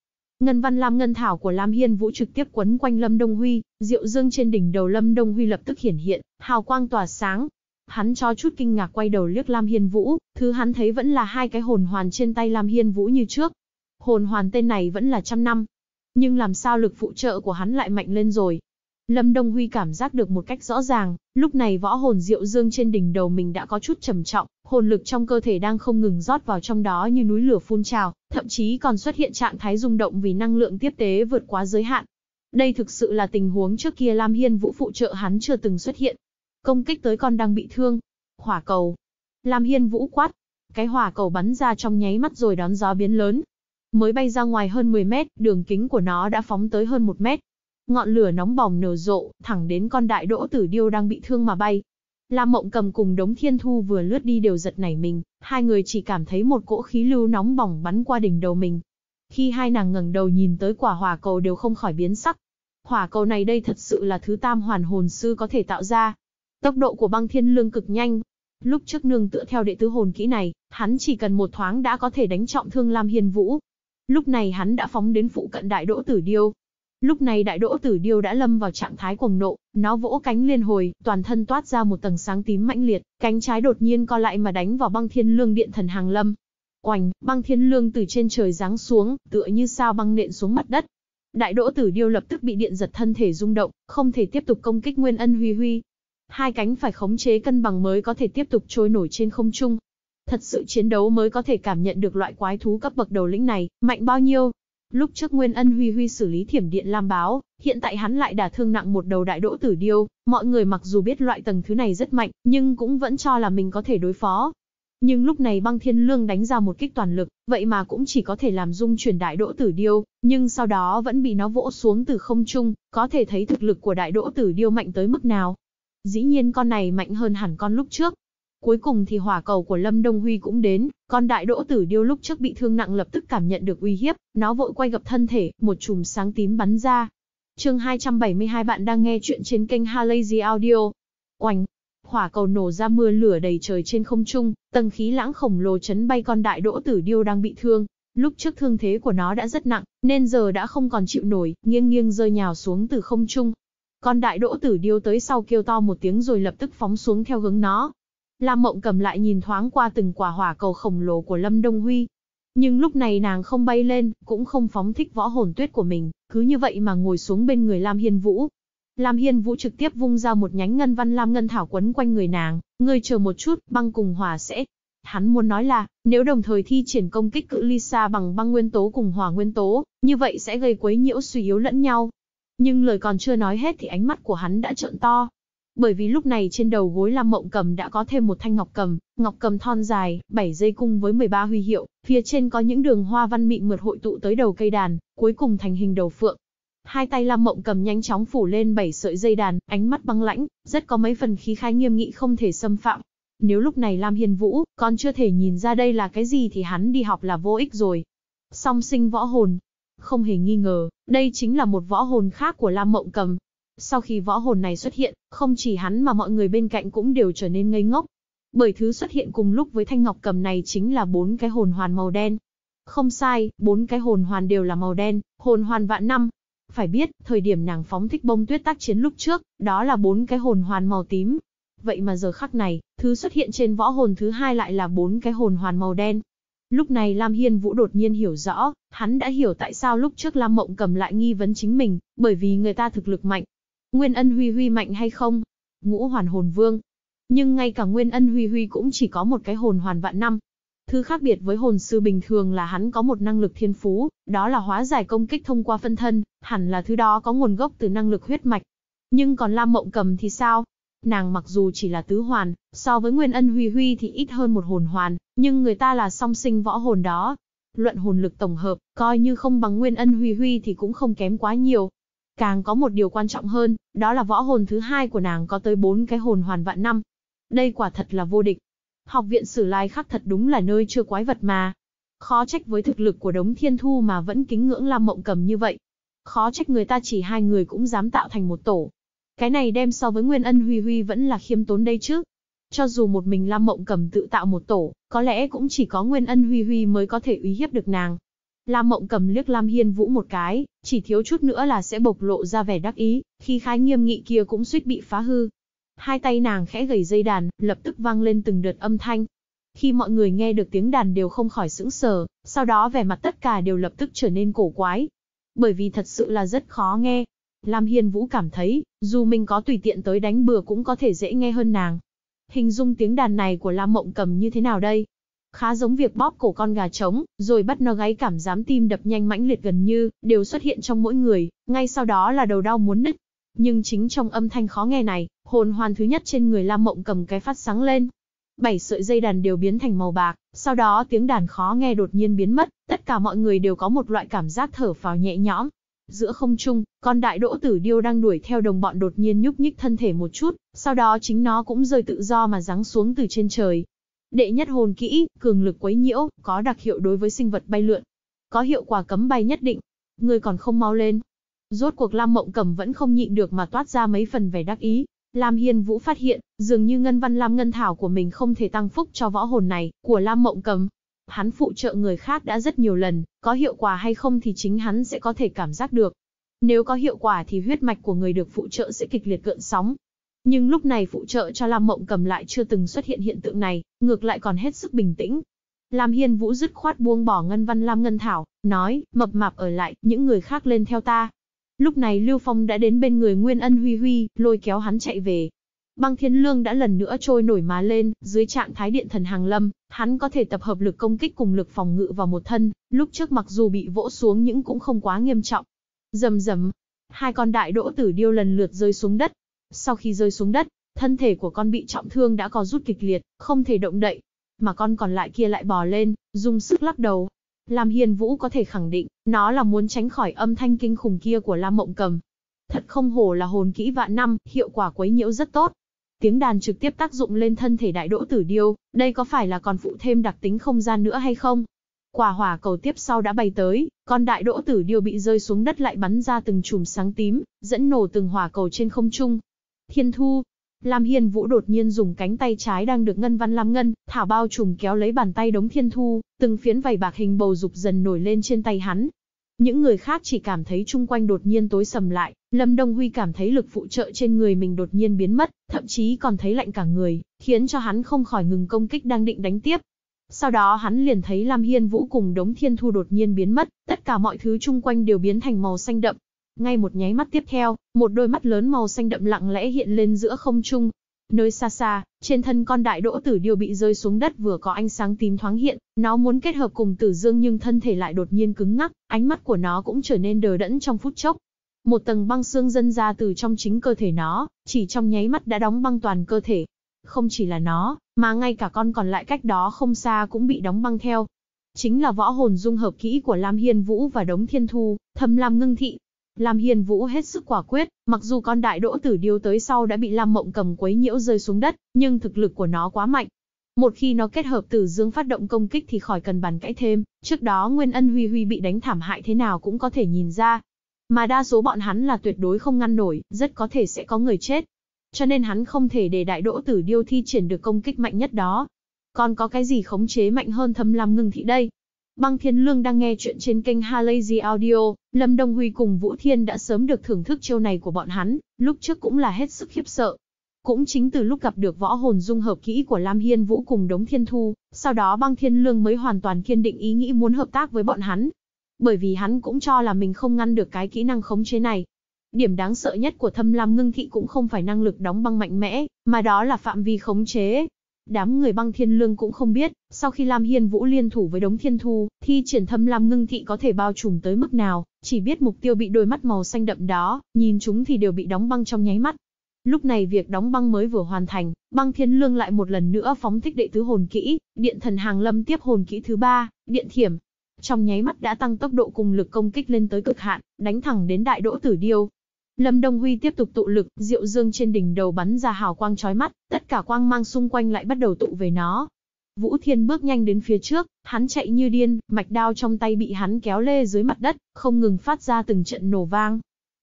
Speaker 1: Ngân văn lam ngân thảo của Lam Hiên Vũ trực tiếp quấn quanh Lâm Đông Huy, diệu dương trên đỉnh đầu Lâm Đông Huy lập tức hiển hiện, hào quang tỏa sáng. Hắn cho chút kinh ngạc quay đầu liếc Lam Hiên Vũ, thứ hắn thấy vẫn là hai cái hồn hoàn trên tay Lam Hiên Vũ như trước. Hồn hoàn tên này vẫn là trăm năm, nhưng làm sao lực phụ trợ của hắn lại mạnh lên rồi. Lâm Đông Huy cảm giác được một cách rõ ràng, lúc này võ hồn diệu dương trên đỉnh đầu mình đã có chút trầm trọng, hồn lực trong cơ thể đang không ngừng rót vào trong đó như núi lửa phun trào, thậm chí còn xuất hiện trạng thái rung động vì năng lượng tiếp tế vượt quá giới hạn. Đây thực sự là tình huống trước kia Lam Hiên Vũ phụ trợ hắn chưa từng xuất hiện. Công kích tới con đang bị thương. Hỏa cầu. Lam Hiên Vũ quát. Cái hỏa cầu bắn ra trong nháy mắt rồi đón gió biến lớn. Mới bay ra ngoài hơn 10 mét, đường kính của nó đã phóng tới hơn 1 mét, Ngọn lửa nóng bỏng nở rộ, thẳng đến con đại đỗ tử điêu đang bị thương mà bay. Lam Mộng cầm cùng đống thiên thu vừa lướt đi đều giật nảy mình, hai người chỉ cảm thấy một cỗ khí lưu nóng bỏng bắn qua đỉnh đầu mình. Khi hai nàng ngẩng đầu nhìn tới quả hỏa cầu đều không khỏi biến sắc. Hỏa cầu này đây thật sự là thứ tam hoàn hồn sư có thể tạo ra. Tốc độ của băng thiên lương cực nhanh. Lúc trước nương tựa theo đệ tứ hồn kỹ này, hắn chỉ cần một thoáng đã có thể đánh trọng thương Lam Hiền Vũ. Lúc này hắn đã phóng đến phụ cận đại đỗ tử điêu, Lúc này đại đỗ tử điêu đã lâm vào trạng thái cuồng nộ, nó vỗ cánh liên hồi, toàn thân toát ra một tầng sáng tím mãnh liệt, cánh trái đột nhiên co lại mà đánh vào băng thiên lương điện thần hàng lâm. Oành, băng thiên lương từ trên trời giáng xuống, tựa như sao băng nện xuống mặt đất. Đại đỗ tử điêu lập tức bị điện giật thân thể rung động, không thể tiếp tục công kích nguyên ân huy huy. Hai cánh phải khống chế cân bằng mới có thể tiếp tục trôi nổi trên không trung. Thật sự chiến đấu mới có thể cảm nhận được loại quái thú cấp bậc đầu lĩnh này, mạnh bao nhiêu, Lúc trước Nguyên Ân Huy Huy xử lý thiểm điện lam báo, hiện tại hắn lại đả thương nặng một đầu đại đỗ tử điêu, mọi người mặc dù biết loại tầng thứ này rất mạnh, nhưng cũng vẫn cho là mình có thể đối phó. Nhưng lúc này băng thiên lương đánh ra một kích toàn lực, vậy mà cũng chỉ có thể làm dung chuyển đại đỗ tử điêu, nhưng sau đó vẫn bị nó vỗ xuống từ không trung, có thể thấy thực lực của đại đỗ tử điêu mạnh tới mức nào. Dĩ nhiên con này mạnh hơn hẳn con lúc trước, Cuối cùng thì hỏa cầu của Lâm Đông Huy cũng đến, con đại đỗ tử điêu lúc trước bị thương nặng lập tức cảm nhận được uy hiếp, nó vội quay gập thân thể, một chùm sáng tím bắn ra. chương 272 bạn đang nghe chuyện trên kênh Halazy Audio. Oành! Hỏa cầu nổ ra mưa lửa đầy trời trên không trung, tầng khí lãng khổng lồ chấn bay con đại đỗ tử điêu đang bị thương. Lúc trước thương thế của nó đã rất nặng, nên giờ đã không còn chịu nổi, nghiêng nghiêng rơi nhào xuống từ không trung, con đại đỗ tử điêu tới sau kêu to một tiếng rồi lập tức phóng xuống theo hướng nó, Lam Mộng cầm lại nhìn thoáng qua từng quả hỏa cầu khổng lồ của Lâm Đông Huy. Nhưng lúc này nàng không bay lên, cũng không phóng thích võ hồn tuyết của mình, cứ như vậy mà ngồi xuống bên người Lam Hiên Vũ. Lam Hiên Vũ trực tiếp vung ra một nhánh ngân văn Lam Ngân Thảo quấn quanh người nàng, ngươi chờ một chút, băng cùng hỏa sẽ. Hắn muốn nói là, nếu đồng thời thi triển công kích cự ly xa bằng băng nguyên tố cùng hỏa nguyên tố, như vậy sẽ gây quấy nhiễu suy yếu lẫn nhau. Nhưng lời còn chưa nói hết thì ánh mắt của hắn đã trợn to, bởi vì lúc này trên đầu gối Lam Mộng Cầm đã có thêm một thanh ngọc cầm, ngọc cầm thon dài, 7 dây cung với 13 huy hiệu, phía trên có những đường hoa văn mịn mượt hội tụ tới đầu cây đàn, cuối cùng thành hình đầu phượng. Hai tay Lam Mộng Cầm nhanh chóng phủ lên 7 sợi dây đàn, ánh mắt băng lãnh, rất có mấy phần khí khái nghiêm nghị không thể xâm phạm. Nếu lúc này Lam Hiền Vũ còn chưa thể nhìn ra đây là cái gì thì hắn đi học là vô ích rồi. Song sinh võ hồn, không hề nghi ngờ, đây chính là một võ hồn khác của Lam Mộng Cầm, sau khi võ hồn này xuất hiện, không chỉ hắn mà mọi người bên cạnh cũng đều trở nên ngây ngốc. Bởi thứ xuất hiện cùng lúc với thanh ngọc cầm này chính là bốn cái hồn hoàn màu đen. Không sai, bốn cái hồn hoàn đều là màu đen, hồn hoàn vạn năm. Phải biết, thời điểm nàng phóng thích bông tuyết tác chiến lúc trước, đó là bốn cái hồn hoàn màu tím. Vậy mà giờ khắc này, thứ xuất hiện trên võ hồn thứ hai lại là bốn cái hồn hoàn màu đen. Lúc này Lam Hiên Vũ đột nhiên hiểu rõ, hắn đã hiểu tại sao lúc trước Lam Mộng cầm lại nghi vấn chính mình, bởi vì người ta thực lực mạnh, Nguyên ân huy huy mạnh hay không? Ngũ hoàn hồn vương. Nhưng ngay cả nguyên ân huy huy cũng chỉ có một cái hồn hoàn vạn năm. Thứ khác biệt với hồn sư bình thường là hắn có một năng lực thiên phú, đó là hóa giải công kích thông qua phân thân, hẳn là thứ đó có nguồn gốc từ năng lực huyết mạch. Nhưng còn Lam Mộng Cầm thì sao? Nàng mặc dù chỉ là tứ hoàn, so với Nguyên Ân Huy Huy thì ít hơn một hồn hoàn, nhưng người ta là song sinh võ hồn đó. Luận hồn lực tổng hợp, coi như không bằng Nguyên Ân Huy Huy thì cũng không kém quá nhiều, Càng có một điều quan trọng hơn, đó là võ hồn thứ hai của nàng có tới bốn cái hồn hoàn vạn năm. Đây quả thật là vô địch. Học viện Sử Lai Khắc thật đúng là nơi chưa quái vật mà. Khó trách với thực lực của Đống Thiên Thu mà vẫn kính ngưỡng Lam Mộng Cầm như vậy. Khó trách người ta chỉ hai người cũng dám tạo thành một tổ. Cái này đem so với Nguyên Ân Huy Huy vẫn là khiêm tốn đây chứ. Cho dù một mình Lam Mộng Cầm tự tạo một tổ, có lẽ cũng chỉ có Nguyên Ân Huy Huy mới có thể uy hiếp được nàng. Lam Mộng cầm liếc Lam Hiên Vũ một cái, chỉ thiếu chút nữa là sẽ bộc lộ ra vẻ đắc ý, khi khái nghiêm nghị kia cũng suýt bị phá hư. Hai tay nàng khẽ gầy dây đàn, lập tức vang lên từng đợt âm thanh. Khi mọi người nghe được tiếng đàn đều không khỏi sững sờ, sau đó vẻ mặt tất cả đều lập tức trở nên cổ quái. Bởi vì thật sự là rất khó nghe. Lam Hiên Vũ cảm thấy, dù mình có tùy tiện tới đánh bừa cũng có thể dễ nghe hơn nàng. Hình dung tiếng đàn này của Lam Mộng cầm như thế nào đây? khá giống việc bóp cổ con gà trống, rồi bắt nó gáy cảm giám tim đập nhanh mãnh liệt gần như, đều xuất hiện trong mỗi người, ngay sau đó là đầu đau muốn nứt. Nhưng chính trong âm thanh khó nghe này, hồn hoàn thứ nhất trên người Lam Mộng cầm cái phát sáng lên. Bảy sợi dây đàn đều biến thành màu bạc, sau đó tiếng đàn khó nghe đột nhiên biến mất, tất cả mọi người đều có một loại cảm giác thở phào nhẹ nhõm. Giữa không trung, con đại đỗ tử điêu đang đuổi theo đồng bọn đột nhiên nhúc nhích thân thể một chút, sau đó chính nó cũng rơi tự do mà ráng xuống từ trên trời, Đệ nhất hồn kỹ, cường lực quấy nhiễu, có đặc hiệu đối với sinh vật bay lượn. Có hiệu quả cấm bay nhất định. Ngươi còn không mau lên. Rốt cuộc Lam Mộng Cầm vẫn không nhịn được mà toát ra mấy phần vẻ đắc ý. Lam Hiên Vũ phát hiện, dường như Ngân Văn Lam Ngân Thảo của mình không thể tăng phúc cho võ hồn này, của Lam Mộng Cầm. Hắn phụ trợ người khác đã rất nhiều lần, có hiệu quả hay không thì chính hắn sẽ có thể cảm giác được. Nếu có hiệu quả thì huyết mạch của người được phụ trợ sẽ kịch liệt cợn sóng, nhưng lúc này phụ trợ cho Lam Mộng cầm lại chưa từng xuất hiện hiện tượng này, ngược lại còn hết sức bình tĩnh. Lam Hiên Vũ dứt khoát buông bỏ Ngân Văn Lam Ngân Thảo, nói, mập mạp ở lại, những người khác lên theo ta. Lúc này Lưu Phong đã đến bên người Nguyên Ân Huy Huy, lôi kéo hắn chạy về. Băng Thiên Lương đã lần nữa trôi nổi má lên, dưới trạng thái điện thần hàng lâm, hắn có thể tập hợp lực công kích cùng lực phòng ngự vào một thân, lúc trước mặc dù bị vỗ xuống nhưng cũng không quá nghiêm trọng. Rầm rầm, hai con đại đỗ tử điêu lần lượt rơi xuống đất, sau khi rơi xuống đất, thân thể của con bị trọng thương đã có rút kịch liệt, không thể động đậy. Mà con còn lại kia lại bò lên, dùng sức lắc đầu. Lam Hiên Vũ có thể khẳng định, nó là muốn tránh khỏi âm thanh kinh khủng kia của Lam Mộng Cầm. Thật không hổ là hồn kỹ vạn năm, hiệu quả quấy nhiễu rất tốt. Tiếng đàn trực tiếp tác dụng lên thân thể đại đỗ tử điêu, đây có phải là còn phụ thêm đặc tính không gian nữa hay không? Quả hỏa cầu tiếp sau đã bay tới, con đại đỗ tử điêu bị rơi xuống đất lại bắn ra từng chùm sáng tím, dẫn nổ từng hỏa cầu trên không trung, Thiên Thu. Lam Hiên Vũ đột nhiên dùng cánh tay trái đang được Ngân Văn Lam Ngân, thả bao trùm kéo lấy bàn tay đống Thiên Thu, từng phiến vảy bạc hình bầu dục dần nổi lên trên tay hắn. Những người khác chỉ cảm thấy chung quanh đột nhiên tối sầm lại, Lâm Đông Huy cảm thấy lực phụ trợ trên người mình đột nhiên biến mất, thậm chí còn thấy lạnh cả người, khiến cho hắn không khỏi ngừng công kích đang định đánh tiếp. Sau đó hắn liền thấy Lam Hiên Vũ cùng đống thiên thu đột nhiên biến mất, tất cả mọi thứ chung quanh đều biến thành màu xanh đậm, ngay một nháy mắt tiếp theo, một đôi mắt lớn màu xanh đậm lặng lẽ hiện lên giữa không trung. Nơi xa xa, trên thân con đại đỗ tử điều bị rơi xuống đất vừa có ánh sáng tím thoáng hiện, nó muốn kết hợp cùng tử dương nhưng thân thể lại đột nhiên cứng ngắc, ánh mắt của nó cũng trở nên đờ đẫn trong phút chốc. Một tầng băng xương dân ra từ trong chính cơ thể nó, chỉ trong nháy mắt đã đóng băng toàn cơ thể. Không chỉ là nó, mà ngay cả con còn lại cách đó không xa cũng bị đóng băng theo, chính là võ hồn dung hợp kỹ của Lam Hiên Vũ và Đống Thiên Thu, Thâm Lam Ngưng Thị. Lam Hiên Vũ hết sức quả quyết, mặc dù con đại đỗ tử điêu tới sau đã bị Lam Mộng cầm quấy nhiễu rơi xuống đất, nhưng thực lực của nó quá mạnh. Một khi nó kết hợp tử dương phát động công kích thì khỏi cần bàn cãi thêm, trước đó Nguyên Ân Huy Huy bị đánh thảm hại thế nào cũng có thể nhìn ra. Mà đa số bọn hắn là tuyệt đối không ngăn nổi, rất có thể sẽ có người chết. Cho nên hắn không thể để đại đỗ tử điêu thi triển được công kích mạnh nhất đó. Còn có cái gì khống chế mạnh hơn thâm lam ngưng thị đây? Băng Thiên Lương đang nghe chuyện trên kênh Halazy Audio, Lâm Đông Huy cùng Vũ Thiên đã sớm được thưởng thức chiêu này của bọn hắn, lúc trước cũng là hết sức khiếp sợ. Cũng chính từ lúc gặp được võ hồn dung hợp kỹ của Lam Hiên Vũ cùng Đống Thiên Thu, sau đó Băng Thiên Lương mới hoàn toàn kiên định ý nghĩ muốn hợp tác với bọn hắn. Bởi vì hắn cũng cho là mình không ngăn được cái kỹ năng khống chế này. Điểm đáng sợ nhất của Thâm Lam Ngưng Thị cũng không phải năng lực đóng băng mạnh mẽ, mà đó là phạm vi khống chế, Đám người băng thiên lương cũng không biết, sau khi Lam Hiên Vũ liên thủ với đống thiên thu, thi triển thâm Lam ngưng thị có thể bao trùm tới mức nào, chỉ biết mục tiêu bị đôi mắt màu xanh đậm đó, nhìn chúng thì đều bị đóng băng trong nháy mắt. Lúc này việc đóng băng mới vừa hoàn thành, băng thiên lương lại một lần nữa phóng thích đệ tứ hồn kỹ, điện thần hàng lâm tiếp hồn kỹ thứ ba, điện thiểm. Trong nháy mắt đã tăng tốc độ cùng lực công kích lên tới cực hạn, đánh thẳng đến đại đỗ tử điêu. Lâm Đông Huy tiếp tục tụ lực, Diệu Dương trên đỉnh đầu bắn ra hào quang chói mắt, tất cả quang mang xung quanh lại bắt đầu tụ về nó. Vũ Thiên bước nhanh đến phía trước, hắn chạy như điên, mạch đao trong tay bị hắn kéo lê dưới mặt đất, không ngừng phát ra từng trận nổ vang.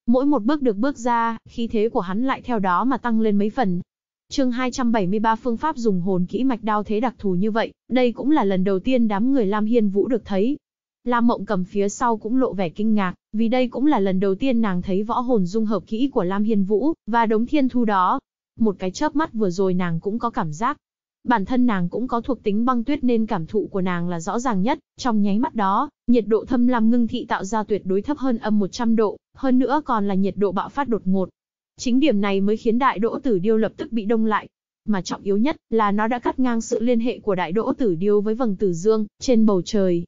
Speaker 1: Mỗi một bước được bước ra, khí thế của hắn lại theo đó mà tăng lên mấy phần. Chương 273 phương pháp dùng hồn kỹ mạch đao thế đặc thù như vậy, đây cũng là lần đầu tiên đám người Lam Hiên Vũ được thấy, La Mộng cầm phía sau cũng lộ vẻ kinh ngạc, vì đây cũng là lần đầu tiên nàng thấy võ hồn dung hợp kỹ của Lam Hiên Vũ, và đống thiên thu đó. Một cái chớp mắt vừa rồi nàng cũng có cảm giác. Bản thân nàng cũng có thuộc tính băng tuyết nên cảm thụ của nàng là rõ ràng nhất, trong nháy mắt đó, nhiệt độ thâm lam ngưng thị tạo ra tuyệt đối thấp hơn âm 100 độ, hơn nữa còn là nhiệt độ bạo phát đột ngột. Chính điểm này mới khiến đại đỗ tử điêu lập tức bị đông lại, mà trọng yếu nhất là nó đã cắt ngang sự liên hệ của đại đỗ tử điêu với vầng tử dương trên bầu trời,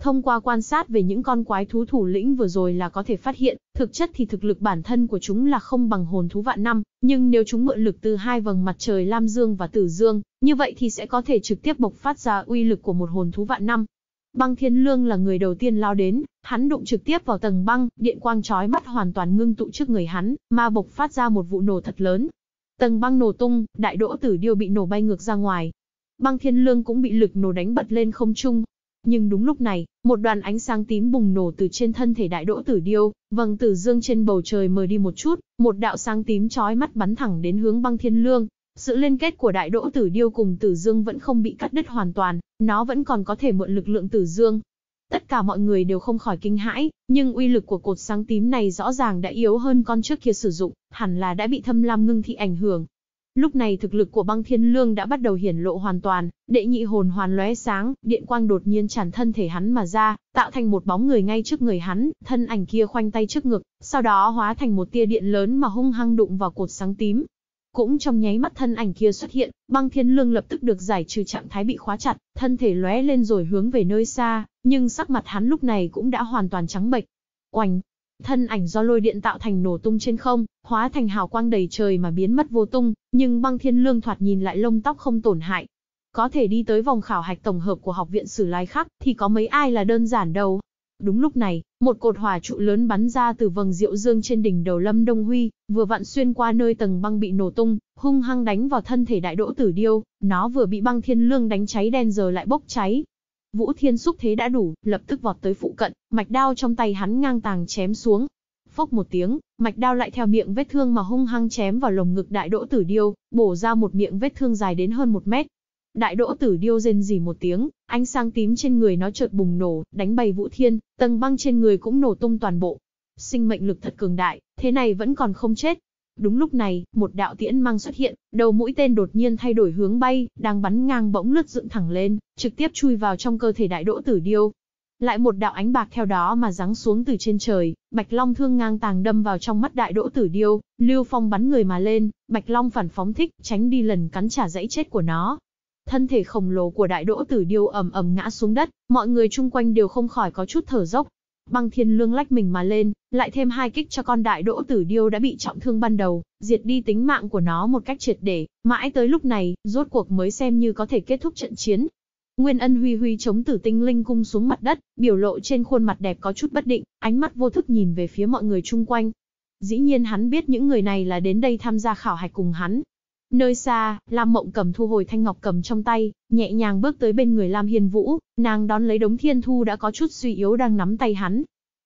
Speaker 1: Thông qua quan sát về những con quái thú thủ lĩnh vừa rồi là có thể phát hiện, thực chất thì thực lực bản thân của chúng là không bằng hồn thú vạn năm, nhưng nếu chúng mượn lực từ hai vầng mặt trời Lam Dương và Tử Dương, như vậy thì sẽ có thể trực tiếp bộc phát ra uy lực của một hồn thú vạn năm. Băng Thiên Lương là người đầu tiên lao đến, hắn đụng trực tiếp vào tầng băng, điện quang chói mắt hoàn toàn ngưng tụ trước người hắn, mà bộc phát ra một vụ nổ thật lớn. Tầng băng nổ tung, đại đỗ tử điêu bị nổ bay ngược ra ngoài. Băng Thiên Lương cũng bị lực nổ đánh bật lên không trung, nhưng đúng lúc này, một đoàn ánh sáng tím bùng nổ từ trên thân thể đại đỗ tử điêu, vầng tử dương trên bầu trời mờ đi một chút, một đạo sáng tím chói mắt bắn thẳng đến hướng băng thiên lương. Sự liên kết của đại đỗ tử điêu cùng tử dương vẫn không bị cắt đứt hoàn toàn, nó vẫn còn có thể mượn lực lượng tử dương. Tất cả mọi người đều không khỏi kinh hãi, nhưng uy lực của cột sáng tím này rõ ràng đã yếu hơn con trước kia sử dụng, hẳn là đã bị thâm lam ngưng thị ảnh hưởng, Lúc này thực lực của băng thiên lương đã bắt đầu hiển lộ hoàn toàn, đệ nhị hồn hoàn lóe sáng, điện quang đột nhiên tràn thân thể hắn mà ra, tạo thành một bóng người ngay trước người hắn, thân ảnh kia khoanh tay trước ngực, sau đó hóa thành một tia điện lớn mà hung hăng đụng vào cột sáng tím. Cũng trong nháy mắt thân ảnh kia xuất hiện, băng thiên lương lập tức được giải trừ trạng thái bị khóa chặt, thân thể lóe lên rồi hướng về nơi xa, nhưng sắc mặt hắn lúc này cũng đã hoàn toàn trắng bệch. Oành, Thân ảnh do lôi điện tạo thành nổ tung trên không, hóa thành hào quang đầy trời mà biến mất vô tung, nhưng băng thiên lương thoạt nhìn lại lông tóc không tổn hại. Có thể đi tới vòng khảo hạch tổng hợp của học viện sử lai khắc thì có mấy ai là đơn giản đâu. Đúng lúc này, một cột hỏa trụ lớn bắn ra từ vầng diệu dương trên đỉnh đầu Lâm Đông Huy, vừa vặn xuyên qua nơi tầng băng bị nổ tung, hung hăng đánh vào thân thể đại đỗ tử điêu, nó vừa bị băng thiên lương đánh cháy đen giờ lại bốc cháy, Vũ Thiên xúc thế đã đủ, lập tức vọt tới phụ cận, mạch đao trong tay hắn ngang tàng chém xuống. Phốc một tiếng, mạch đao lại theo miệng vết thương mà hung hăng chém vào lồng ngực đại đỗ tử điêu, bổ ra một miệng vết thương dài đến hơn một mét. Đại đỗ tử điêu rên rỉ một tiếng, ánh sáng tím trên người nó chợt bùng nổ, đánh bay Vũ Thiên, tầng băng trên người cũng nổ tung toàn bộ. Sinh mệnh lực thật cường đại, thế này vẫn còn không chết, Đúng lúc này, một đạo tiễn mang xuất hiện, đầu mũi tên đột nhiên thay đổi hướng bay, đang bắn ngang bỗng lướt dựng thẳng lên, trực tiếp chui vào trong cơ thể đại đỗ tử điêu. Lại một đạo ánh bạc theo đó mà giáng xuống từ trên trời, Bạch Long thương ngang tàng đâm vào trong mắt đại đỗ tử điêu, Lưu Phong bắn người mà lên, Bạch Long phản phóng thích, tránh đi lần cắn trả dãy chết của nó. Thân thể khổng lồ của đại đỗ tử điêu ầm ầm ngã xuống đất, mọi người chung quanh đều không khỏi có chút thở dốc, Băng Thiên Lương lách mình mà lên, lại thêm hai kích cho con đại đỗ tử điêu đã bị trọng thương ban đầu, diệt đi tính mạng của nó một cách triệt để, mãi tới lúc này, rốt cuộc mới xem như có thể kết thúc trận chiến. Nguyên Ân Huy Huy chống tử tinh linh cung xuống mặt đất, biểu lộ trên khuôn mặt đẹp có chút bất định, ánh mắt vô thức nhìn về phía mọi người chung quanh. Dĩ nhiên hắn biết những người này là đến đây tham gia khảo hạch cùng hắn, Nơi xa, Lam Mộng cầm thu hồi thanh ngọc cầm trong tay, nhẹ nhàng bước tới bên người Lam Hiền Vũ, nàng đón lấy đống thiên thu đã có chút suy yếu đang nắm tay hắn.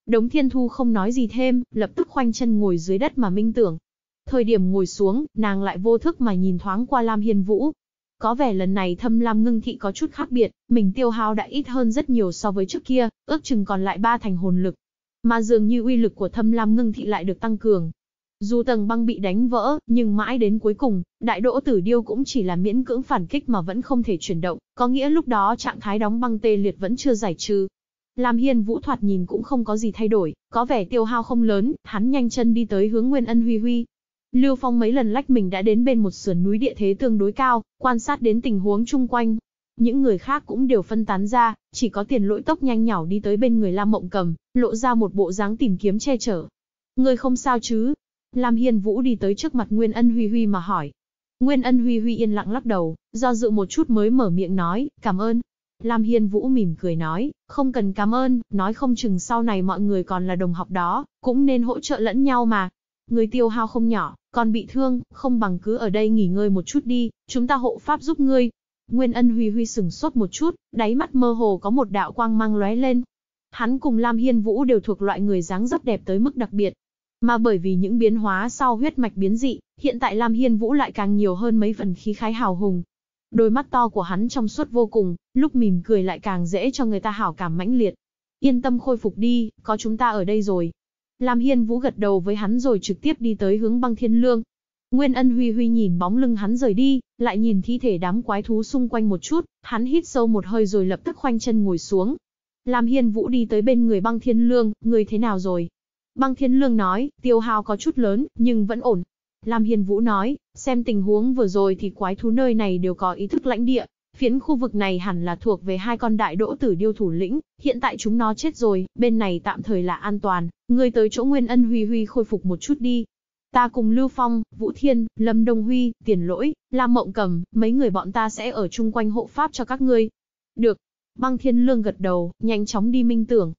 Speaker 1: Đống thiên thu không nói gì thêm, lập tức khoanh chân ngồi dưới đất mà minh tưởng. Thời điểm ngồi xuống, nàng lại vô thức mà nhìn thoáng qua Lam Hiền Vũ. Có vẻ lần này thâm Lam ngưng thị có chút khác biệt, mình tiêu hao đã ít hơn rất nhiều so với trước kia, ước chừng còn lại ba thành hồn lực. Mà dường như uy lực của thâm Lam ngưng thị lại được tăng cường, dù tầng băng bị đánh vỡ, nhưng mãi đến cuối cùng, đại đỗ tử điêu cũng chỉ là miễn cưỡng phản kích mà vẫn không thể chuyển động, có nghĩa lúc đó trạng thái đóng băng tê liệt vẫn chưa giải trừ. Lam Hiên Vũ thoạt nhìn cũng không có gì thay đổi, có vẻ tiêu hao không lớn, hắn nhanh chân đi tới hướng Nguyên Ân Huy Huy. Lưu Phong mấy lần lách mình đã đến bên một sườn núi địa thế tương đối cao, quan sát đến tình huống chung quanh. Những người khác cũng đều phân tán ra, chỉ có tiền lỗi tốc nhanh nhảu đi tới bên người Lam Mộng Cầm, lộ ra một bộ dáng tìm kiếm che chở. Người không sao chứ, Lam Hiên Vũ đi tới trước mặt Nguyên Ân Huy Huy mà hỏi. Nguyên Ân Huy Huy yên lặng lắc đầu, do dự một chút mới mở miệng nói, cảm ơn. Lam Hiên Vũ mỉm cười nói, không cần cảm ơn, nói không chừng sau này mọi người còn là đồng học đó, cũng nên hỗ trợ lẫn nhau mà. Người tiêu hao không nhỏ, còn bị thương, không bằng cứ ở đây nghỉ ngơi một chút đi, chúng ta hộ pháp giúp ngươi. Nguyên ân huy huy sừng sốt một chút, đáy mắt mơ hồ có một đạo quang mang lóe lên. Hắn cùng Lam Hiên Vũ đều thuộc loại người dáng dấp đẹp tới mức đặc biệt, mà bởi vì những biến hóa sau huyết mạch biến dị, hiện tại Lam Hiên Vũ lại càng nhiều hơn mấy phần khí khái hào hùng. Đôi mắt to của hắn trong suốt vô cùng, lúc mỉm cười lại càng dễ cho người ta hảo cảm mãnh liệt. Yên tâm khôi phục đi, có chúng ta ở đây rồi. Lam Hiên Vũ gật đầu với hắn rồi trực tiếp đi tới hướng băng thiên lương. Nguyên ân huy huy nhìn bóng lưng hắn rời đi, lại nhìn thi thể đám quái thú xung quanh một chút, hắn hít sâu một hơi rồi lập tức khoanh chân ngồi xuống. Lam Hiên Vũ đi tới bên người băng thiên lương, người thế nào rồi? Băng Thiên Lương nói, tiêu hao có chút lớn, nhưng vẫn ổn. Lam Hiên Vũ nói, xem tình huống vừa rồi thì quái thú nơi này đều có ý thức lãnh địa. Phiến khu vực này hẳn là thuộc về hai con đại đỗ tử điêu thủ lĩnh, hiện tại chúng nó chết rồi, bên này tạm thời là an toàn, ngươi tới chỗ Nguyên Ân Huy Huy khôi phục một chút đi. Ta cùng Lưu Phong, Vũ Thiên, Lâm Đông Huy, Tiền Lỗi, Lam Mộng Cầm, mấy người bọn ta sẽ ở chung quanh hộ pháp cho các ngươi. Được. Băng Thiên Lương gật đầu, nhanh chóng đi minh tưởng,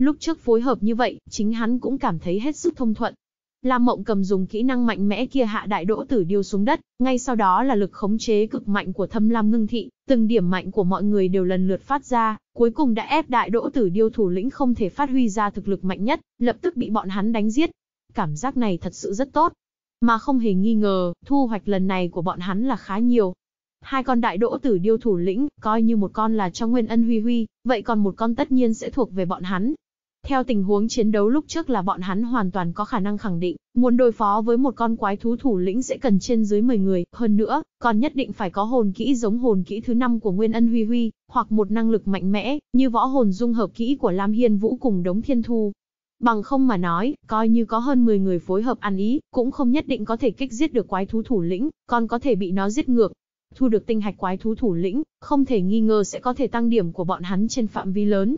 Speaker 1: Lúc trước phối hợp như vậy, chính hắn cũng cảm thấy hết sức thông thuận. Lam Mộng cầm dùng kỹ năng mạnh mẽ kia hạ đại đỗ tử điêu xuống đất, ngay sau đó là lực khống chế cực mạnh của Thâm Lam Ngưng Thị, từng điểm mạnh của mọi người đều lần lượt phát ra, cuối cùng đã ép đại đỗ tử điêu thủ lĩnh không thể phát huy ra thực lực mạnh nhất, lập tức bị bọn hắn đánh giết. Cảm giác này thật sự rất tốt. Mà không hề nghi ngờ, thu hoạch lần này của bọn hắn là khá nhiều. Hai con đại đỗ tử điêu thủ lĩnh, coi như một con là cho Nguyên Ân Huy Huy, vậy còn một con tất nhiên sẽ thuộc về bọn hắn, theo tình huống chiến đấu lúc trước là bọn hắn hoàn toàn có khả năng khẳng định, muốn đối phó với một con quái thú thủ lĩnh sẽ cần trên dưới 10 người, hơn nữa, còn nhất định phải có hồn kỹ giống hồn kỹ thứ 5 của Nguyên Ân Huy Huy, hoặc một năng lực mạnh mẽ, như võ hồn dung hợp kỹ của Lam Hiên Vũ cùng Đống Thiên Thu. Bằng không mà nói, coi như có hơn 10 người phối hợp ăn ý, cũng không nhất định có thể kích giết được quái thú thủ lĩnh, còn có thể bị nó giết ngược. Thu được tinh hạch quái thú thủ lĩnh, không thể nghi ngờ sẽ có thể tăng điểm của bọn hắn trên phạm vi lớn,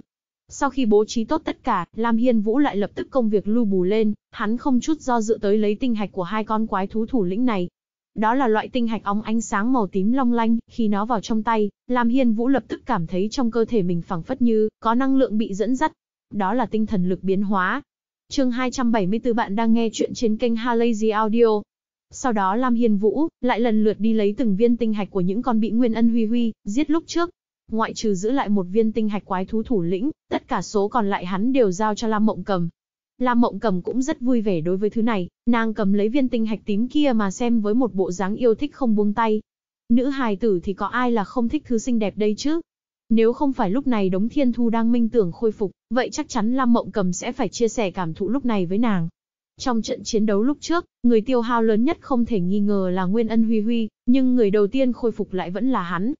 Speaker 1: sau khi bố trí tốt tất cả, Lam Hiên Vũ lại lập tức công việc lưu bù lên, hắn không chút do dự tới lấy tinh hạch của hai con quái thú thủ lĩnh này. Đó là loại tinh hạch óng ánh sáng màu tím long lanh, khi nó vào trong tay, Lam Hiên Vũ lập tức cảm thấy trong cơ thể mình phẳng phất như có năng lượng bị dẫn dắt. Đó là tinh thần lực biến hóa. Chương 274 bạn đang nghe chuyện trên kênh Halazy Audio. Sau đó Lam Hiên Vũ lại lần lượt đi lấy từng viên tinh hạch của những con bị Nguyên Ân Huy Huy giết lúc trước, ngoại trừ giữ lại một viên tinh hạch quái thú thủ lĩnh, tất cả số còn lại hắn đều giao cho Lam Mộng Cầm. Lam Mộng Cầm cũng rất vui vẻ đối với thứ này, nàng cầm lấy viên tinh hạch tím kia mà xem với một bộ dáng yêu thích không buông tay. Nữ hài tử thì có ai là không thích thứ xinh đẹp đây chứ? Nếu không phải lúc này Đống Thiên Thu đang minh tưởng khôi phục, vậy chắc chắn Lam Mộng Cầm sẽ phải chia sẻ cảm thụ lúc này với nàng. Trong trận chiến đấu lúc trước, người tiêu hao lớn nhất không thể nghi ngờ là Nguyên Ân Huy Huy, nhưng người đầu tiên khôi phục lại vẫn là hắn,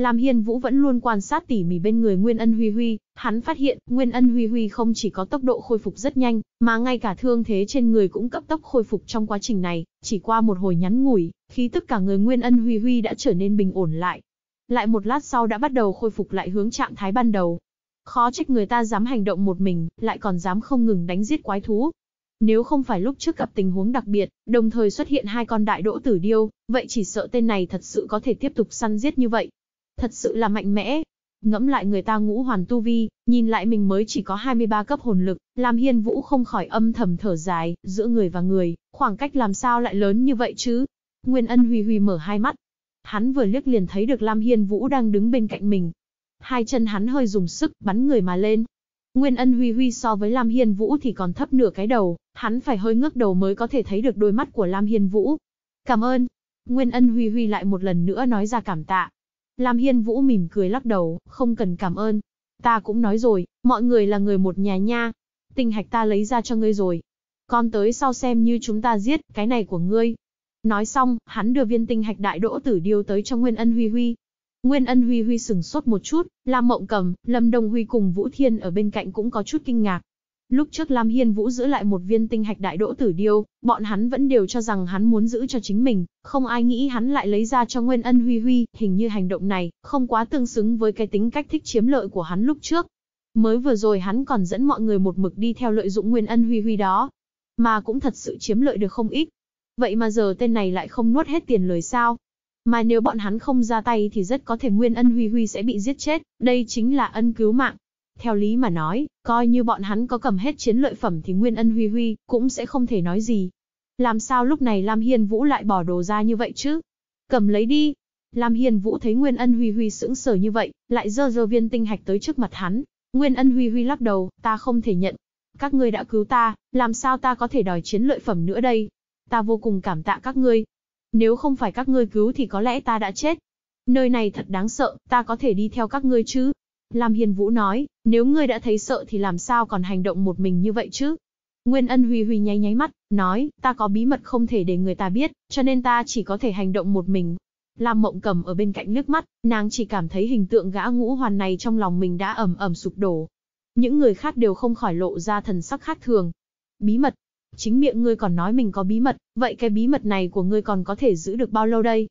Speaker 1: Lam Hiên Vũ vẫn luôn quan sát tỉ mỉ bên người Nguyên Ân Huy Huy, hắn phát hiện Nguyên Ân Huy Huy không chỉ có tốc độ khôi phục rất nhanh, mà ngay cả thương thế trên người cũng cấp tốc khôi phục trong quá trình này, chỉ qua một hồi nhắn ngủi, khí tức cả người Nguyên Ân Huy Huy đã trở nên bình ổn lại. Lại một lát sau đã bắt đầu khôi phục lại hướng trạng thái ban đầu. Khó trách người ta dám hành động một mình, lại còn dám không ngừng đánh giết quái thú, nếu không phải lúc trước gặp tình huống đặc biệt, đồng thời xuất hiện hai con đại đỗ tử điêu, vậy chỉ sợ tên này thật sự có thể tiếp tục săn giết như vậy, Thật sự là mạnh mẽ. Ngẫm lại người ta ngũ hoàn tu vi, nhìn lại mình mới chỉ có 23 cấp hồn lực, làm hiên vũ không khỏi âm thầm thở dài, giữa người và người, khoảng cách làm sao lại lớn như vậy chứ? Nguyên ân huy huy mở hai mắt. Hắn vừa liếc liền thấy được Lam Hiên Vũ đang đứng bên cạnh mình. Hai chân hắn hơi dùng sức, bắn người mà lên, Nguyên ân huy huy so với Lam Hiên Vũ thì còn thấp nửa cái đầu, hắn phải hơi ngước đầu mới có thể thấy được đôi mắt của Lam Hiên Vũ. Cảm ơn. Nguyên ân huy huy lại một lần nữa nói ra cảm tạ. Lam Hiên Vũ mỉm cười lắc đầu, không cần cảm ơn. Ta cũng nói rồi, mọi người là người một nhà nha. Tinh hạch ta lấy ra cho ngươi rồi. Con tới sau xem như chúng ta giết, cái này của ngươi. Nói xong, hắn đưa viên tinh hạch đại đỗ tử điêu tới cho Nguyên Ân Huy Huy. Nguyên Ân Huy Huy sừng sốt một chút, Lam Mộng Cầm, Lâm Đông Huy cùng Vũ Thiên ở bên cạnh cũng có chút kinh ngạc, Lúc trước Lam Hiên Vũ giữ lại một viên tinh hạch đại đỗ tử điêu, bọn hắn vẫn đều cho rằng hắn muốn giữ cho chính mình, không ai nghĩ hắn lại lấy ra cho Nguyên Ân Huy Huy, hình như hành động này không quá tương xứng với cái tính cách thích chiếm lợi của hắn lúc trước. Mới vừa rồi hắn còn dẫn mọi người một mực đi theo lợi dụng Nguyên Ân Huy Huy đó, mà cũng thật sự chiếm lợi được không ít. Vậy mà giờ tên này lại không nuốt hết tiền lời sao? Mà nếu bọn hắn không ra tay thì rất có thể Nguyên Ân Huy Huy sẽ bị giết chết, đây chính là ân cứu mạng. Theo lý mà nói, coi như bọn hắn có cầm hết chiến lợi phẩm thì Nguyên Ân Huy Huy cũng sẽ không thể nói gì. Làm sao lúc này Lam Hiên Vũ lại bỏ đồ ra như vậy chứ? Cầm lấy đi. Lam Hiên Vũ thấy Nguyên Ân Huy Huy sững sờ như vậy, lại dơ dơ viên tinh hạch tới trước mặt hắn. Nguyên Ân Huy Huy lắc đầu, ta không thể nhận. Các ngươi đã cứu ta, làm sao ta có thể đòi chiến lợi phẩm nữa đây? Ta vô cùng cảm tạ các ngươi. Nếu không phải các ngươi cứu thì có lẽ ta đã chết. Nơi này thật đáng sợ, ta có thể đi theo các ngươi chứ? Lam Hiên Vũ nói, nếu ngươi đã thấy sợ thì làm sao còn hành động một mình như vậy chứ? Nguyên ân huy huy nháy nháy mắt, nói, ta có bí mật không thể để người ta biết, cho nên ta chỉ có thể hành động một mình. Lam mộng cầm ở bên cạnh nước mắt, nàng chỉ cảm thấy hình tượng gã ngũ hoàn này trong lòng mình đã ẩm ẩm sụp đổ. Những người khác đều không khỏi lộ ra thần sắc khác thường. Bí mật. Chính miệng ngươi còn nói mình có bí mật, vậy cái bí mật này của ngươi còn có thể giữ được bao lâu đây?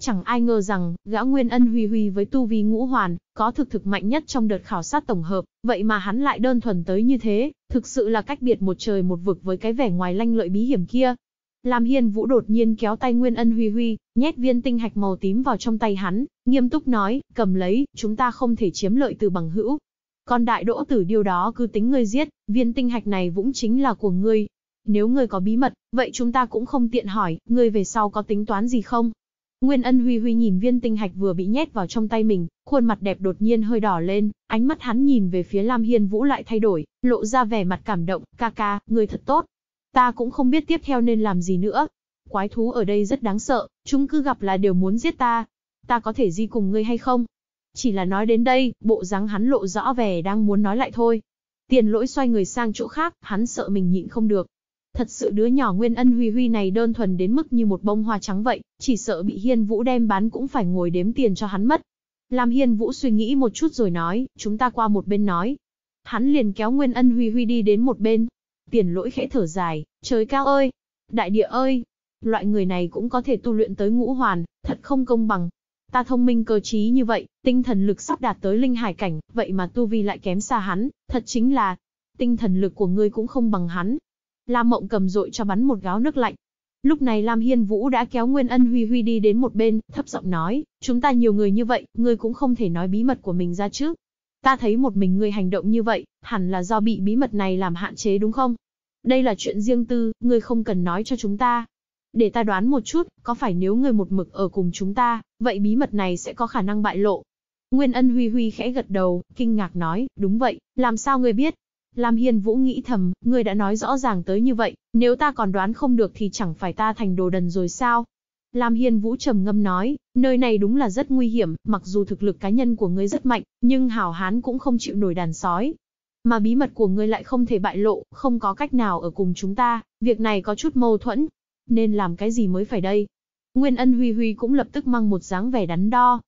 Speaker 1: Chẳng ai ngờ rằng, gã Nguyên Ân Huy Huy với tu vi ngũ hoàn, có thực thực mạnh nhất trong đợt khảo sát tổng hợp, vậy mà hắn lại đơn thuần tới như thế, thực sự là cách biệt một trời một vực với cái vẻ ngoài lanh lợi bí hiểm kia. Lam Hiên Vũ đột nhiên kéo tay Nguyên Ân Huy Huy, nhét viên tinh hạch màu tím vào trong tay hắn, nghiêm túc nói, cầm lấy, chúng ta không thể chiếm lợi từ bằng hữu. con đại đỗ tử điều đó cứ tính ngươi giết, viên tinh hạch này cũng chính là của ngươi. Nếu ngươi có bí mật, vậy chúng ta cũng không tiện hỏi, ngươi về sau có tính toán gì không? Nguyên Ân Huy Huy nhìn viên tinh hạch vừa bị nhét vào trong tay mình, khuôn mặt đẹp đột nhiên hơi đỏ lên, ánh mắt hắn nhìn về phía Lam Hiên Vũ lại thay đổi, lộ ra vẻ mặt cảm động, ca ca, người thật tốt. Ta cũng không biết tiếp theo nên làm gì nữa. Quái thú ở đây rất đáng sợ, chúng cứ gặp là đều muốn giết ta. Ta có thể đi cùng ngươi hay không? Chỉ là nói đến đây, bộ dáng hắn lộ rõ vẻ đang muốn nói lại thôi. Tiền lỗi xoay người sang chỗ khác, hắn sợ mình nhịn không được, Thật sự đứa nhỏ Nguyên Ân Huy Huy này đơn thuần đến mức như một bông hoa trắng vậy, chỉ sợ bị Hiên Vũ đem bán cũng phải ngồi đếm tiền cho hắn mất. Làm Hiên Vũ suy nghĩ một chút rồi nói, chúng ta qua một bên nói. Hắn liền kéo Nguyên Ân Huy Huy đi đến một bên. Tiền lỗi khẽ thở dài, trời cao ơi, đại địa ơi, loại người này cũng có thể tu luyện tới ngũ hoàn, thật không công bằng. Ta thông minh cơ trí như vậy, tinh thần lực sắp đạt tới linh hải cảnh, vậy mà tu vi lại kém xa hắn, thật chính là tinh thần lực của ngươi cũng không bằng hắn, Lam Mộng cầm dội cho bắn một gáo nước lạnh. Lúc này Lam Hiên Vũ đã kéo Nguyên Ân Huy Huy đi đến một bên, thấp giọng nói, chúng ta nhiều người như vậy, ngươi cũng không thể nói bí mật của mình ra chứ. Ta thấy một mình ngươi hành động như vậy, hẳn là do bị bí mật này làm hạn chế đúng không? Đây là chuyện riêng tư, ngươi không cần nói cho chúng ta. Để ta đoán một chút, có phải nếu ngươi một mực ở cùng chúng ta, vậy bí mật này sẽ có khả năng bại lộ. Nguyên Ân Huy Huy khẽ gật đầu, kinh ngạc nói, đúng vậy, làm sao ngươi biết? Lam Hiên Vũ nghĩ thầm, ngươi đã nói rõ ràng tới như vậy, nếu ta còn đoán không được thì chẳng phải ta thành đồ đần rồi sao? Lam Hiên Vũ trầm ngâm nói, nơi này đúng là rất nguy hiểm, mặc dù thực lực cá nhân của ngươi rất mạnh, nhưng hảo hán cũng không chịu nổi đàn sói. Mà bí mật của ngươi lại không thể bại lộ, không có cách nào ở cùng chúng ta, việc này có chút mâu thuẫn. Nên làm cái gì mới phải đây? Nguyên ân Huy Huy cũng lập tức mang một dáng vẻ đắn đo,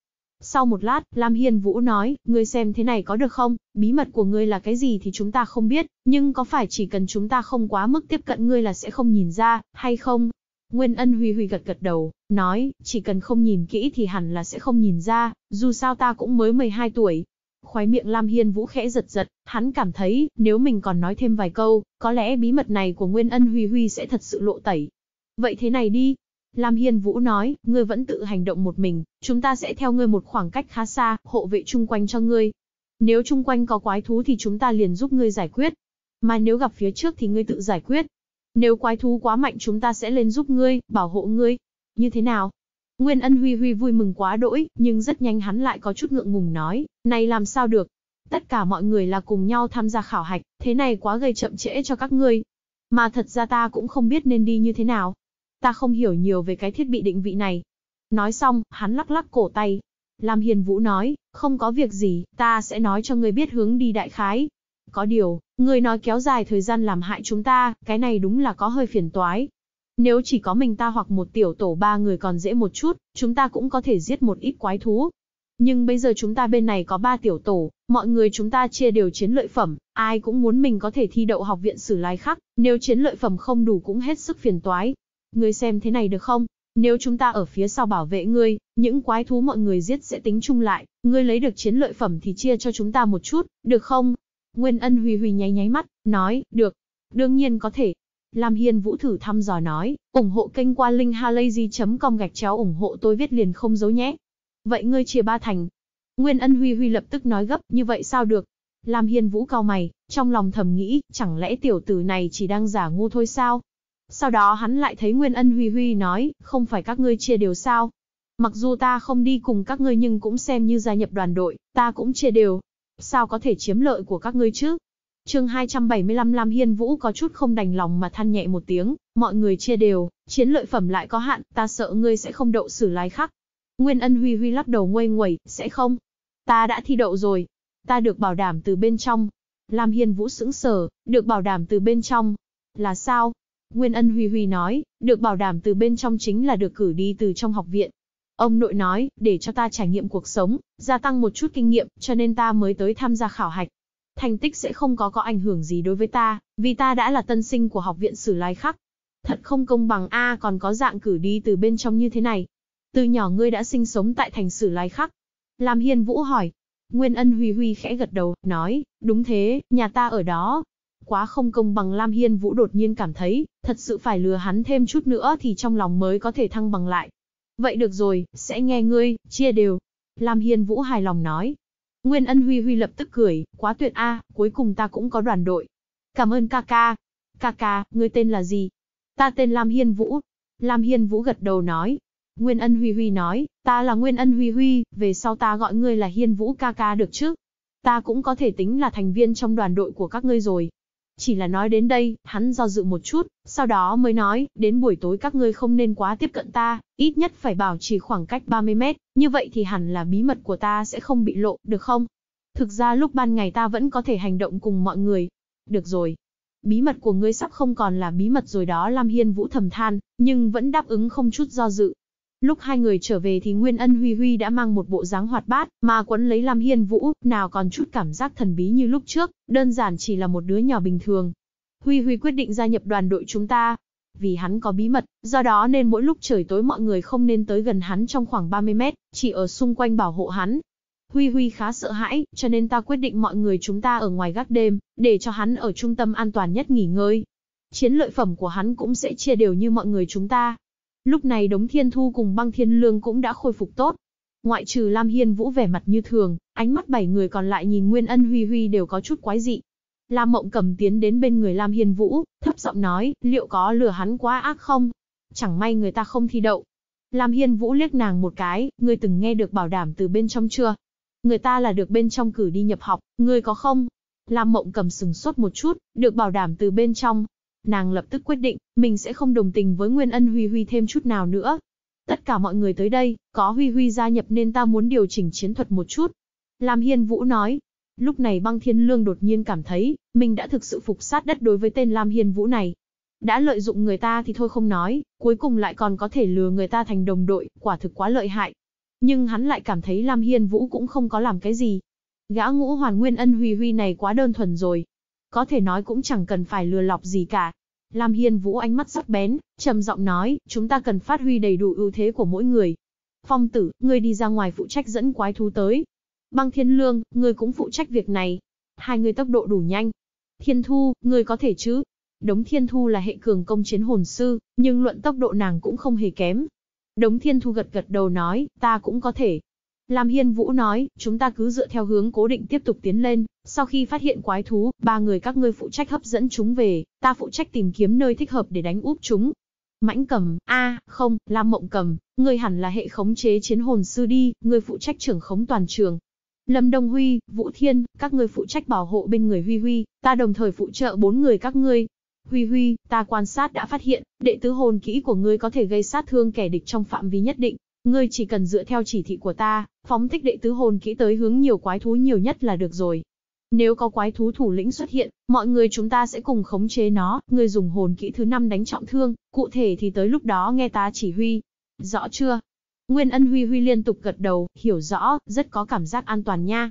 Speaker 1: sau một lát, Lam Hiên Vũ nói, ngươi xem thế này có được không, bí mật của ngươi là cái gì thì chúng ta không biết, nhưng có phải chỉ cần chúng ta không quá mức tiếp cận ngươi là sẽ không nhìn ra, hay không? Nguyên ân huy huy gật gật đầu, nói, chỉ cần không nhìn kỹ thì hẳn là sẽ không nhìn ra, dù sao ta cũng mới 12 tuổi. Khói miệng Lam Hiên Vũ khẽ giật giật, hắn cảm thấy, nếu mình còn nói thêm vài câu, có lẽ bí mật này của Nguyên ân huy huy sẽ thật sự lộ tẩy. Vậy thế này đi, Lam Hiên Vũ nói, ngươi vẫn tự hành động một mình, chúng ta sẽ theo ngươi một khoảng cách khá xa, hộ vệ chung quanh cho ngươi. Nếu chung quanh có quái thú thì chúng ta liền giúp ngươi giải quyết. Mà nếu gặp phía trước thì ngươi tự giải quyết. Nếu quái thú quá mạnh chúng ta sẽ lên giúp ngươi, bảo hộ ngươi. Như thế nào? Nguyên ân huy huy vui mừng quá đỗi, nhưng rất nhanh hắn lại có chút ngượng ngùng nói, này làm sao được. Tất cả mọi người là cùng nhau tham gia khảo hạch, thế này quá gây chậm trễ cho các ngươi. Mà thật ra ta cũng không biết nên đi như thế nào, Ta không hiểu nhiều về cái thiết bị định vị này. Nói xong, hắn lắc lắc cổ tay. Lam Hiền Vũ nói, không có việc gì, ta sẽ nói cho ngươi biết hướng đi đại khái. Có điều, ngươi nói kéo dài thời gian làm hại chúng ta, cái này đúng là có hơi phiền toái. Nếu chỉ có mình ta hoặc một tiểu tổ ba người còn dễ một chút, chúng ta cũng có thể giết một ít quái thú, nhưng bây giờ chúng ta bên này có ba tiểu tổ, mọi người chúng ta chia đều chiến lợi phẩm, ai cũng muốn mình có thể thi đậu học viện sử lai khắc, nếu chiến lợi phẩm không đủ cũng hết sức phiền toái. Ngươi xem thế này được không? Nếu chúng ta ở phía sau bảo vệ ngươi, những quái thú mọi người giết sẽ tính chung lại, ngươi lấy được chiến lợi phẩm thì chia cho chúng ta một chút, được không? Nguyên ân huy huy nháy nháy mắt, nói, được. Đương nhiên có thể. Lam Hiên Vũ thử thăm dò nói, ủng hộ kênh qua linkhalazy.com gạch chéo ủng hộ tôi viết liền không giấu nhé. Vậy ngươi chia ba thành. Nguyên ân huy huy lập tức nói gấp, như vậy sao được? Lam Hiên Vũ cao mày, trong lòng thầm nghĩ, chẳng lẽ tiểu tử này chỉ đang giả ngu thôi sao? Sau đó hắn lại thấy Nguyên Ân Huy Huy nói, không phải các ngươi chia đều sao? Mặc dù ta không đi cùng các ngươi nhưng cũng xem như gia nhập đoàn đội, ta cũng chia đều. Sao có thể chiếm lợi của các ngươi chứ? chương 275 Lam Hiên Vũ có chút không đành lòng mà than nhẹ một tiếng, mọi người chia đều, chiến lợi phẩm lại có hạn, ta sợ ngươi sẽ không đậu xử lái khắc. Nguyên ân Huy Huy lắc đầu nguây nguẩy, sẽ không. Ta đã thi đậu rồi. Ta được bảo đảm từ bên trong. Lam Hiên Vũ sững sờ, được bảo đảm từ bên trong. Là sao? Nguyên Ân Huy Huy nói, được bảo đảm từ bên trong chính là được cử đi từ trong học viện. Ông nội nói, để cho ta trải nghiệm cuộc sống, gia tăng một chút kinh nghiệm, cho nên ta mới tới tham gia khảo hạch. Thành tích sẽ không có có ảnh hưởng gì đối với ta, vì ta đã là tân sinh của học viện sử lai khắc. Thật không công bằng A còn có dạng cử đi từ bên trong như thế này. Từ nhỏ ngươi đã sinh sống tại thành sử lai khắc. Làm hiên vũ hỏi. Nguyên ân huy huy khẽ gật đầu, nói, đúng thế, nhà ta ở đó, Quá không công bằng Lam Hiên Vũ đột nhiên cảm thấy, thật sự phải lừa hắn thêm chút nữa thì trong lòng mới có thể thăng bằng lại. Vậy được rồi, sẽ nghe ngươi, chia đều. Lam Hiên Vũ hài lòng nói. Nguyên ân Huy Huy lập tức cười, quá tuyệt a, cuối cùng ta cũng có đoàn đội. Cảm ơn ca ca. Ca ca, ngươi tên là gì? Ta tên Lam Hiên Vũ. Lam Hiên Vũ gật đầu nói. Nguyên ân Huy Huy nói, ta là Nguyên ân Huy Huy, về sau ta gọi ngươi là Hiên Vũ ca ca được chứ? Ta cũng có thể tính là thành viên trong đoàn đội của các ngươi rồi. Chỉ là nói đến đây, hắn do dự một chút, sau đó mới nói, đến buổi tối các ngươi không nên quá tiếp cận ta, ít nhất phải bảo trì khoảng cách 30 mét, như vậy thì hẳn là bí mật của ta sẽ không bị lộ, được không? Thực ra lúc ban ngày ta vẫn có thể hành động cùng mọi người. Được rồi. Bí mật của ngươi sắp không còn là bí mật rồi đó Lam Hiên Vũ thầm than, nhưng vẫn đáp ứng không chút do dự. Lúc hai người trở về thì Nguyên Ân Huy Huy đã mang một bộ dáng hoạt bát, mà quấn lấy Lam Hiên Vũ, nào còn chút cảm giác thần bí như lúc trước, đơn giản chỉ là một đứa nhỏ bình thường. Huy Huy quyết định gia nhập đoàn đội chúng ta. Vì hắn có bí mật, do đó nên mỗi lúc trời tối mọi người không nên tới gần hắn trong khoảng 30 mét, chỉ ở xung quanh bảo hộ hắn. Huy Huy khá sợ hãi, cho nên ta quyết định mọi người chúng ta ở ngoài gác đêm, để cho hắn ở trung tâm an toàn nhất nghỉ ngơi. Chiến lợi phẩm của hắn cũng sẽ chia đều như mọi người chúng ta, Lúc này đống thiên thu cùng băng thiên lương cũng đã khôi phục tốt. Ngoại trừ Lam Hiên Vũ vẻ mặt như thường, ánh mắt bảy người còn lại nhìn Nguyên Ân Huy Huy đều có chút quái dị. Lam Mộng cầm tiến đến bên người Lam Hiên Vũ, thấp giọng nói, liệu có lừa hắn quá ác không? Chẳng may người ta không thi đậu. Lam Hiên Vũ liếc nàng một cái, ngươi từng nghe được bảo đảm từ bên trong chưa? Người ta là được bên trong cử đi nhập học, ngươi có không? Lam Mộng cầm sừng sốt một chút, được bảo đảm từ bên trong, Nàng lập tức quyết định, mình sẽ không đồng tình với Nguyên Ân Huy Huy thêm chút nào nữa. Tất cả mọi người tới đây, có Huy Huy gia nhập nên ta muốn điều chỉnh chiến thuật một chút. Lam Hiên Vũ nói. Lúc này băng thiên lương đột nhiên cảm thấy, mình đã thực sự phục sát đất đối với tên Lam Hiên Vũ này. Đã lợi dụng người ta thì thôi không nói, cuối cùng lại còn có thể lừa người ta thành đồng đội, quả thực quá lợi hại. Nhưng hắn lại cảm thấy Lam Hiên Vũ cũng không có làm cái gì. Gã ngũ hoàn nguyên ân huy huy này quá đơn thuần rồi, có thể nói cũng chẳng cần phải lừa lọc gì cả. Lam Hiên Vũ ánh mắt sắc bén, trầm giọng nói, chúng ta cần phát huy đầy đủ ưu thế của mỗi người. Phong tử, ngươi đi ra ngoài phụ trách dẫn quái thú tới. Băng Thiên Lương, ngươi cũng phụ trách việc này. Hai người tốc độ đủ nhanh. Thiên Thu, ngươi có thể chứ? Đống Thiên Thu là hệ cường công chiến hồn sư, nhưng luận tốc độ nàng cũng không hề kém. Đống Thiên Thu gật gật đầu nói, ta cũng có thể. Lam Hiên Vũ nói, chúng ta cứ dựa theo hướng cố định tiếp tục tiến lên, sau khi phát hiện quái thú, ba người các ngươi phụ trách hấp dẫn chúng về, ta phụ trách tìm kiếm nơi thích hợp để đánh úp chúng. Mãnh cầm, a không, Lam Mộng cầm, ngươi hẳn là hệ khống chế chiến hồn sư đi, ngươi phụ trách trưởng khống toàn trường. Lâm Đông Huy, Vũ Thiên, các ngươi phụ trách bảo hộ bên người Huy Huy, ta đồng thời phụ trợ bốn người các ngươi. Huy Huy, ta quan sát đã phát hiện, đệ tứ hồn kỹ của ngươi có thể gây sát thương kẻ địch trong phạm vi nhất định, Ngươi chỉ cần dựa theo chỉ thị của ta, phóng thích đệ tứ hồn kỹ tới hướng nhiều quái thú nhiều nhất là được rồi. Nếu có quái thú thủ lĩnh xuất hiện, mọi người chúng ta sẽ cùng khống chế nó, ngươi dùng hồn kỹ thứ năm đánh trọng thương, cụ thể thì tới lúc đó nghe ta chỉ huy. Rõ chưa? Nguyên ân huy huy liên tục gật đầu, hiểu rõ, rất có cảm giác an toàn nha.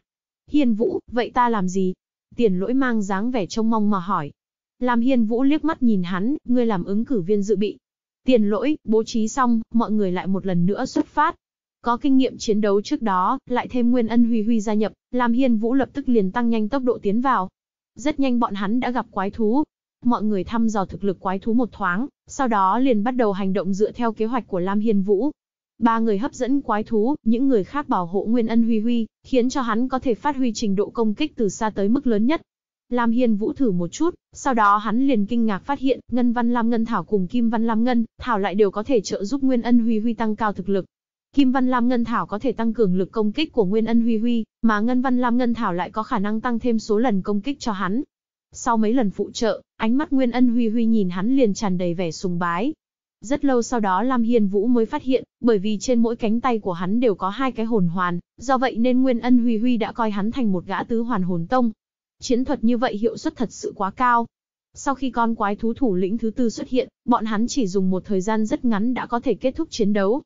Speaker 1: Hiền vũ, vậy ta làm gì? Tiền lỗi mang dáng vẻ trông mong mà hỏi. Làm hiền vũ liếc mắt nhìn hắn, ngươi làm ứng cử viên dự bị, Tiền lỗi, bố trí xong, mọi người lại một lần nữa xuất phát. Có kinh nghiệm chiến đấu trước đó, lại thêm Nguyên Ân Huy Huy gia nhập, làm Hiên Vũ lập tức liền tăng nhanh tốc độ tiến vào. Rất nhanh bọn hắn đã gặp quái thú. Mọi người thăm dò thực lực quái thú một thoáng, sau đó liền bắt đầu hành động dựa theo kế hoạch của Lam Hiên Vũ. Ba người hấp dẫn quái thú, những người khác bảo hộ Nguyên Ân Huy Huy, khiến cho hắn có thể phát huy trình độ công kích từ xa tới mức lớn nhất. Lam Hiên Vũ thử một chút, sau đó hắn liền kinh ngạc phát hiện, Ngân Văn Lam Ngân Thảo cùng Kim Văn Lam Ngân, Thảo lại đều có thể trợ giúp Nguyên Ân Huy Huy tăng cao thực lực. Kim Văn Lam Ngân Thảo có thể tăng cường lực công kích của Nguyên Ân Huy Huy, mà Ngân Văn Lam Ngân Thảo lại có khả năng tăng thêm số lần công kích cho hắn. Sau mấy lần phụ trợ, ánh mắt Nguyên Ân Huy Huy nhìn hắn liền tràn đầy vẻ sùng bái. Rất lâu sau đó Lam Hiên Vũ mới phát hiện, bởi vì trên mỗi cánh tay của hắn đều có hai cái hồn hoàn, do vậy nên Nguyên Ân Huy Huy đã coi hắn thành một gã tứ hoàn hồn tông, Chiến thuật như vậy hiệu suất thật sự quá cao. Sau khi con quái thú thủ lĩnh thứ tư xuất hiện, bọn hắn chỉ dùng một thời gian rất ngắn đã có thể kết thúc chiến đấu.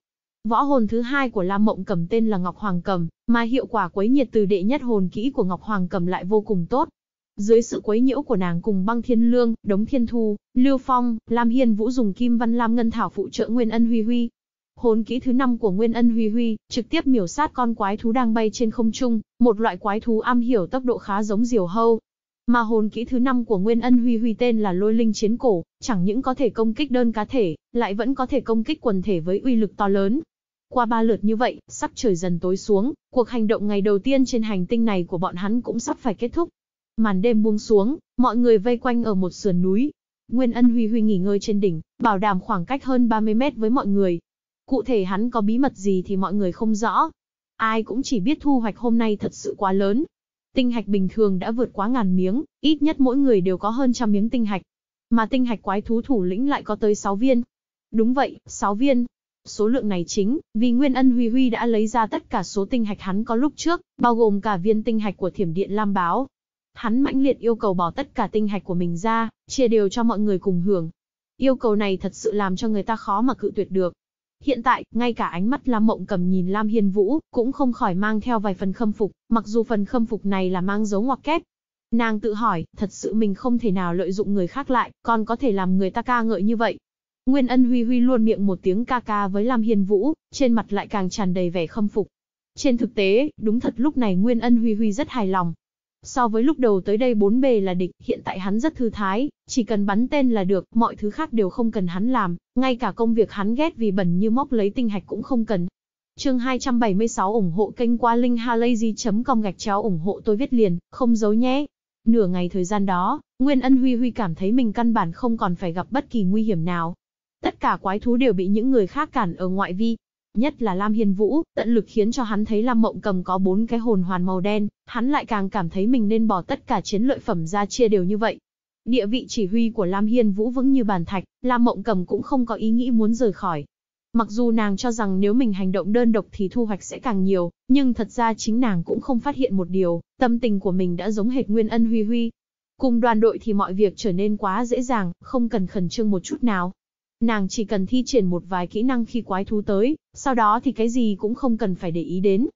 Speaker 1: Võ hồn thứ hai của Lam Mộng Cầm tên là Ngọc Hoàng Cầm, mà hiệu quả quấy nhiệt từ đệ nhất hồn kỹ của Ngọc Hoàng Cầm lại vô cùng tốt. Dưới sự quấy nhiễu của nàng cùng Băng Thiên Lương, Đống Thiên Thu, Lưu Phong, Lam Hiên Vũ dùng Kim Văn Lam Ngân Thảo phụ trợ Nguyên Ân Huy Huy, Hồn kỹ thứ năm của Nguyên Ân Huy Huy, trực tiếp miểu sát con quái thú đang bay trên không trung, một loại quái thú am hiểu tốc độ khá giống diều hâu. Mà hồn kỹ thứ năm của Nguyên Ân Huy Huy tên là Lôi Linh Chiến Cổ, chẳng những có thể công kích đơn cá thể, lại vẫn có thể công kích quần thể với uy lực to lớn. Qua ba lượt như vậy, sắp trời dần tối xuống, cuộc hành động ngày đầu tiên trên hành tinh này của bọn hắn cũng sắp phải kết thúc. Màn đêm buông xuống, mọi người vây quanh ở một sườn núi. Nguyên Ân Huy Huy nghỉ ngơi trên đỉnh, bảo đảm khoảng cách hơn 30 mét với mọi người, Cụ thể hắn có bí mật gì thì mọi người không rõ. Ai cũng chỉ biết thu hoạch hôm nay thật sự quá lớn. Tinh hạch bình thường đã vượt quá ngàn miếng, ít nhất mỗi người đều có hơn trăm miếng tinh hạch. Mà tinh hạch quái thú thủ lĩnh lại có tới 6 viên. Đúng vậy, 6 viên, Số lượng này chính, vì Nguyên Ân Huy Huy đã lấy ra tất cả số tinh hạch hắn có lúc trước, bao gồm cả viên tinh hạch của thiểm điện Lam Báo. Hắn mãnh liệt yêu cầu bỏ tất cả tinh hạch của mình ra, chia đều cho mọi người cùng hưởng. Yêu cầu này thật sự làm cho người ta khó mà cự tuyệt được. Hiện tại, ngay cả ánh mắt Lam Mộng cầm nhìn Lam Hiên Vũ, cũng không khỏi mang theo vài phần khâm phục, mặc dù phần khâm phục này là mang dấu ngoặc kép. Nàng tự hỏi, thật sự mình không thể nào lợi dụng người khác lại, còn có thể làm người ta ca ngợi như vậy. Nguyên ân huy huy luôn miệng một tiếng ca ca với Lam Hiên Vũ, trên mặt lại càng tràn đầy vẻ khâm phục. Trên thực tế, đúng thật lúc này Nguyên ân huy huy rất hài lòng, So với lúc đầu tới đây bốn bề là địch, hiện tại hắn rất thư thái, chỉ cần bắn tên là được, mọi thứ khác đều không cần hắn làm, ngay cả công việc hắn ghét vì bẩn như móc lấy tinh hạch cũng không cần. Chương 276 ủng hộ kênh qua linkhalazy.com gạch chéo ủng hộ tôi viết liền, không giấu nhé. Nửa ngày thời gian đó, Nguyên Ân Huy Huy cảm thấy mình căn bản không còn phải gặp bất kỳ nguy hiểm nào. Tất cả quái thú đều bị những người khác cản ở ngoại vi, Nhất là Lam Hiên Vũ, tận lực khiến cho hắn thấy Lam Mộng Cầm có bốn cái hồn hoàn màu đen, hắn lại càng cảm thấy mình nên bỏ tất cả chiến lợi phẩm ra chia đều như vậy. Địa vị chỉ huy của Lam Hiên Vũ vững như bàn thạch, Lam Mộng Cầm cũng không có ý nghĩ muốn rời khỏi. Mặc dù nàng cho rằng nếu mình hành động đơn độc thì thu hoạch sẽ càng nhiều, nhưng thật ra chính nàng cũng không phát hiện một điều, tâm tình của mình đã giống hệt Nguyên Ân Huy Huy. Cùng đoàn đội thì mọi việc trở nên quá dễ dàng, không cần khẩn trương một chút nào, Nàng chỉ cần thi triển một vài kỹ năng khi quái thú tới, sau đó thì cái gì cũng không cần phải để ý đến.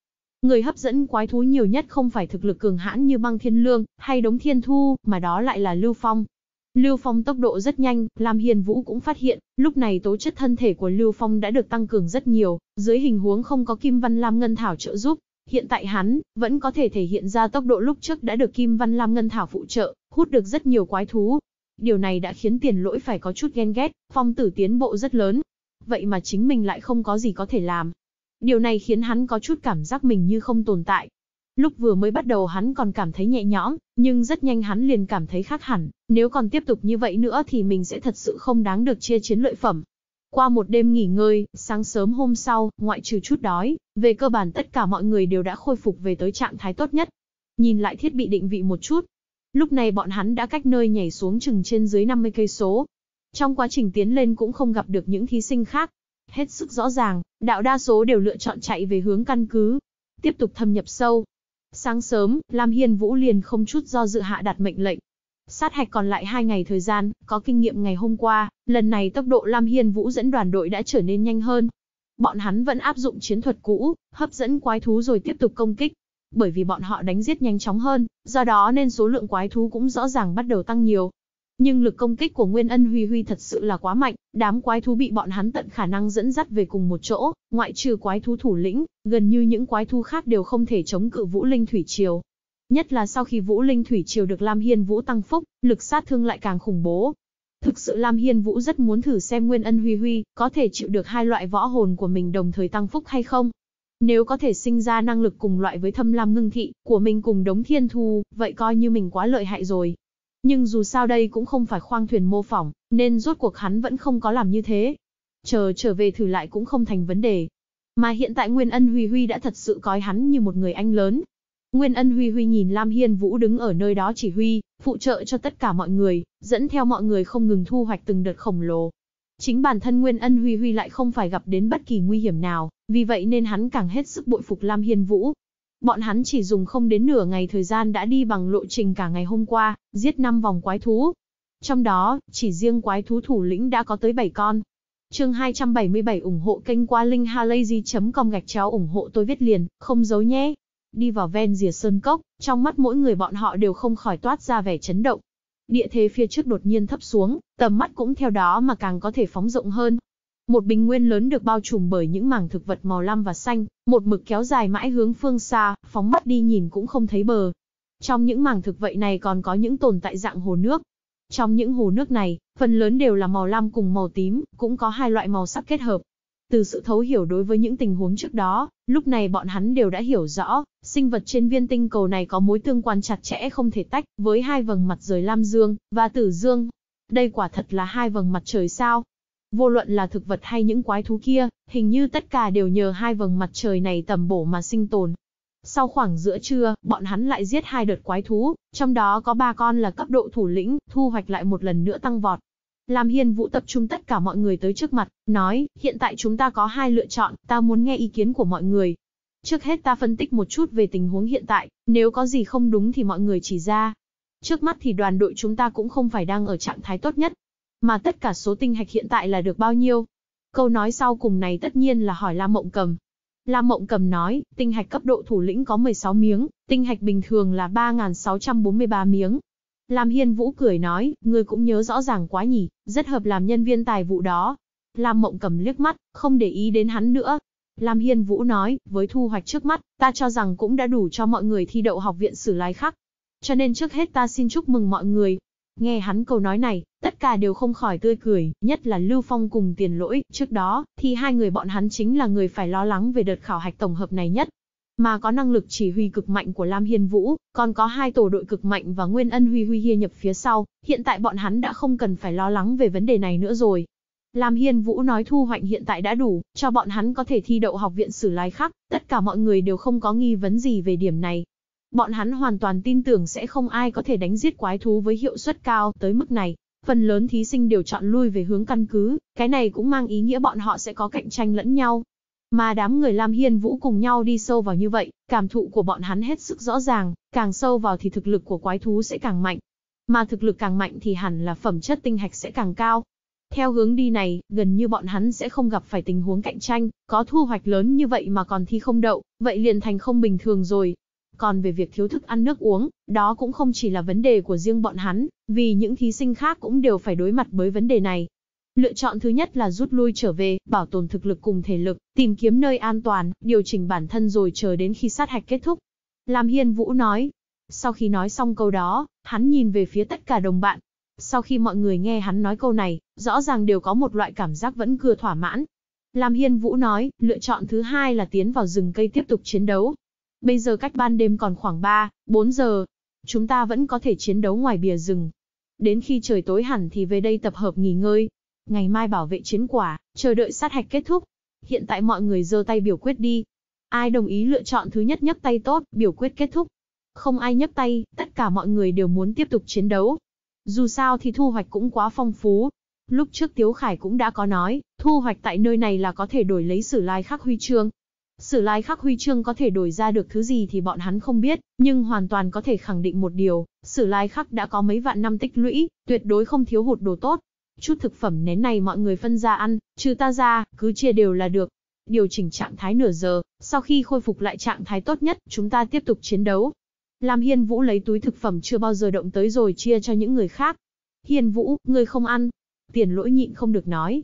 Speaker 1: Người hấp dẫn quái thú nhiều nhất không phải thực lực cường hãn như băng thiên lương hay đống thiên thu, mà đó lại là Lưu Phong. Lưu Phong tốc độ rất nhanh, Lam Hiền Vũ cũng phát hiện, lúc này tố chất thân thể của Lưu Phong đã được tăng cường rất nhiều, dưới hình huống không có Kim Văn Lam Ngân Thảo trợ giúp, hiện tại hắn vẫn có thể thể hiện ra tốc độ lúc trước đã được Kim Văn Lam Ngân Thảo phụ trợ, hút được rất nhiều quái thú, Điều này đã khiến tiền lỗi phải có chút ghen ghét, phong tử tiến bộ rất lớn. Vậy mà chính mình lại không có gì có thể làm. Điều này khiến hắn có chút cảm giác mình như không tồn tại. Lúc vừa mới bắt đầu hắn còn cảm thấy nhẹ nhõm, nhưng rất nhanh hắn liền cảm thấy khác hẳn, nếu còn tiếp tục như vậy nữa thì mình sẽ thật sự không đáng được chia chiến lợi phẩm. Qua một đêm nghỉ ngơi, sáng sớm hôm sau, ngoại trừ chút đói, về cơ bản tất cả mọi người đều đã khôi phục về tới trạng thái tốt nhất. Nhìn lại thiết bị định vị một chút, Lúc này bọn hắn đã cách nơi nhảy xuống chừng trên dưới 50 cây số. Trong quá trình tiến lên cũng không gặp được những thí sinh khác. Hết sức rõ ràng, đạo đa số đều lựa chọn chạy về hướng căn cứ. Tiếp tục thâm nhập sâu. Sáng sớm, Lam Hiên Vũ liền không chút do dự hạ đặt mệnh lệnh. Sát hạch còn lại 2 ngày thời gian, có kinh nghiệm ngày hôm qua, lần này tốc độ Lam Hiên Vũ dẫn đoàn đội đã trở nên nhanh hơn. Bọn hắn vẫn áp dụng chiến thuật cũ, hấp dẫn quái thú rồi tiếp tục công kích, bởi vì bọn họ đánh giết nhanh chóng hơn, do đó nên số lượng quái thú cũng rõ ràng bắt đầu tăng nhiều. Nhưng lực công kích của Nguyên Ân Huy Huy thật sự là quá mạnh, đám quái thú bị bọn hắn tận khả năng dẫn dắt về cùng một chỗ, ngoại trừ quái thú thủ lĩnh, gần như những quái thú khác đều không thể chống cự Vũ Linh Thủy Triều. Nhất là sau khi Vũ Linh Thủy Triều được Lam Hiên Vũ tăng phúc, lực sát thương lại càng khủng bố. Thực sự Lam Hiên Vũ rất muốn thử xem Nguyên Ân Huy Huy có thể chịu được hai loại võ hồn của mình đồng thời tăng phúc hay không. Nếu có thể sinh ra năng lực cùng loại với thâm lam ngưng thị của mình cùng đống thiên thu, vậy coi như mình quá lợi hại rồi. Nhưng dù sao đây cũng không phải khoang thuyền mô phỏng, nên rốt cuộc hắn vẫn không có làm như thế. Chờ trở về thử lại cũng không thành vấn đề. Mà hiện tại Nguyên Ân Huy Huy đã thật sự coi hắn như một người anh lớn. Nguyên Ân Huy Huy nhìn Lam Hiên Vũ đứng ở nơi đó chỉ huy, phụ trợ cho tất cả mọi người, dẫn theo mọi người không ngừng thu hoạch từng đợt khổng lồ. Chính bản thân Nguyên Ân Huy Huy lại không phải gặp đến bất kỳ nguy hiểm nào, vì vậy nên hắn càng hết sức bội phục Lam Hiên Vũ. Bọn hắn chỉ dùng không đến nửa ngày thời gian đã đi bằng lộ trình cả ngày hôm qua, giết 5 vòng quái thú. Trong đó, chỉ riêng quái thú thủ lĩnh đã có tới 7 con. Chương 277 ủng hộ kênh qua linkhalazy.com gạch chéo ủng hộ tôi viết liền, không giấu nhé. Đi vào ven rìa sơn cốc, trong mắt mỗi người bọn họ đều không khỏi toát ra vẻ chấn động địa thế phía trước đột nhiên thấp xuống, tầm mắt cũng theo đó mà càng có thể phóng rộng hơn. Một bình nguyên lớn được bao trùm bởi những mảng thực vật màu lam và xanh, một mực kéo dài mãi hướng phương xa, phóng mắt đi nhìn cũng không thấy bờ. Trong những mảng thực vậy này còn có những tồn tại dạng hồ nước. Trong những hồ nước này, phần lớn đều là màu lam cùng màu tím, cũng có hai loại màu sắc kết hợp. Từ sự thấu hiểu đối với những tình huống trước đó, lúc này bọn hắn đều đã hiểu rõ, sinh vật trên viên tinh cầu này có mối tương quan chặt chẽ không thể tách với hai vầng mặt trời Lam Dương và Tử Dương. Đây quả thật là hai vầng mặt trời sao? Vô luận là thực vật hay những quái thú kia, hình như tất cả đều nhờ hai vầng mặt trời này tầm bổ mà sinh tồn. Sau khoảng giữa trưa, bọn hắn lại giết hai đợt quái thú, trong đó có ba con là cấp độ thủ lĩnh, thu hoạch lại một lần nữa tăng vọt. Lam Hiên Vũ tập trung tất cả mọi người tới trước mặt, nói, hiện tại chúng ta có hai lựa chọn, ta muốn nghe ý kiến của mọi người. Trước hết ta phân tích một chút về tình huống hiện tại, nếu có gì không đúng thì mọi người chỉ ra. Trước mắt thì đoàn đội chúng ta cũng không phải đang ở trạng thái tốt nhất, mà tất cả số tinh hạch hiện tại là được bao nhiêu? Câu nói sau cùng này tất nhiên là hỏi Lam Mộng Cầm. Lam Mộng Cầm nói, tinh hạch cấp độ thủ lĩnh có 16 miếng, tinh hạch bình thường là 3.643 miếng. Lam Hiên Vũ cười nói, ngươi cũng nhớ rõ ràng quá nhỉ, rất hợp làm nhân viên tài vụ đó. Lam Mộng Cầm liếc mắt, không để ý đến hắn nữa. Lam Hiên Vũ nói, với thu hoạch trước mắt, ta cho rằng cũng đã đủ cho mọi người thi đậu học viện sử lai khắc. Cho nên trước hết ta xin chúc mừng mọi người, Nghe hắn câu nói này, tất cả đều không khỏi tươi cười, nhất là Lưu Phong cùng tiền lỗi, trước đó, thì hai người bọn hắn chính là người phải lo lắng về đợt khảo hạch tổng hợp này nhất. Mà có năng lực chỉ huy cực mạnh của Lam Hiên Vũ, còn có hai tổ đội cực mạnh và Nguyên Ân Huy Huy Hia nhập phía sau, hiện tại bọn hắn đã không cần phải lo lắng về vấn đề này nữa rồi. Lam Hiên Vũ nói thu hoạch hiện tại đã đủ, cho bọn hắn có thể thi đậu học viện sử lai khác. tất cả mọi người đều không có nghi vấn gì về điểm này bọn hắn hoàn toàn tin tưởng sẽ không ai có thể đánh giết quái thú với hiệu suất cao tới mức này. Phần lớn thí sinh đều chọn lui về hướng căn cứ, cái này cũng mang ý nghĩa bọn họ sẽ có cạnh tranh lẫn nhau. Mà đám người Lam Hiên Vũ cùng nhau đi sâu vào như vậy, cảm thụ của bọn hắn hết sức rõ ràng, càng sâu vào thì thực lực của quái thú sẽ càng mạnh. Mà thực lực càng mạnh thì hẳn là phẩm chất tinh hạch sẽ càng cao. Theo hướng đi này, gần như bọn hắn sẽ không gặp phải tình huống cạnh tranh, có thu hoạch lớn như vậy mà còn thi không đậu, vậy liền thành không bình thường rồi, còn về việc thiếu thức ăn nước uống, đó cũng không chỉ là vấn đề của riêng bọn hắn, vì những thí sinh khác cũng đều phải đối mặt với vấn đề này. Lựa chọn thứ nhất là rút lui trở về, bảo tồn thực lực cùng thể lực, tìm kiếm nơi an toàn, điều chỉnh bản thân rồi chờ đến khi sát hạch kết thúc. Lam Hiên Vũ nói. Sau khi nói xong câu đó, hắn nhìn về phía tất cả đồng bạn. Sau khi mọi người nghe hắn nói câu này, rõ ràng đều có một loại cảm giác vẫn cưa thỏa mãn. Lam Hiên Vũ nói, lựa chọn thứ hai là tiến vào rừng cây tiếp tục chiến đấu, Bây giờ cách ban đêm còn khoảng 3, 4 giờ. Chúng ta vẫn có thể chiến đấu ngoài bìa rừng. Đến khi trời tối hẳn thì về đây tập hợp nghỉ ngơi. Ngày mai bảo vệ chiến quả, chờ đợi sát hạch kết thúc. Hiện tại mọi người giơ tay biểu quyết đi. Ai đồng ý lựa chọn thứ nhất nhấc tay tốt, biểu quyết kết thúc. Không ai nhấc tay, tất cả mọi người đều muốn tiếp tục chiến đấu. Dù sao thì thu hoạch cũng quá phong phú, Lúc trước Tiếu Khải cũng đã có nói, thu hoạch tại nơi này là có thể đổi lấy sử lai khắc huy chương. Sử lai khắc huy chương có thể đổi ra được thứ gì thì bọn hắn không biết, nhưng hoàn toàn có thể khẳng định một điều, sử lai khắc đã có mấy vạn năm tích lũy, tuyệt đối không thiếu hụt đồ tốt. Chút thực phẩm nén này mọi người phân ra ăn, trừ ta ra, cứ chia đều là được. Điều chỉnh trạng thái nửa giờ, sau khi khôi phục lại trạng thái tốt nhất, chúng ta tiếp tục chiến đấu. Lam Hiên Vũ lấy túi thực phẩm chưa bao giờ động tới rồi chia cho những người khác. Hiên Vũ, ngươi không ăn. Tiền lỗi nhịn không được nói.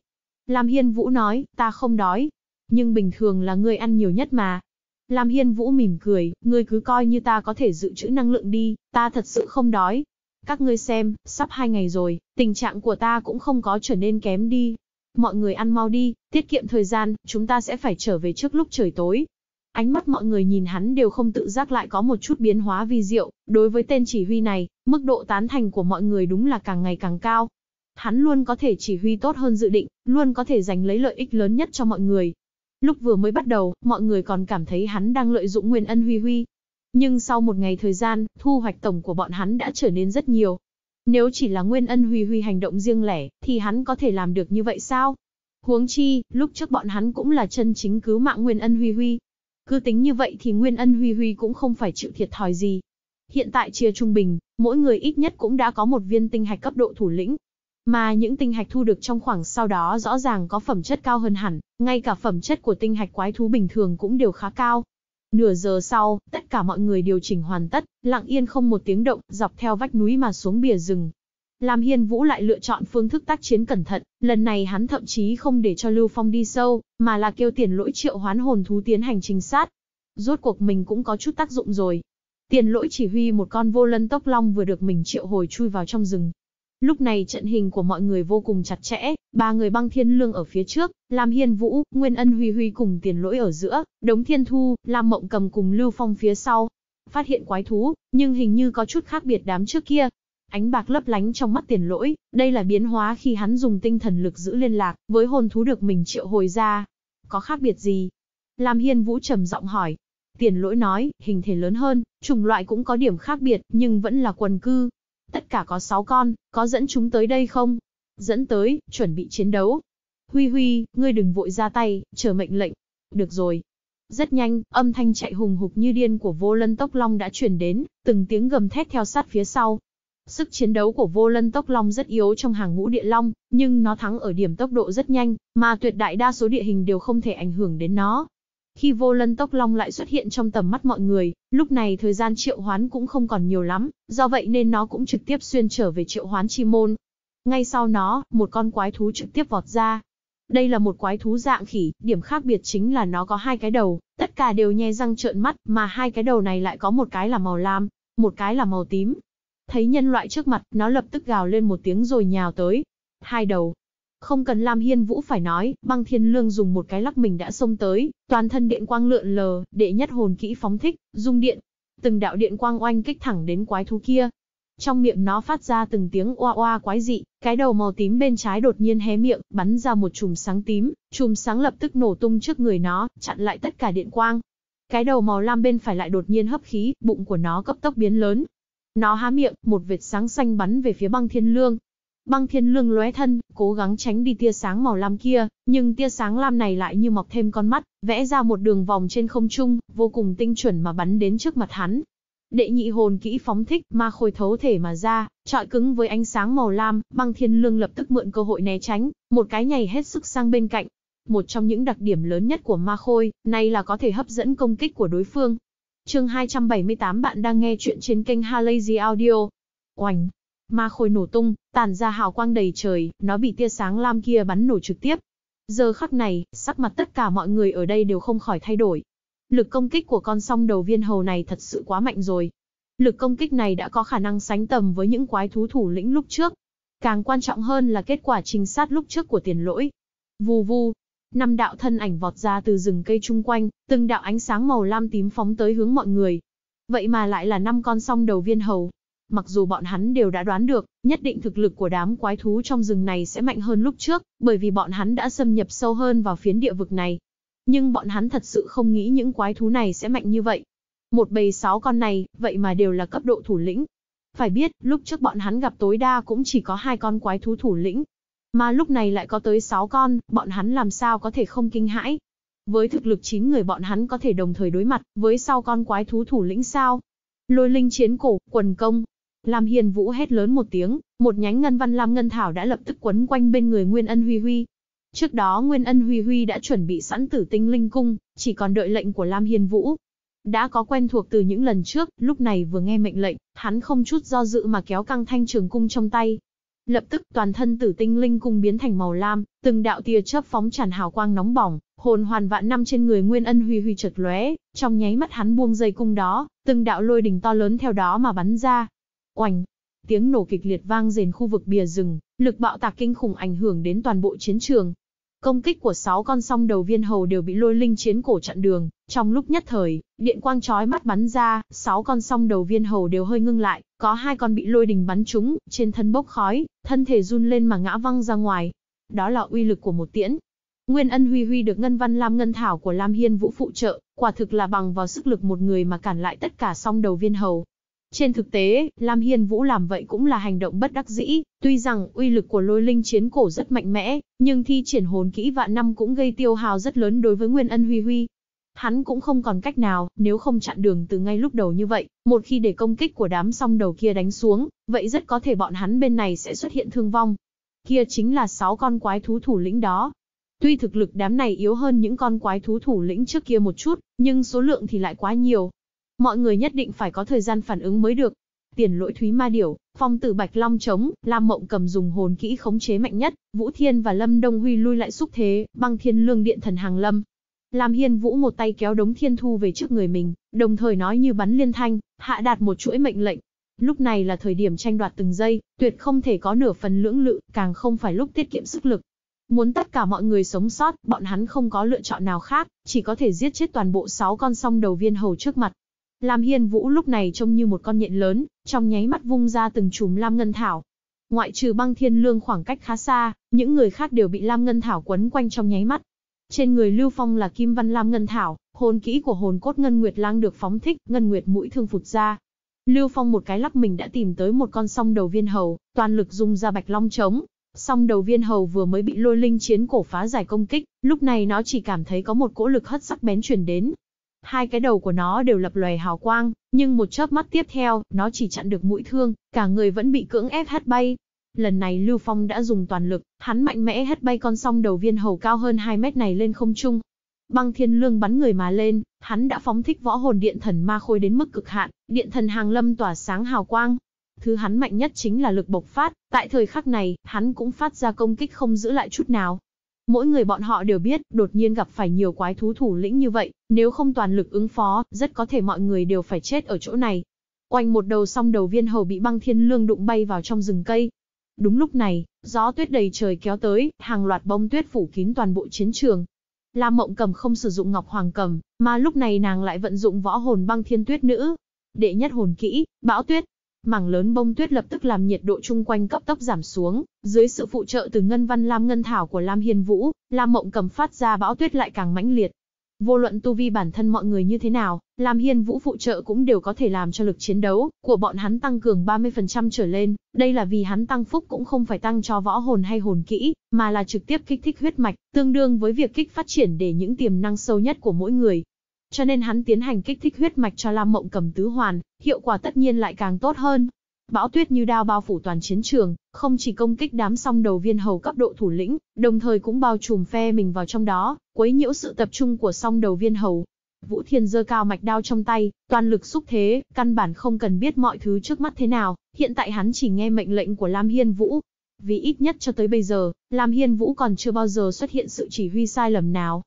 Speaker 1: Lam Hiên Vũ nói, ta không đói, nhưng bình thường là người ăn nhiều nhất mà. Lam Hiên Vũ mỉm cười, ngươi cứ coi như ta có thể dự trữ năng lượng đi, ta thật sự không đói. Các ngươi xem, sắp hai ngày rồi, tình trạng của ta cũng không có trở nên kém đi. Mọi người ăn mau đi, tiết kiệm thời gian, chúng ta sẽ phải trở về trước lúc trời tối, ánh mắt mọi người nhìn hắn đều không tự giác lại có một chút biến hóa vi diệu, đối với tên chỉ huy này, mức độ tán thành của mọi người đúng là càng ngày càng cao. Hắn luôn có thể chỉ huy tốt hơn dự định, luôn có thể giành lấy lợi ích lớn nhất cho mọi người, Lúc vừa mới bắt đầu, mọi người còn cảm thấy hắn đang lợi dụng nguyên ân huy huy. Nhưng sau một ngày thời gian, thu hoạch tổng của bọn hắn đã trở nên rất nhiều. Nếu chỉ là nguyên ân huy huy hành động riêng lẻ, thì hắn có thể làm được như vậy sao? Huống chi, lúc trước bọn hắn cũng là chân chính cứu mạng nguyên ân huy huy. Cứ tính như vậy thì nguyên ân huy huy cũng không phải chịu thiệt thòi gì. Hiện tại chia trung bình, mỗi người ít nhất cũng đã có một viên tinh hạch cấp độ thủ lĩnh. Mà những tinh hạch thu được trong khoảng sau đó rõ ràng có phẩm chất cao hơn hẳn, ngay cả phẩm chất của tinh hạch quái thú bình thường cũng đều khá cao. Nửa giờ sau, tất cả mọi người điều chỉnh hoàn tất, lặng yên không một tiếng động, dọc theo vách núi mà xuống bìa rừng. Lam Hiên Vũ lại lựa chọn phương thức tác chiến cẩn thận, lần này hắn thậm chí không để cho Lưu Phong đi sâu, mà là kêu tiền lỗi triệu hoán hồn thú tiến hành trinh sát. Rốt cuộc mình cũng có chút tác dụng rồi. Tiền lỗi chỉ huy một con vô lân tốc long vừa được mình triệu hồi chui vào trong rừng, Lúc này trận hình của mọi người vô cùng chặt chẽ, ba người băng thiên lương ở phía trước, Lam Hiên Vũ, Nguyên Ân Huy Huy cùng tiền lỗi ở giữa, Đống Thiên Thu, Lam Mộng cầm cùng Lưu Phong phía sau. Phát hiện quái thú, nhưng hình như có chút khác biệt đám trước kia. Ánh bạc lấp lánh trong mắt tiền lỗi, đây là biến hóa khi hắn dùng tinh thần lực giữ liên lạc với hồn thú được mình triệu hồi ra. Có khác biệt gì? Lam Hiên Vũ trầm giọng hỏi. Tiền lỗi nói, hình thể lớn hơn, chủng loại cũng có điểm khác biệt, nhưng vẫn là quần cư, Tất cả có 6 con, có dẫn chúng tới đây không? Dẫn tới, chuẩn bị chiến đấu. Huy Huy, ngươi đừng vội ra tay, chờ mệnh lệnh. Được rồi. Rất nhanh, âm thanh chạy hùng hục như điên của vô lân tốc long đã chuyển đến, từng tiếng gầm thét theo sát phía sau. Sức chiến đấu của vô lân tốc long rất yếu trong hàng ngũ địa long, nhưng nó thắng ở điểm tốc độ rất nhanh, mà tuyệt đại đa số địa hình đều không thể ảnh hưởng đến nó. Khi vô lân tóc long lại xuất hiện trong tầm mắt mọi người, lúc này thời gian triệu hoán cũng không còn nhiều lắm, do vậy nên nó cũng trực tiếp xuyên trở về triệu hoán chi môn. Ngay sau nó, một con quái thú trực tiếp vọt ra. Đây là một quái thú dạng khỉ, điểm khác biệt chính là nó có hai cái đầu, tất cả đều nhe răng trợn mắt, mà hai cái đầu này lại có một cái là màu lam, một cái là màu tím. Thấy nhân loại trước mặt, nó lập tức gào lên một tiếng rồi nhào tới. Hai đầu, không cần Lam Hiên Vũ phải nói, băng thiên lương dùng một cái lắc mình đã xông tới, toàn thân điện quang lượn lờ, đệ nhất hồn kỹ phóng thích, dung điện. Từng đạo điện quang oanh kích thẳng đến quái thú kia. Trong miệng nó phát ra từng tiếng oa oa quái dị, cái đầu màu tím bên trái đột nhiên hé miệng, bắn ra một chùm sáng tím, chùm sáng lập tức nổ tung trước người nó, chặn lại tất cả điện quang. Cái đầu màu lam bên phải lại đột nhiên hấp khí, bụng của nó cấp tốc biến lớn. Nó há miệng, một vệt sáng xanh bắn về phía băng thiên lương, Băng Thiên Lương lóe thân, cố gắng tránh đi tia sáng màu lam kia, nhưng tia sáng lam này lại như mọc thêm con mắt, vẽ ra một đường vòng trên không trung, vô cùng tinh chuẩn mà bắn đến trước mặt hắn. Đệ nhị hồn kỹ phóng thích, ma khôi thấu thể mà ra, trọi cứng với ánh sáng màu lam, Băng Thiên Lương lập tức mượn cơ hội né tránh, một cái nhảy hết sức sang bên cạnh. Một trong những đặc điểm lớn nhất của ma khôi, này là có thể hấp dẫn công kích của đối phương. Chương 278 bạn đang nghe chuyện trên kênh Halazy Audio. Oành, Ma khôi nổ tung, tàn ra hào quang đầy trời, nó bị tia sáng lam kia bắn nổ trực tiếp. Giờ khắc này, sắc mặt tất cả mọi người ở đây đều không khỏi thay đổi. Lực công kích của con song đầu viên hầu này thật sự quá mạnh rồi. Lực công kích này đã có khả năng sánh tầm với những quái thú thủ lĩnh lúc trước. Càng quan trọng hơn là kết quả trinh sát lúc trước của tiền lỗi. Vù vù, năm đạo thân ảnh vọt ra từ rừng cây chung quanh, từng đạo ánh sáng màu lam tím phóng tới hướng mọi người. Vậy mà lại là năm con song đầu viên hầu, Mặc dù bọn hắn đều đã đoán được, nhất định thực lực của đám quái thú trong rừng này sẽ mạnh hơn lúc trước, bởi vì bọn hắn đã xâm nhập sâu hơn vào phiến địa vực này. Nhưng bọn hắn thật sự không nghĩ những quái thú này sẽ mạnh như vậy. Một bầy sáu con này, vậy mà đều là cấp độ thủ lĩnh. Phải biết, lúc trước bọn hắn gặp tối đa cũng chỉ có hai con quái thú thủ lĩnh. Mà lúc này lại có tới sáu con, bọn hắn làm sao có thể không kinh hãi. Với thực lực chín người bọn hắn có thể đồng thời đối mặt với sau con quái thú thủ lĩnh sao? Lôi linh chiến cổ, quần công, Lam Hiên Vũ hét lớn một tiếng, một nhánh ngân văn lam ngân thảo đã lập tức quấn quanh bên người Nguyên Ân Huy Huy. Trước đó Nguyên Ân Huy Huy đã chuẩn bị sẵn Tử Tinh Linh Cung, chỉ còn đợi lệnh của Lam Hiên Vũ. Đã có quen thuộc từ những lần trước, lúc này vừa nghe mệnh lệnh, hắn không chút do dự mà kéo căng thanh trường cung trong tay. Lập tức toàn thân Tử Tinh Linh Cung biến thành màu lam, từng đạo tia chớp phóng tràn hào quang nóng bỏng, hồn hoàn vạn năm trên người Nguyên Ân Huy Huy chợt lóe, trong nháy mắt hắn buông dây cung đó, từng đạo lôi đình to lớn theo đó mà bắn ra, Oành! Tiếng nổ kịch liệt vang rền khu vực bìa rừng, lực bạo tạc kinh khủng ảnh hưởng đến toàn bộ chiến trường. Công kích của 6 con song đầu viên hầu đều bị lôi linh chiến cổ chặn đường, trong lúc nhất thời, điện quang chói mắt bắn ra, 6 con song đầu viên hầu đều hơi ngưng lại, có hai con bị lôi đình bắn trúng, trên thân bốc khói, thân thể run lên mà ngã văng ra ngoài. Đó là uy lực của một tiễn, Nguyên ân huy huy được ngân văn Lam Ngân Thảo của Lam Hiên Vũ phụ trợ, quả thực là bằng vào sức lực một người mà cản lại tất cả song đầu viên hầu. Trên thực tế, Lam Hiên Vũ làm vậy cũng là hành động bất đắc dĩ, tuy rằng uy lực của lôi linh chiến cổ rất mạnh mẽ, nhưng thi triển hồn kỹ vạn năm cũng gây tiêu hào rất lớn đối với Nguyên Ân Huy Huy. Hắn cũng không còn cách nào, nếu không chặn đường từ ngay lúc đầu như vậy, một khi để công kích của đám song đầu kia đánh xuống, vậy rất có thể bọn hắn bên này sẽ xuất hiện thương vong. Kia chính là 6 con quái thú thủ lĩnh đó, Tuy thực lực đám này yếu hơn những con quái thú thủ lĩnh trước kia một chút, nhưng số lượng thì lại quá nhiều, Mọi người nhất định phải có thời gian phản ứng mới được. Tiền lỗi Thúy Ma Điểu, phong tử Bạch Long chống, Lam Mộng cầm dùng hồn kỹ khống chế mạnh nhất, Vũ Thiên và Lâm Đông Huy lui lại xúc thế, băng thiên lương điện thần hàng lâm. Lam Hiên Vũ một tay kéo đống thiên thu về trước người mình, đồng thời nói như bắn liên thanh, hạ đạt một chuỗi mệnh lệnh. Lúc này là thời điểm tranh đoạt từng giây, tuyệt không thể có nửa phần lưỡng lự, càng không phải lúc tiết kiệm sức lực. Muốn tất cả mọi người sống sót, bọn hắn không có lựa chọn nào khác, chỉ có thể giết chết toàn bộ 6 con song đầu viên hầu trước mặt. Lam Hiên Vũ lúc này trông như một con nhện lớn, trong nháy mắt vung ra từng chùm Lam Ngân Thảo. Ngoại trừ băng thiên lương khoảng cách khá xa, những người khác đều bị Lam Ngân Thảo quấn quanh trong nháy mắt. Trên người Lưu Phong là Kim Văn Lam Ngân Thảo, hồn kỹ của hồn cốt Ngân Nguyệt Lang được phóng thích, Ngân Nguyệt mũi thương phụt ra. Lưu Phong một cái lắc mình đã tìm tới một con song đầu viên hầu, toàn lực dùng ra bạch long chống. Song đầu viên hầu vừa mới bị lôi linh chiến cổ phá giải công kích, lúc này nó chỉ cảm thấy có một cỗ lực hất sắc bén truyền đến, Hai cái đầu của nó đều lập lòe hào quang, nhưng một chớp mắt tiếp theo, nó chỉ chặn được mũi thương, cả người vẫn bị cưỡng ép hất bay. Lần này Lưu Phong đã dùng toàn lực, hắn mạnh mẽ hất bay con song đầu viên hầu cao hơn 2 mét này lên không trung. Băng Thiên Lương bắn người mà lên, hắn đã phóng thích võ hồn điện thần ma khôi đến mức cực hạn, điện thần hàng lâm tỏa sáng hào quang, thứ hắn mạnh nhất chính là lực bộc phát, tại thời khắc này, hắn cũng phát ra công kích không giữ lại chút nào. Mỗi người bọn họ đều biết, đột nhiên gặp phải nhiều quái thú thủ lĩnh như vậy, nếu không toàn lực ứng phó, rất có thể mọi người đều phải chết ở chỗ này. quanh một đầu song đầu viên hầu bị băng thiên lương đụng bay vào trong rừng cây. Đúng lúc này, gió tuyết đầy trời kéo tới, hàng loạt bông tuyết phủ kín toàn bộ chiến trường. la Mộng Cầm không sử dụng Ngọc Hoàng Cầm, mà lúc này nàng lại vận dụng võ hồn băng thiên tuyết nữ. Đệ nhất hồn kỹ, bão tuyết, Mảng lớn bông tuyết lập tức làm nhiệt độ chung quanh cấp tốc giảm xuống, dưới sự phụ trợ từ ngân văn lam ngân thảo của Lam Hiên Vũ, Lam Mộng cầm phát ra bão tuyết lại càng mãnh liệt. Vô luận tu vi bản thân mọi người như thế nào, Lam Hiên Vũ phụ trợ cũng đều có thể làm cho lực chiến đấu của bọn hắn tăng cường 30% trở lên, đây là vì hắn tăng phúc cũng không phải tăng cho võ hồn hay hồn kỹ, mà là trực tiếp kích thích huyết mạch, tương đương với việc kích phát triển để những tiềm năng sâu nhất của mỗi người, cho nên hắn tiến hành kích thích huyết mạch cho Lam Mộng cầm tứ hoàn, hiệu quả tất nhiên lại càng tốt hơn. Bão tuyết như đao bao phủ toàn chiến trường, không chỉ công kích đám song đầu viên hầu cấp độ thủ lĩnh, đồng thời cũng bao trùm phe mình vào trong đó, quấy nhiễu sự tập trung của song đầu viên hầu. Vũ Thiên giơ cao mạch đao trong tay, toàn lực xúc thế, căn bản không cần biết mọi thứ trước mắt thế nào, hiện tại hắn chỉ nghe mệnh lệnh của Lam Hiên Vũ. Vì ít nhất cho tới bây giờ, Lam Hiên Vũ còn chưa bao giờ xuất hiện sự chỉ huy sai lầm nào,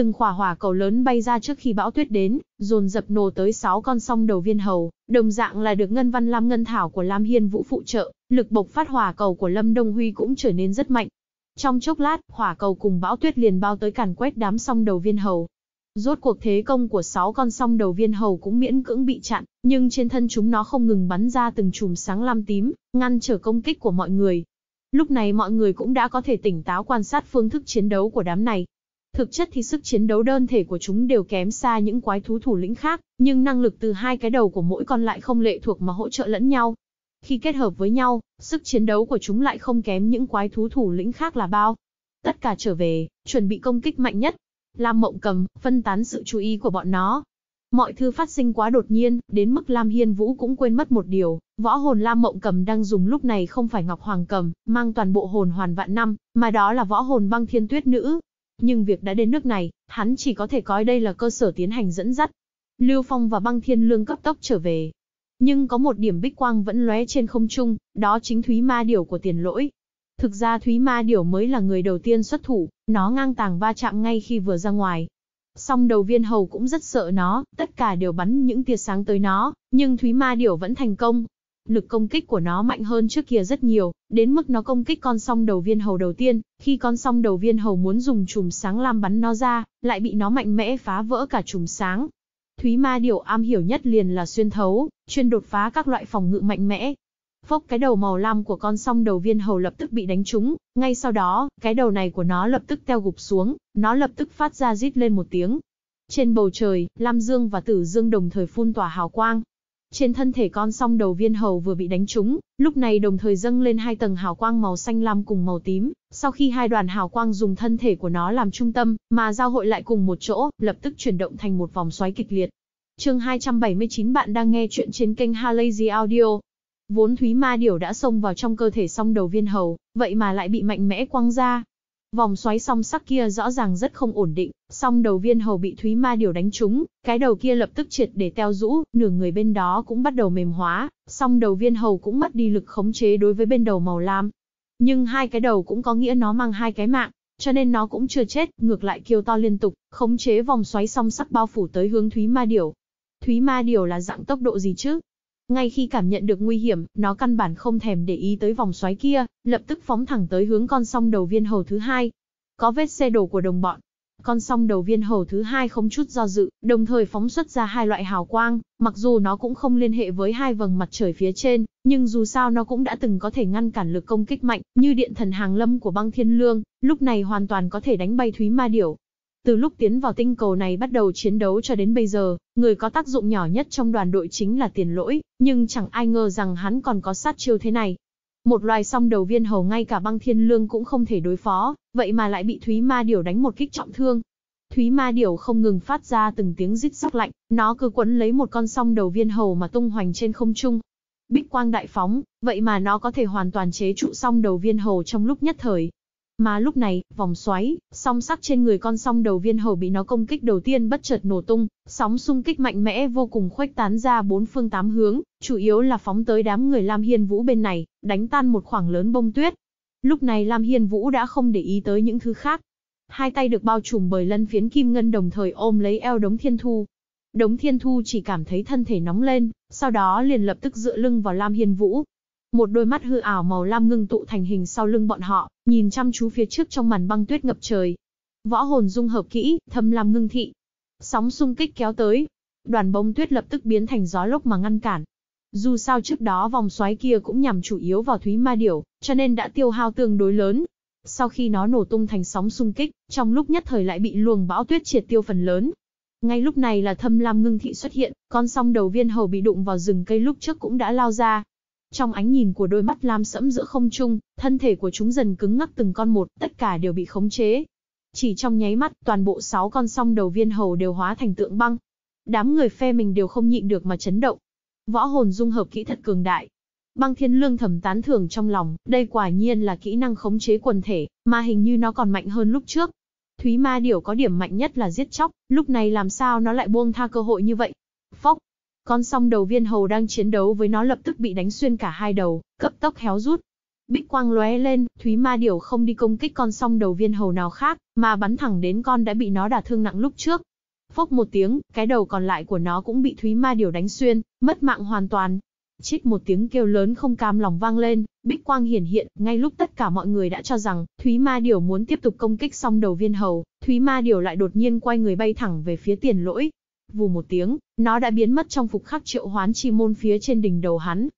Speaker 1: Từng khỏa hỏa cầu lớn bay ra trước khi bão tuyết đến, dồn dập nổ tới 6 con song đầu viên hầu, đồng dạng là được ngân văn lam ngân thảo của Lam Hiên Vũ phụ trợ, lực bộc phát hỏa cầu của Lâm Đông Huy cũng trở nên rất mạnh. Trong chốc lát, hỏa cầu cùng bão tuyết liền bao tới càn quét đám song đầu viên hầu. Rốt cuộc thế công của 6 con song đầu viên hầu cũng miễn cưỡng bị chặn, nhưng trên thân chúng nó không ngừng bắn ra từng chùm sáng lam tím, ngăn trở công kích của mọi người. Lúc này mọi người cũng đã có thể tỉnh táo quan sát phương thức chiến đấu của đám này, Thực chất thì sức chiến đấu đơn thể của chúng đều kém xa những quái thú thủ lĩnh khác, nhưng năng lực từ hai cái đầu của mỗi con lại không lệ thuộc mà hỗ trợ lẫn nhau. Khi kết hợp với nhau, sức chiến đấu của chúng lại không kém những quái thú thủ lĩnh khác là bao. Tất cả trở về, chuẩn bị công kích mạnh nhất. Lam Mộng cầm, phân tán sự chú ý của bọn nó. Mọi thứ phát sinh quá đột nhiên, đến mức Lam Hiên Vũ cũng quên mất một điều, võ hồn Lam Mộng Cầm đang dùng lúc này không phải Ngọc Hoàng Cầm, mang toàn bộ hồn hoàn vạn năm, mà đó là võ hồn băng thiên tuyết nữ, nhưng việc đã đến nước này, hắn chỉ có thể coi đây là cơ sở tiến hành dẫn dắt. Lưu Phong và băng thiên lương cấp tốc trở về. Nhưng có một điểm bích quang vẫn lóe trên không trung, đó chính Thúy Ma Điểu của tiền lỗi. Thực ra Thúy Ma Điểu mới là người đầu tiên xuất thủ, nó ngang tàng va chạm ngay khi vừa ra ngoài. Song đầu viên hầu cũng rất sợ nó, tất cả đều bắn những tia sáng tới nó, nhưng Thúy Ma Điểu vẫn thành công, Lực công kích của nó mạnh hơn trước kia rất nhiều, đến mức nó công kích con song đầu viên hầu đầu tiên, khi con song đầu viên hầu muốn dùng chùm sáng lam bắn nó ra, lại bị nó mạnh mẽ phá vỡ cả chùm sáng. Thúy ma điều am hiểu nhất liền là xuyên thấu, chuyên đột phá các loại phòng ngự mạnh mẽ, Phốc cái đầu màu lam của con song đầu viên hầu lập tức bị đánh trúng, ngay sau đó, cái đầu này của nó lập tức teo gục xuống, nó lập tức phát ra rít lên một tiếng. Trên bầu trời, Lam Dương và Tử Dương đồng thời phun tỏa hào quang, trên thân thể con song đầu viên hầu vừa bị đánh trúng, lúc này đồng thời dâng lên hai tầng hào quang màu xanh lam cùng màu tím, sau khi hai đoàn hào quang dùng thân thể của nó làm trung tâm, mà giao hội lại cùng một chỗ, lập tức chuyển động thành một vòng xoáy kịch liệt. chương 279 bạn đang nghe chuyện trên kênh Halazy Audio. Vốn Thúy Ma Điểu đã xông vào trong cơ thể song đầu viên hầu, vậy mà lại bị mạnh mẽ quăng ra, Vòng xoáy song sắc kia rõ ràng rất không ổn định, song đầu viên hầu bị Thúy Ma điều đánh trúng, cái đầu kia lập tức triệt để teo rũ, nửa người bên đó cũng bắt đầu mềm hóa, song đầu viên hầu cũng mất đi lực khống chế đối với bên đầu màu lam. Nhưng hai cái đầu cũng có nghĩa nó mang hai cái mạng, cho nên nó cũng chưa chết, ngược lại kêu to liên tục, khống chế vòng xoáy song sắc bao phủ tới hướng Thúy Ma điều. Thúy Ma điều là dạng tốc độ gì chứ? Ngay khi cảm nhận được nguy hiểm, nó căn bản không thèm để ý tới vòng xoáy kia, lập tức phóng thẳng tới hướng con song đầu viên hầu thứ hai. Có vết xe đổ của đồng bọn. Con song đầu viên hầu thứ hai không chút do dự, đồng thời phóng xuất ra hai loại hào quang, mặc dù nó cũng không liên hệ với hai vầng mặt trời phía trên, nhưng dù sao nó cũng đã từng có thể ngăn cản lực công kích mạnh, như điện thần hàng lâm của băng thiên lương, lúc này hoàn toàn có thể đánh bay thúy ma điểu, từ lúc tiến vào tinh cầu này bắt đầu chiến đấu cho đến bây giờ, người có tác dụng nhỏ nhất trong đoàn đội chính là tiền lỗi, nhưng chẳng ai ngờ rằng hắn còn có sát chiêu thế này. Một loài song đầu viên hầu ngay cả băng thiên lương cũng không thể đối phó, vậy mà lại bị Thúy Ma Điểu đánh một kích trọng thương. Thúy Ma Điểu không ngừng phát ra từng tiếng rít sắc lạnh, nó cứ quấn lấy một con song đầu viên hầu mà tung hoành trên không trung. Bích quang đại phóng, vậy mà nó có thể hoàn toàn chế trụ song đầu viên hầu trong lúc nhất thời, mà lúc này, vòng xoáy, song sắc trên người con song đầu viên hầu bị nó công kích đầu tiên bất chợt nổ tung, sóng xung kích mạnh mẽ vô cùng khuếch tán ra bốn phương tám hướng, chủ yếu là phóng tới đám người Lam Hiên Vũ bên này, đánh tan một khoảng lớn bông tuyết. Lúc này Lam Hiên Vũ đã không để ý tới những thứ khác. Hai tay được bao trùm bởi lân phiến kim ngân đồng thời ôm lấy eo đống thiên thu. Đống thiên thu chỉ cảm thấy thân thể nóng lên, sau đó liền lập tức dựa lưng vào Lam Hiên Vũ, một đôi mắt hư ảo màu lam ngưng tụ thành hình sau lưng bọn họ, nhìn chăm chú phía trước trong màn băng tuyết ngập trời. Võ hồn dung hợp kỹ, thâm lam ngưng thị. Sóng xung kích kéo tới, đoàn bông tuyết lập tức biến thành gió lốc mà ngăn cản. Dù sao trước đó vòng xoáy kia cũng nhằm chủ yếu vào Thúy Ma Điểu, cho nên đã tiêu hao tương đối lớn. Sau khi nó nổ tung thành sóng xung kích, trong lúc nhất thời lại bị luồng bão tuyết triệt tiêu phần lớn. Ngay lúc này là thâm lam ngưng thị xuất hiện, con song đầu viên hầu bị đụng vào rừng cây lúc trước cũng đã lao ra, trong ánh nhìn của đôi mắt lam sẫm giữa không trung, thân thể của chúng dần cứng ngắc từng con một, tất cả đều bị khống chế. Chỉ trong nháy mắt, toàn bộ sáu con song đầu viên hầu đều hóa thành tượng băng. Đám người phe mình đều không nhịn được mà chấn động. Võ hồn dung hợp kỹ thật cường đại. Băng Thiên Lương thầm tán thưởng trong lòng, đây quả nhiên là kỹ năng khống chế quần thể, mà hình như nó còn mạnh hơn lúc trước. Thúy Ma Điểu có điểm mạnh nhất là giết chóc, lúc này làm sao nó lại buông tha cơ hội như vậy? Phốc, con song đầu viên hầu đang chiến đấu với nó lập tức bị đánh xuyên cả hai đầu, cấp tốc héo rút. Bích quang lóe lên, Thúy Ma Điểu không đi công kích con song đầu viên hầu nào khác, mà bắn thẳng đến con đã bị nó đả thương nặng lúc trước. Phốc một tiếng, cái đầu còn lại của nó cũng bị Thúy Ma Điểu đánh xuyên, mất mạng hoàn toàn. Chít một tiếng kêu lớn không cam lòng vang lên, Bích Quang hiển hiện, ngay lúc tất cả mọi người đã cho rằng Thúy Ma Điểu muốn tiếp tục công kích song đầu viên hầu, Thúy Ma Điểu lại đột nhiên quay người bay thẳng về phía tiền lỗi, vù một tiếng, nó đã biến mất trong phục khắc triệu hoán chi môn phía trên đỉnh đầu hắn.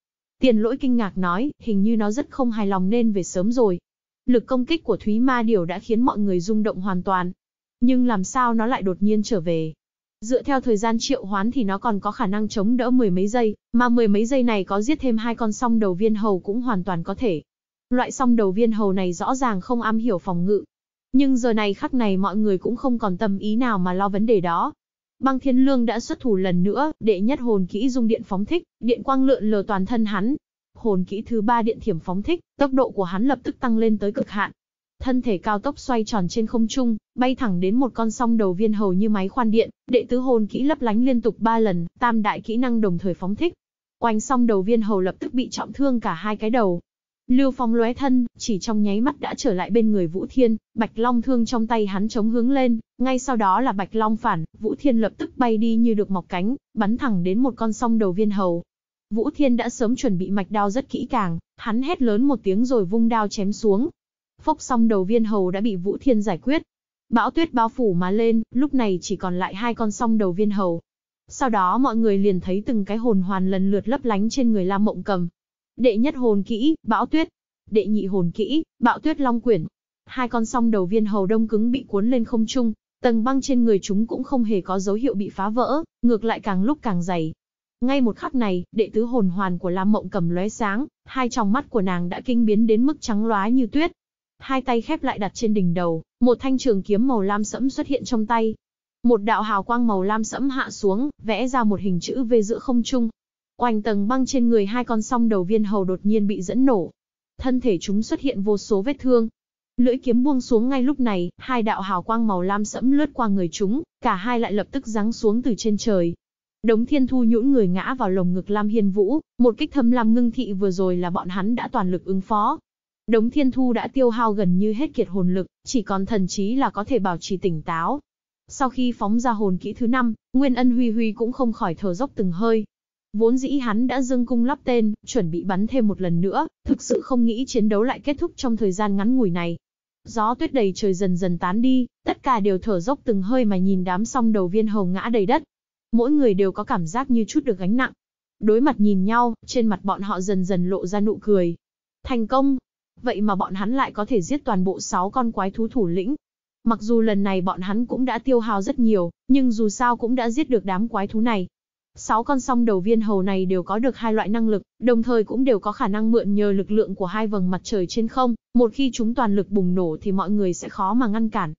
Speaker 1: Tiền lỗi kinh ngạc nói, hình như nó rất không hài lòng nên về sớm rồi. Lực công kích của Thúy Ma Điều đã khiến mọi người rung động hoàn toàn. Nhưng làm sao nó lại đột nhiên trở về? Dựa theo thời gian triệu hoán thì nó còn có khả năng chống đỡ mười mấy giây, mà mười mấy giây này có giết thêm hai con song đầu viên hầu cũng hoàn toàn có thể. Loại song đầu viên hầu này rõ ràng không am hiểu phòng ngự. Nhưng giờ này khắc này mọi người cũng không còn tâm ý nào mà lo vấn đề đó, Băng Thiên Lương đã xuất thủ lần nữa, đệ nhất hồn kỹ dung điện phóng thích, điện quang lượn lờ toàn thân hắn. Hồn kỹ thứ ba điện thiểm phóng thích, tốc độ của hắn lập tức tăng lên tới cực hạn. Thân thể cao tốc xoay tròn trên không trung, bay thẳng đến một con song đầu viên hầu như máy khoan điện, đệ tứ hồn kỹ lấp lánh liên tục 3 lần, tam đại kỹ năng đồng thời phóng thích. Quanh song đầu viên hầu lập tức bị trọng thương cả hai cái đầu, Lưu Phong lóe thân, chỉ trong nháy mắt đã trở lại bên người Vũ Thiên, Bạch Long thương trong tay hắn chống hướng lên, ngay sau đó là Bạch Long phản, Vũ Thiên lập tức bay đi như được mọc cánh, bắn thẳng đến một con song đầu viên hầu. Vũ Thiên đã sớm chuẩn bị mạch đao rất kỹ càng, hắn hét lớn một tiếng rồi vung đao chém xuống. Phốc song đầu viên hầu đã bị Vũ Thiên giải quyết. Bão tuyết bao phủ mà lên, lúc này chỉ còn lại hai con song đầu viên hầu. Sau đó mọi người liền thấy từng cái hồn hoàn lần lượt lấp lánh trên người Lam Mộng Cầm, đệ nhất hồn kỹ, bão tuyết, đệ nhị hồn kỹ, bão tuyết long quyển. Hai con song đầu viên hầu đông cứng bị cuốn lên không trung, tầng băng trên người chúng cũng không hề có dấu hiệu bị phá vỡ, ngược lại càng lúc càng dày. Ngay một khắc này, đệ tứ hồn hoàn của Lam Mộng cầm lóe sáng, hai tròng mắt của nàng đã kinh biến đến mức trắng lóa như tuyết. Hai tay khép lại đặt trên đỉnh đầu, một thanh trường kiếm màu lam sẫm xuất hiện trong tay. Một đạo hào quang màu lam sẫm hạ xuống, vẽ ra một hình chữ V giữa không trung, Quanh tầng băng trên người hai con song đầu viên hầu đột nhiên bị dẫn nổ. Thân thể chúng xuất hiện vô số vết thương. Lưỡi kiếm buông xuống ngay lúc này, hai đạo hào quang màu lam sẫm lướt qua người chúng, cả hai lại lập tức giáng xuống từ trên trời. Đống thiên thu nhũn người ngã vào lồng ngực Lam Hiên Vũ, một kích thâm lam ngưng thị vừa rồi là bọn hắn đã toàn lực ứng phó. Đống thiên thu đã tiêu hao gần như hết kiệt hồn lực, chỉ còn thần trí là có thể bảo trì tỉnh táo. Sau khi phóng ra hồn kỹ thứ năm, Nguyên Ân Huy Huy cũng không khỏi thở dốc từng hơi, Vốn dĩ hắn đã dâng cung lắp tên, chuẩn bị bắn thêm một lần nữa, thực sự không nghĩ chiến đấu lại kết thúc trong thời gian ngắn ngủi này. Gió tuyết đầy trời dần dần tán đi, tất cả đều thở dốc từng hơi mà nhìn đám song đầu viên hồng ngã đầy đất. Mỗi người đều có cảm giác như chút được gánh nặng. Đối mặt nhìn nhau, trên mặt bọn họ dần dần lộ ra nụ cười. Thành công! Vậy mà bọn hắn lại có thể giết toàn bộ 6 con quái thú thủ lĩnh. Mặc dù lần này bọn hắn cũng đã tiêu hao rất nhiều, nhưng dù sao cũng đã giết được đám quái thú này, Sáu con song đầu viên hầu này đều có được hai loại năng lực, đồng thời cũng đều có khả năng mượn nhờ lực lượng của hai vầng mặt trời trên không, một khi chúng toàn lực bùng nổ thì mọi người sẽ khó mà ngăn cản.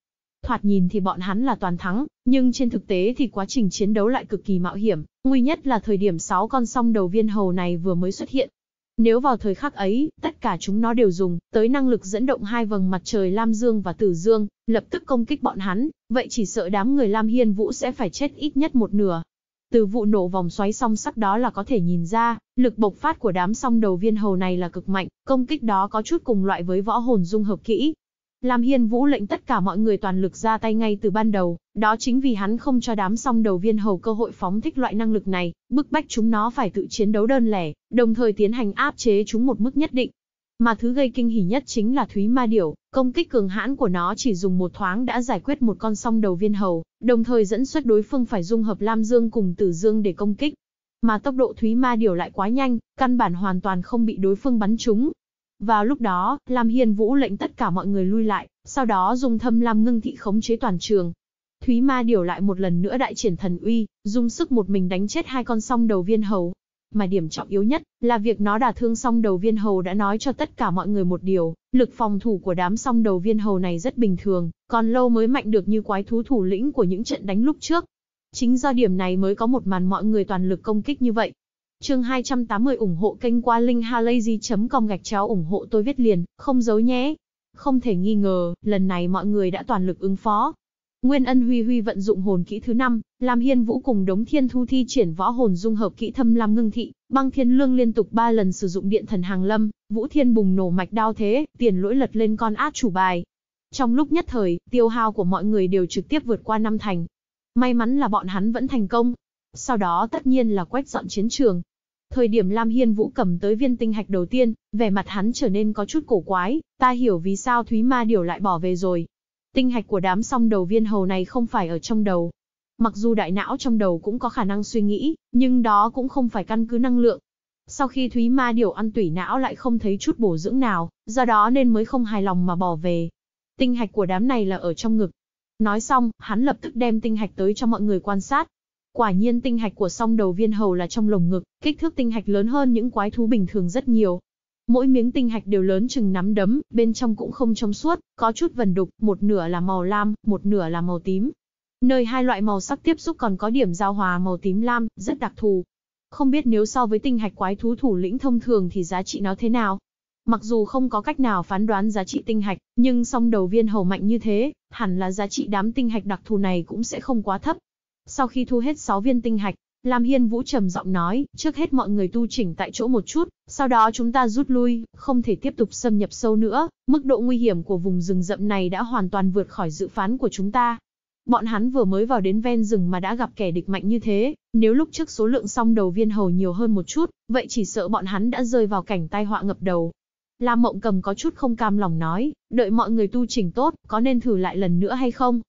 Speaker 1: Thoạt nhìn thì bọn hắn là toàn thắng, nhưng trên thực tế thì quá trình chiến đấu lại cực kỳ mạo hiểm, nguy nhất là thời điểm sáu con song đầu viên hầu này vừa mới xuất hiện. Nếu vào thời khắc ấy, tất cả chúng nó đều dùng tới năng lực dẫn động hai vầng mặt trời Lam Dương và Tử Dương, lập tức công kích bọn hắn, vậy chỉ sợ đám người Lam Hiên Vũ sẽ phải chết ít nhất một nửa, từ vụ nổ vòng xoáy song sắc đó là có thể nhìn ra, lực bộc phát của đám song đầu viên hầu này là cực mạnh, công kích đó có chút cùng loại với võ hồn dung hợp kỹ. Lam Hiên Vũ lệnh tất cả mọi người toàn lực ra tay ngay từ ban đầu, đó chính vì hắn không cho đám song đầu viên hầu cơ hội phóng thích loại năng lực này, bức bách chúng nó phải tự chiến đấu đơn lẻ, đồng thời tiến hành áp chế chúng một mức nhất định. Mà thứ gây kinh hỉ nhất chính là Thúy Ma Điểu, Công kích cường hãn của nó chỉ dùng một thoáng đã giải quyết một con song đầu viên hầu, đồng thời dẫn xuất đối phương phải dung hợp Lam Dương cùng Tử Dương để công kích. Mà tốc độ Thúy Ma điều lại quá nhanh, căn bản hoàn toàn không bị đối phương bắn trúng. Vào lúc đó, Lam Hiên Vũ lệnh tất cả mọi người lui lại, sau đó dùng thâm lam ngưng thị khống chế toàn trường. Thúy Ma điều lại một lần nữa đại triển thần uy, dùng sức một mình đánh chết hai con song đầu viên hầu. Mà điểm trọng yếu nhất là việc nó đả thương song đầu viên hầu đã nói cho tất cả mọi người một điều, Lực phòng thủ của đám song đầu viên hầu này rất bình thường, còn lâu mới mạnh được như quái thú thủ lĩnh của những trận đánh lúc trước. Chính do điểm này mới có một màn mọi người toàn lực công kích như vậy. Chương 280 ủng hộ kênh qua linkhalazy.com gạch chéo ủng hộ tôi viết liền, không giấu nhé. Không thể nghi ngờ, lần này mọi người đã toàn lực ứng phó, Nguyên Ân Huy Huy vận dụng hồn kỹ thứ 5, làm Hiên Vũ cùng Đống Thiên Thu thi triển võ hồn dung hợp kỹ thâm lam ngưng thị, Băng Thiên Lương liên tục 3 lần sử dụng điện thần hàng lâm, Vũ Thiên bùng nổ mạch đao thế, tiền lỗi lật lên con át chủ bài. Trong lúc nhất thời, tiêu hao của mọi người đều trực tiếp vượt qua năm thành. May mắn là bọn hắn vẫn thành công. Sau đó tất nhiên là quét dọn chiến trường. Thời điểm Lam Hiên Vũ cầm tới viên tinh hạch đầu tiên, vẻ mặt hắn trở nên có chút cổ quái, ta hiểu vì sao Thúy Ma Điều lại bỏ về rồi, Tinh hạch của đám song đầu viên hầu này không phải ở trong đầu. Mặc dù đại não trong đầu cũng có khả năng suy nghĩ, nhưng đó cũng không phải căn cứ năng lượng. Sau khi Thúy Ma điều ăn tủy não lại không thấy chút bổ dưỡng nào, do đó nên mới không hài lòng mà bỏ về. Tinh hạch của đám này là ở trong ngực. Nói xong, hắn lập tức đem tinh hạch tới cho mọi người quan sát. Quả nhiên tinh hạch của song đầu viên hầu là trong lồng ngực, kích thước tinh hạch lớn hơn những quái thú bình thường rất nhiều, Mỗi miếng tinh hạch đều lớn chừng nắm đấm, bên trong cũng không trong suốt, có chút vần đục, một nửa là màu lam, một nửa là màu tím. Nơi hai loại màu sắc tiếp xúc còn có điểm giao hòa màu tím lam, rất đặc thù. Không biết nếu so với tinh hạch quái thú thủ lĩnh thông thường thì giá trị nó thế nào? Mặc dù không có cách nào phán đoán giá trị tinh hạch, nhưng song đầu viên hầu mạnh như thế, hẳn là giá trị đám tinh hạch đặc thù này cũng sẽ không quá thấp. Sau khi thu hết 6 viên tinh hạch, Lam Hiên Vũ trầm giọng nói, trước hết mọi người tu chỉnh tại chỗ một chút, sau đó chúng ta rút lui, không thể tiếp tục xâm nhập sâu nữa, mức độ nguy hiểm của vùng rừng rậm này đã hoàn toàn vượt khỏi dự phán của chúng ta. Bọn hắn vừa mới vào đến ven rừng mà đã gặp kẻ địch mạnh như thế, nếu lúc trước số lượng song đầu viên hầu nhiều hơn một chút, vậy chỉ sợ bọn hắn đã rơi vào cảnh tai họa ngập đầu. Lam Mộng Cầm có chút không cam lòng nói, đợi mọi người tu chỉnh tốt, có nên thử lại lần nữa hay không?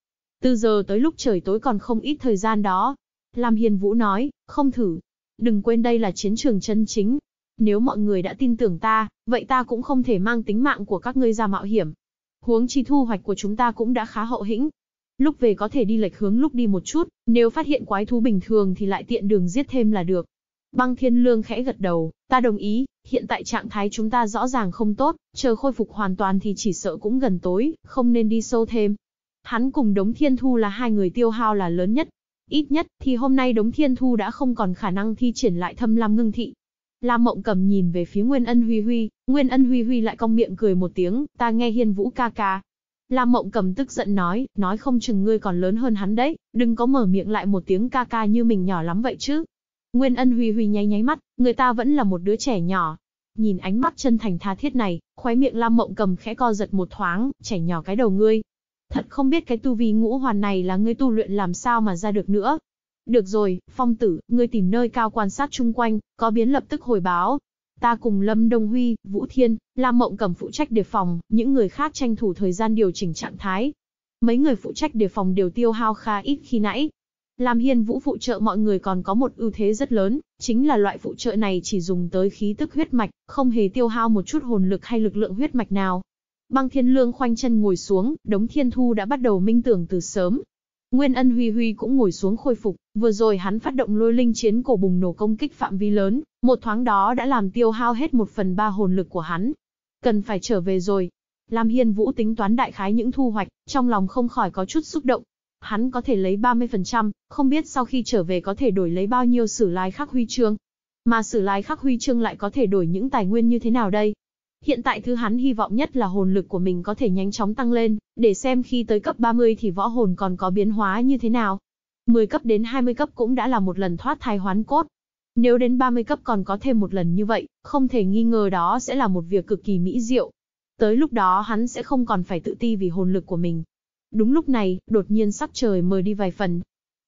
Speaker 1: Từ giờ tới lúc trời tối còn không ít thời gian đó, Lam Hiên Vũ nói, không thử. Đừng quên đây là chiến trường chân chính. Nếu mọi người đã tin tưởng ta, vậy ta cũng không thể mang tính mạng của các ngươi ra mạo hiểm. Huống chi thu hoạch của chúng ta cũng đã khá hậu hĩnh. Lúc về có thể đi lệch hướng lúc đi một chút, nếu phát hiện quái thú bình thường thì lại tiện đường giết thêm là được. Băng Thiên Lương khẽ gật đầu, ta đồng ý, hiện tại trạng thái chúng ta rõ ràng không tốt, chờ khôi phục hoàn toàn thì chỉ sợ cũng gần tối, không nên đi sâu thêm. Hắn cùng Đống Thiên Thu là hai người tiêu hao là lớn nhất, Ít nhất thì hôm nay đống thiên thu đã không còn khả năng thi triển lại thâm lam ngưng thị. Lam Mộng Cầm nhìn về phía Nguyên Ân Huy Huy, Nguyên Ân Huy Huy lại cong miệng cười một tiếng, ta nghe Hiên Vũ ca ca. Lam Mộng Cầm tức giận nói, nói không chừng ngươi còn lớn hơn hắn đấy, đừng có mở miệng lại một tiếng ca ca như mình nhỏ lắm vậy chứ. Nguyên Ân Huy Huy nháy nháy mắt, người ta vẫn là một đứa trẻ nhỏ. Nhìn ánh mắt chân thành tha thiết này, khóe miệng Lam Mộng Cầm khẽ co giật một thoáng, trẻ nhỏ cái đầu ngươi, thật không biết cái tu vi ngũ hoàn này là ngươi tu luyện làm sao mà ra được nữa. Được rồi, phong tử, ngươi tìm nơi cao quan sát chung quanh, có biến lập tức hồi báo. Ta cùng Lâm Đông Huy, Vũ Thiên, Lam Mộng cầm phụ trách đề phòng, những người khác tranh thủ thời gian điều chỉnh trạng thái. Mấy người phụ trách đề phòng đều tiêu hao khá ít khi nãy. Lam Hiên Vũ phụ trợ mọi người còn có một ưu thế rất lớn, chính là loại phụ trợ này chỉ dùng tới khí tức huyết mạch, không hề tiêu hao một chút hồn lực hay lực lượng huyết mạch nào, băng thiên lương khoanh chân ngồi xuống, đống thiên thu đã bắt đầu minh tưởng từ sớm. Nguyên ân huy huy cũng ngồi xuống khôi phục, vừa rồi hắn phát động lôi linh chiến cổ bùng nổ công kích phạm vi lớn, một thoáng đó đã làm tiêu hao hết một phần ba hồn lực của hắn. Cần phải trở về rồi. Lam Hiên Vũ tính toán đại khái những thu hoạch, trong lòng không khỏi có chút xúc động. Hắn có thể lấy 30%, không biết sau khi trở về có thể đổi lấy bao nhiêu sử lai khắc huy chương. Mà sử lai khắc huy chương lại có thể đổi những tài nguyên như thế nào đây? Hiện tại thứ hắn hy vọng nhất là hồn lực của mình có thể nhanh chóng tăng lên, để xem khi tới cấp 30 thì võ hồn còn có biến hóa như thế nào. 10 cấp đến 20 cấp cũng đã là một lần thoát thai hoán cốt. Nếu đến 30 cấp còn có thêm một lần như vậy, không thể nghi ngờ đó sẽ là một việc cực kỳ mỹ diệu. Tới lúc đó hắn sẽ không còn phải tự ti vì hồn lực của mình. Đúng lúc này, đột nhiên sắc trời mờ đi vài phần.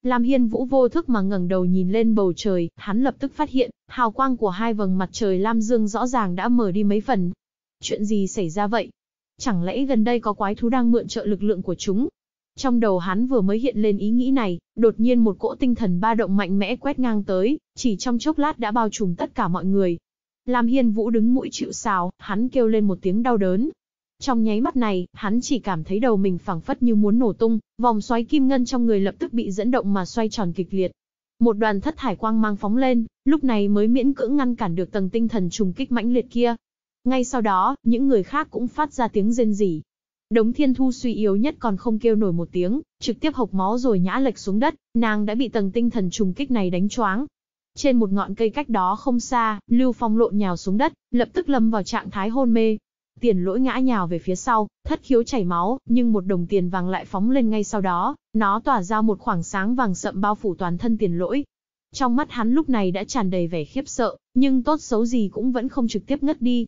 Speaker 1: Lam Hiên Vũ vô thức mà ngẩng đầu nhìn lên bầu trời, hắn lập tức phát hiện, hào quang của hai vầng mặt trời Lam Dương rõ ràng đã mờ đi mấy phần, Chuyện gì xảy ra vậy? Chẳng lẽ gần đây có quái thú đang mượn trợ lực lượng của chúng? Trong đầu hắn vừa mới hiện lên ý nghĩ này, đột nhiên một cỗ tinh thần ba động mạnh mẽ quét ngang tới, chỉ trong chốc lát đã bao trùm tất cả mọi người. Lam Hiên Vũ đứng mũi chịu sào, hắn kêu lên một tiếng đau đớn. Trong nháy mắt này, hắn chỉ cảm thấy đầu mình phẳng phất như muốn nổ tung, vòng xoáy kim ngân trong người lập tức bị dẫn động mà xoay tròn kịch liệt. Một đoàn thất thải quang mang phóng lên, lúc này mới miễn cưỡng ngăn cản được tầng tinh thần trùng kích mãnh liệt kia. Ngay sau đó, những người khác cũng phát ra tiếng rên rỉ. Đống thiên thu suy yếu nhất còn không kêu nổi một tiếng, trực tiếp hộc máu rồi ngã lệch xuống đất, nàng đã bị tầng tinh thần trùng kích này đánh choáng. Trên một ngọn cây cách đó không xa, Lưu Phong lộn nhào xuống đất, lập tức lâm vào trạng thái hôn mê. Tiền lỗi ngã nhào về phía sau, thất khiếu chảy máu, nhưng một đồng tiền vàng lại phóng lên ngay sau đó, nó tỏa ra một khoảng sáng vàng sậm bao phủ toàn thân tiền lỗi. Trong mắt hắn lúc này đã tràn đầy vẻ khiếp sợ, nhưng tốt xấu gì cũng vẫn không trực tiếp ngất đi,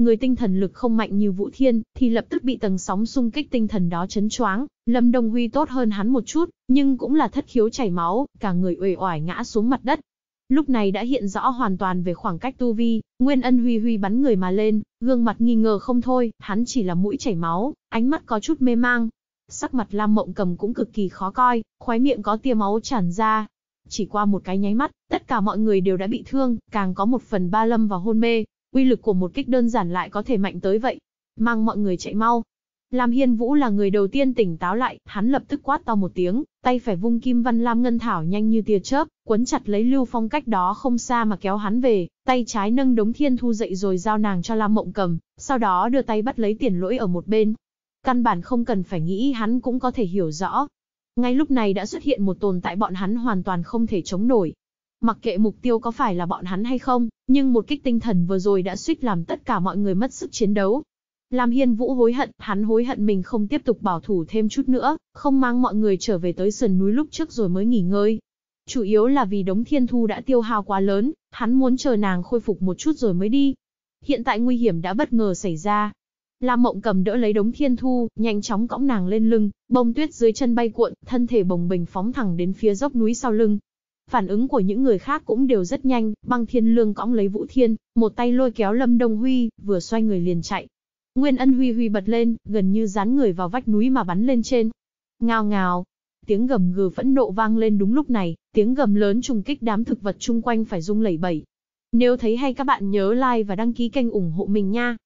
Speaker 1: Người tinh thần lực không mạnh như Vũ Thiên, thì lập tức bị tầng sóng xung kích tinh thần đó chấn choáng. Lâm Đông Huy tốt hơn hắn một chút, nhưng cũng là thất khiếu chảy máu, cả người uể oải ngã xuống mặt đất. Lúc này đã hiện rõ hoàn toàn về khoảng cách tu vi, Nguyên Ân Huy Huy bắn người mà lên, gương mặt nghi ngờ không thôi, hắn chỉ là mũi chảy máu, ánh mắt có chút mê mang. Sắc mặt Lam Mộng Cầm cũng cực kỳ khó coi, khóe miệng có tia máu tràn ra. Chỉ qua một cái nháy mắt, tất cả mọi người đều đã bị thương, càng có một phần ba lâm vào hôn mê, uy lực của một kích đơn giản lại có thể mạnh tới vậy, mang mọi người chạy mau. Lam Hiên Vũ là người đầu tiên tỉnh táo lại, hắn lập tức quát to một tiếng, tay phải vung kim văn lam ngân thảo nhanh như tia chớp, quấn chặt lấy Lưu Phong cách đó không xa mà kéo hắn về, tay trái nâng đống thiên thu dậy rồi giao nàng cho Lam Mộng cầm, sau đó đưa tay bắt lấy tiền lỗi ở một bên. Căn bản không cần phải nghĩ hắn cũng có thể hiểu rõ. Ngay lúc này đã xuất hiện một tồn tại bọn hắn hoàn toàn không thể chống nổi, Mặc kệ mục tiêu có phải là bọn hắn hay không, nhưng một kích tinh thần vừa rồi đã suýt làm tất cả mọi người mất sức chiến đấu. Lam Hiên Vũ hối hận, hắn hối hận mình không tiếp tục bảo thủ thêm chút nữa, không mang mọi người trở về tới sườn núi lúc trước rồi mới nghỉ ngơi. Chủ yếu là vì đống thiên thu đã tiêu hao quá lớn, hắn muốn chờ nàng khôi phục một chút rồi mới đi. Hiện tại nguy hiểm đã bất ngờ xảy ra. Lam Mộng cầm đỡ lấy đống thiên thu, nhanh chóng cõng nàng lên lưng, bông tuyết dưới chân bay cuộn, thân thể bồng bềnh phóng thẳng đến phía dốc núi sau lưng, Phản ứng của những người khác cũng đều rất nhanh, băng thiên lương cõng lấy Vũ Thiên, một tay lôi kéo Lâm Đông Huy, vừa xoay người liền chạy. Nguyên ân Huy Huy bật lên, gần như dán người vào vách núi mà bắn lên trên. Ngao ngào, tiếng gầm gừ phẫn nộ vang lên đúng lúc này, tiếng gầm lớn trùng kích đám thực vật chung quanh phải rung lẩy bẩy. Nếu thấy hay các bạn nhớ like và đăng ký kênh ủng hộ mình nha.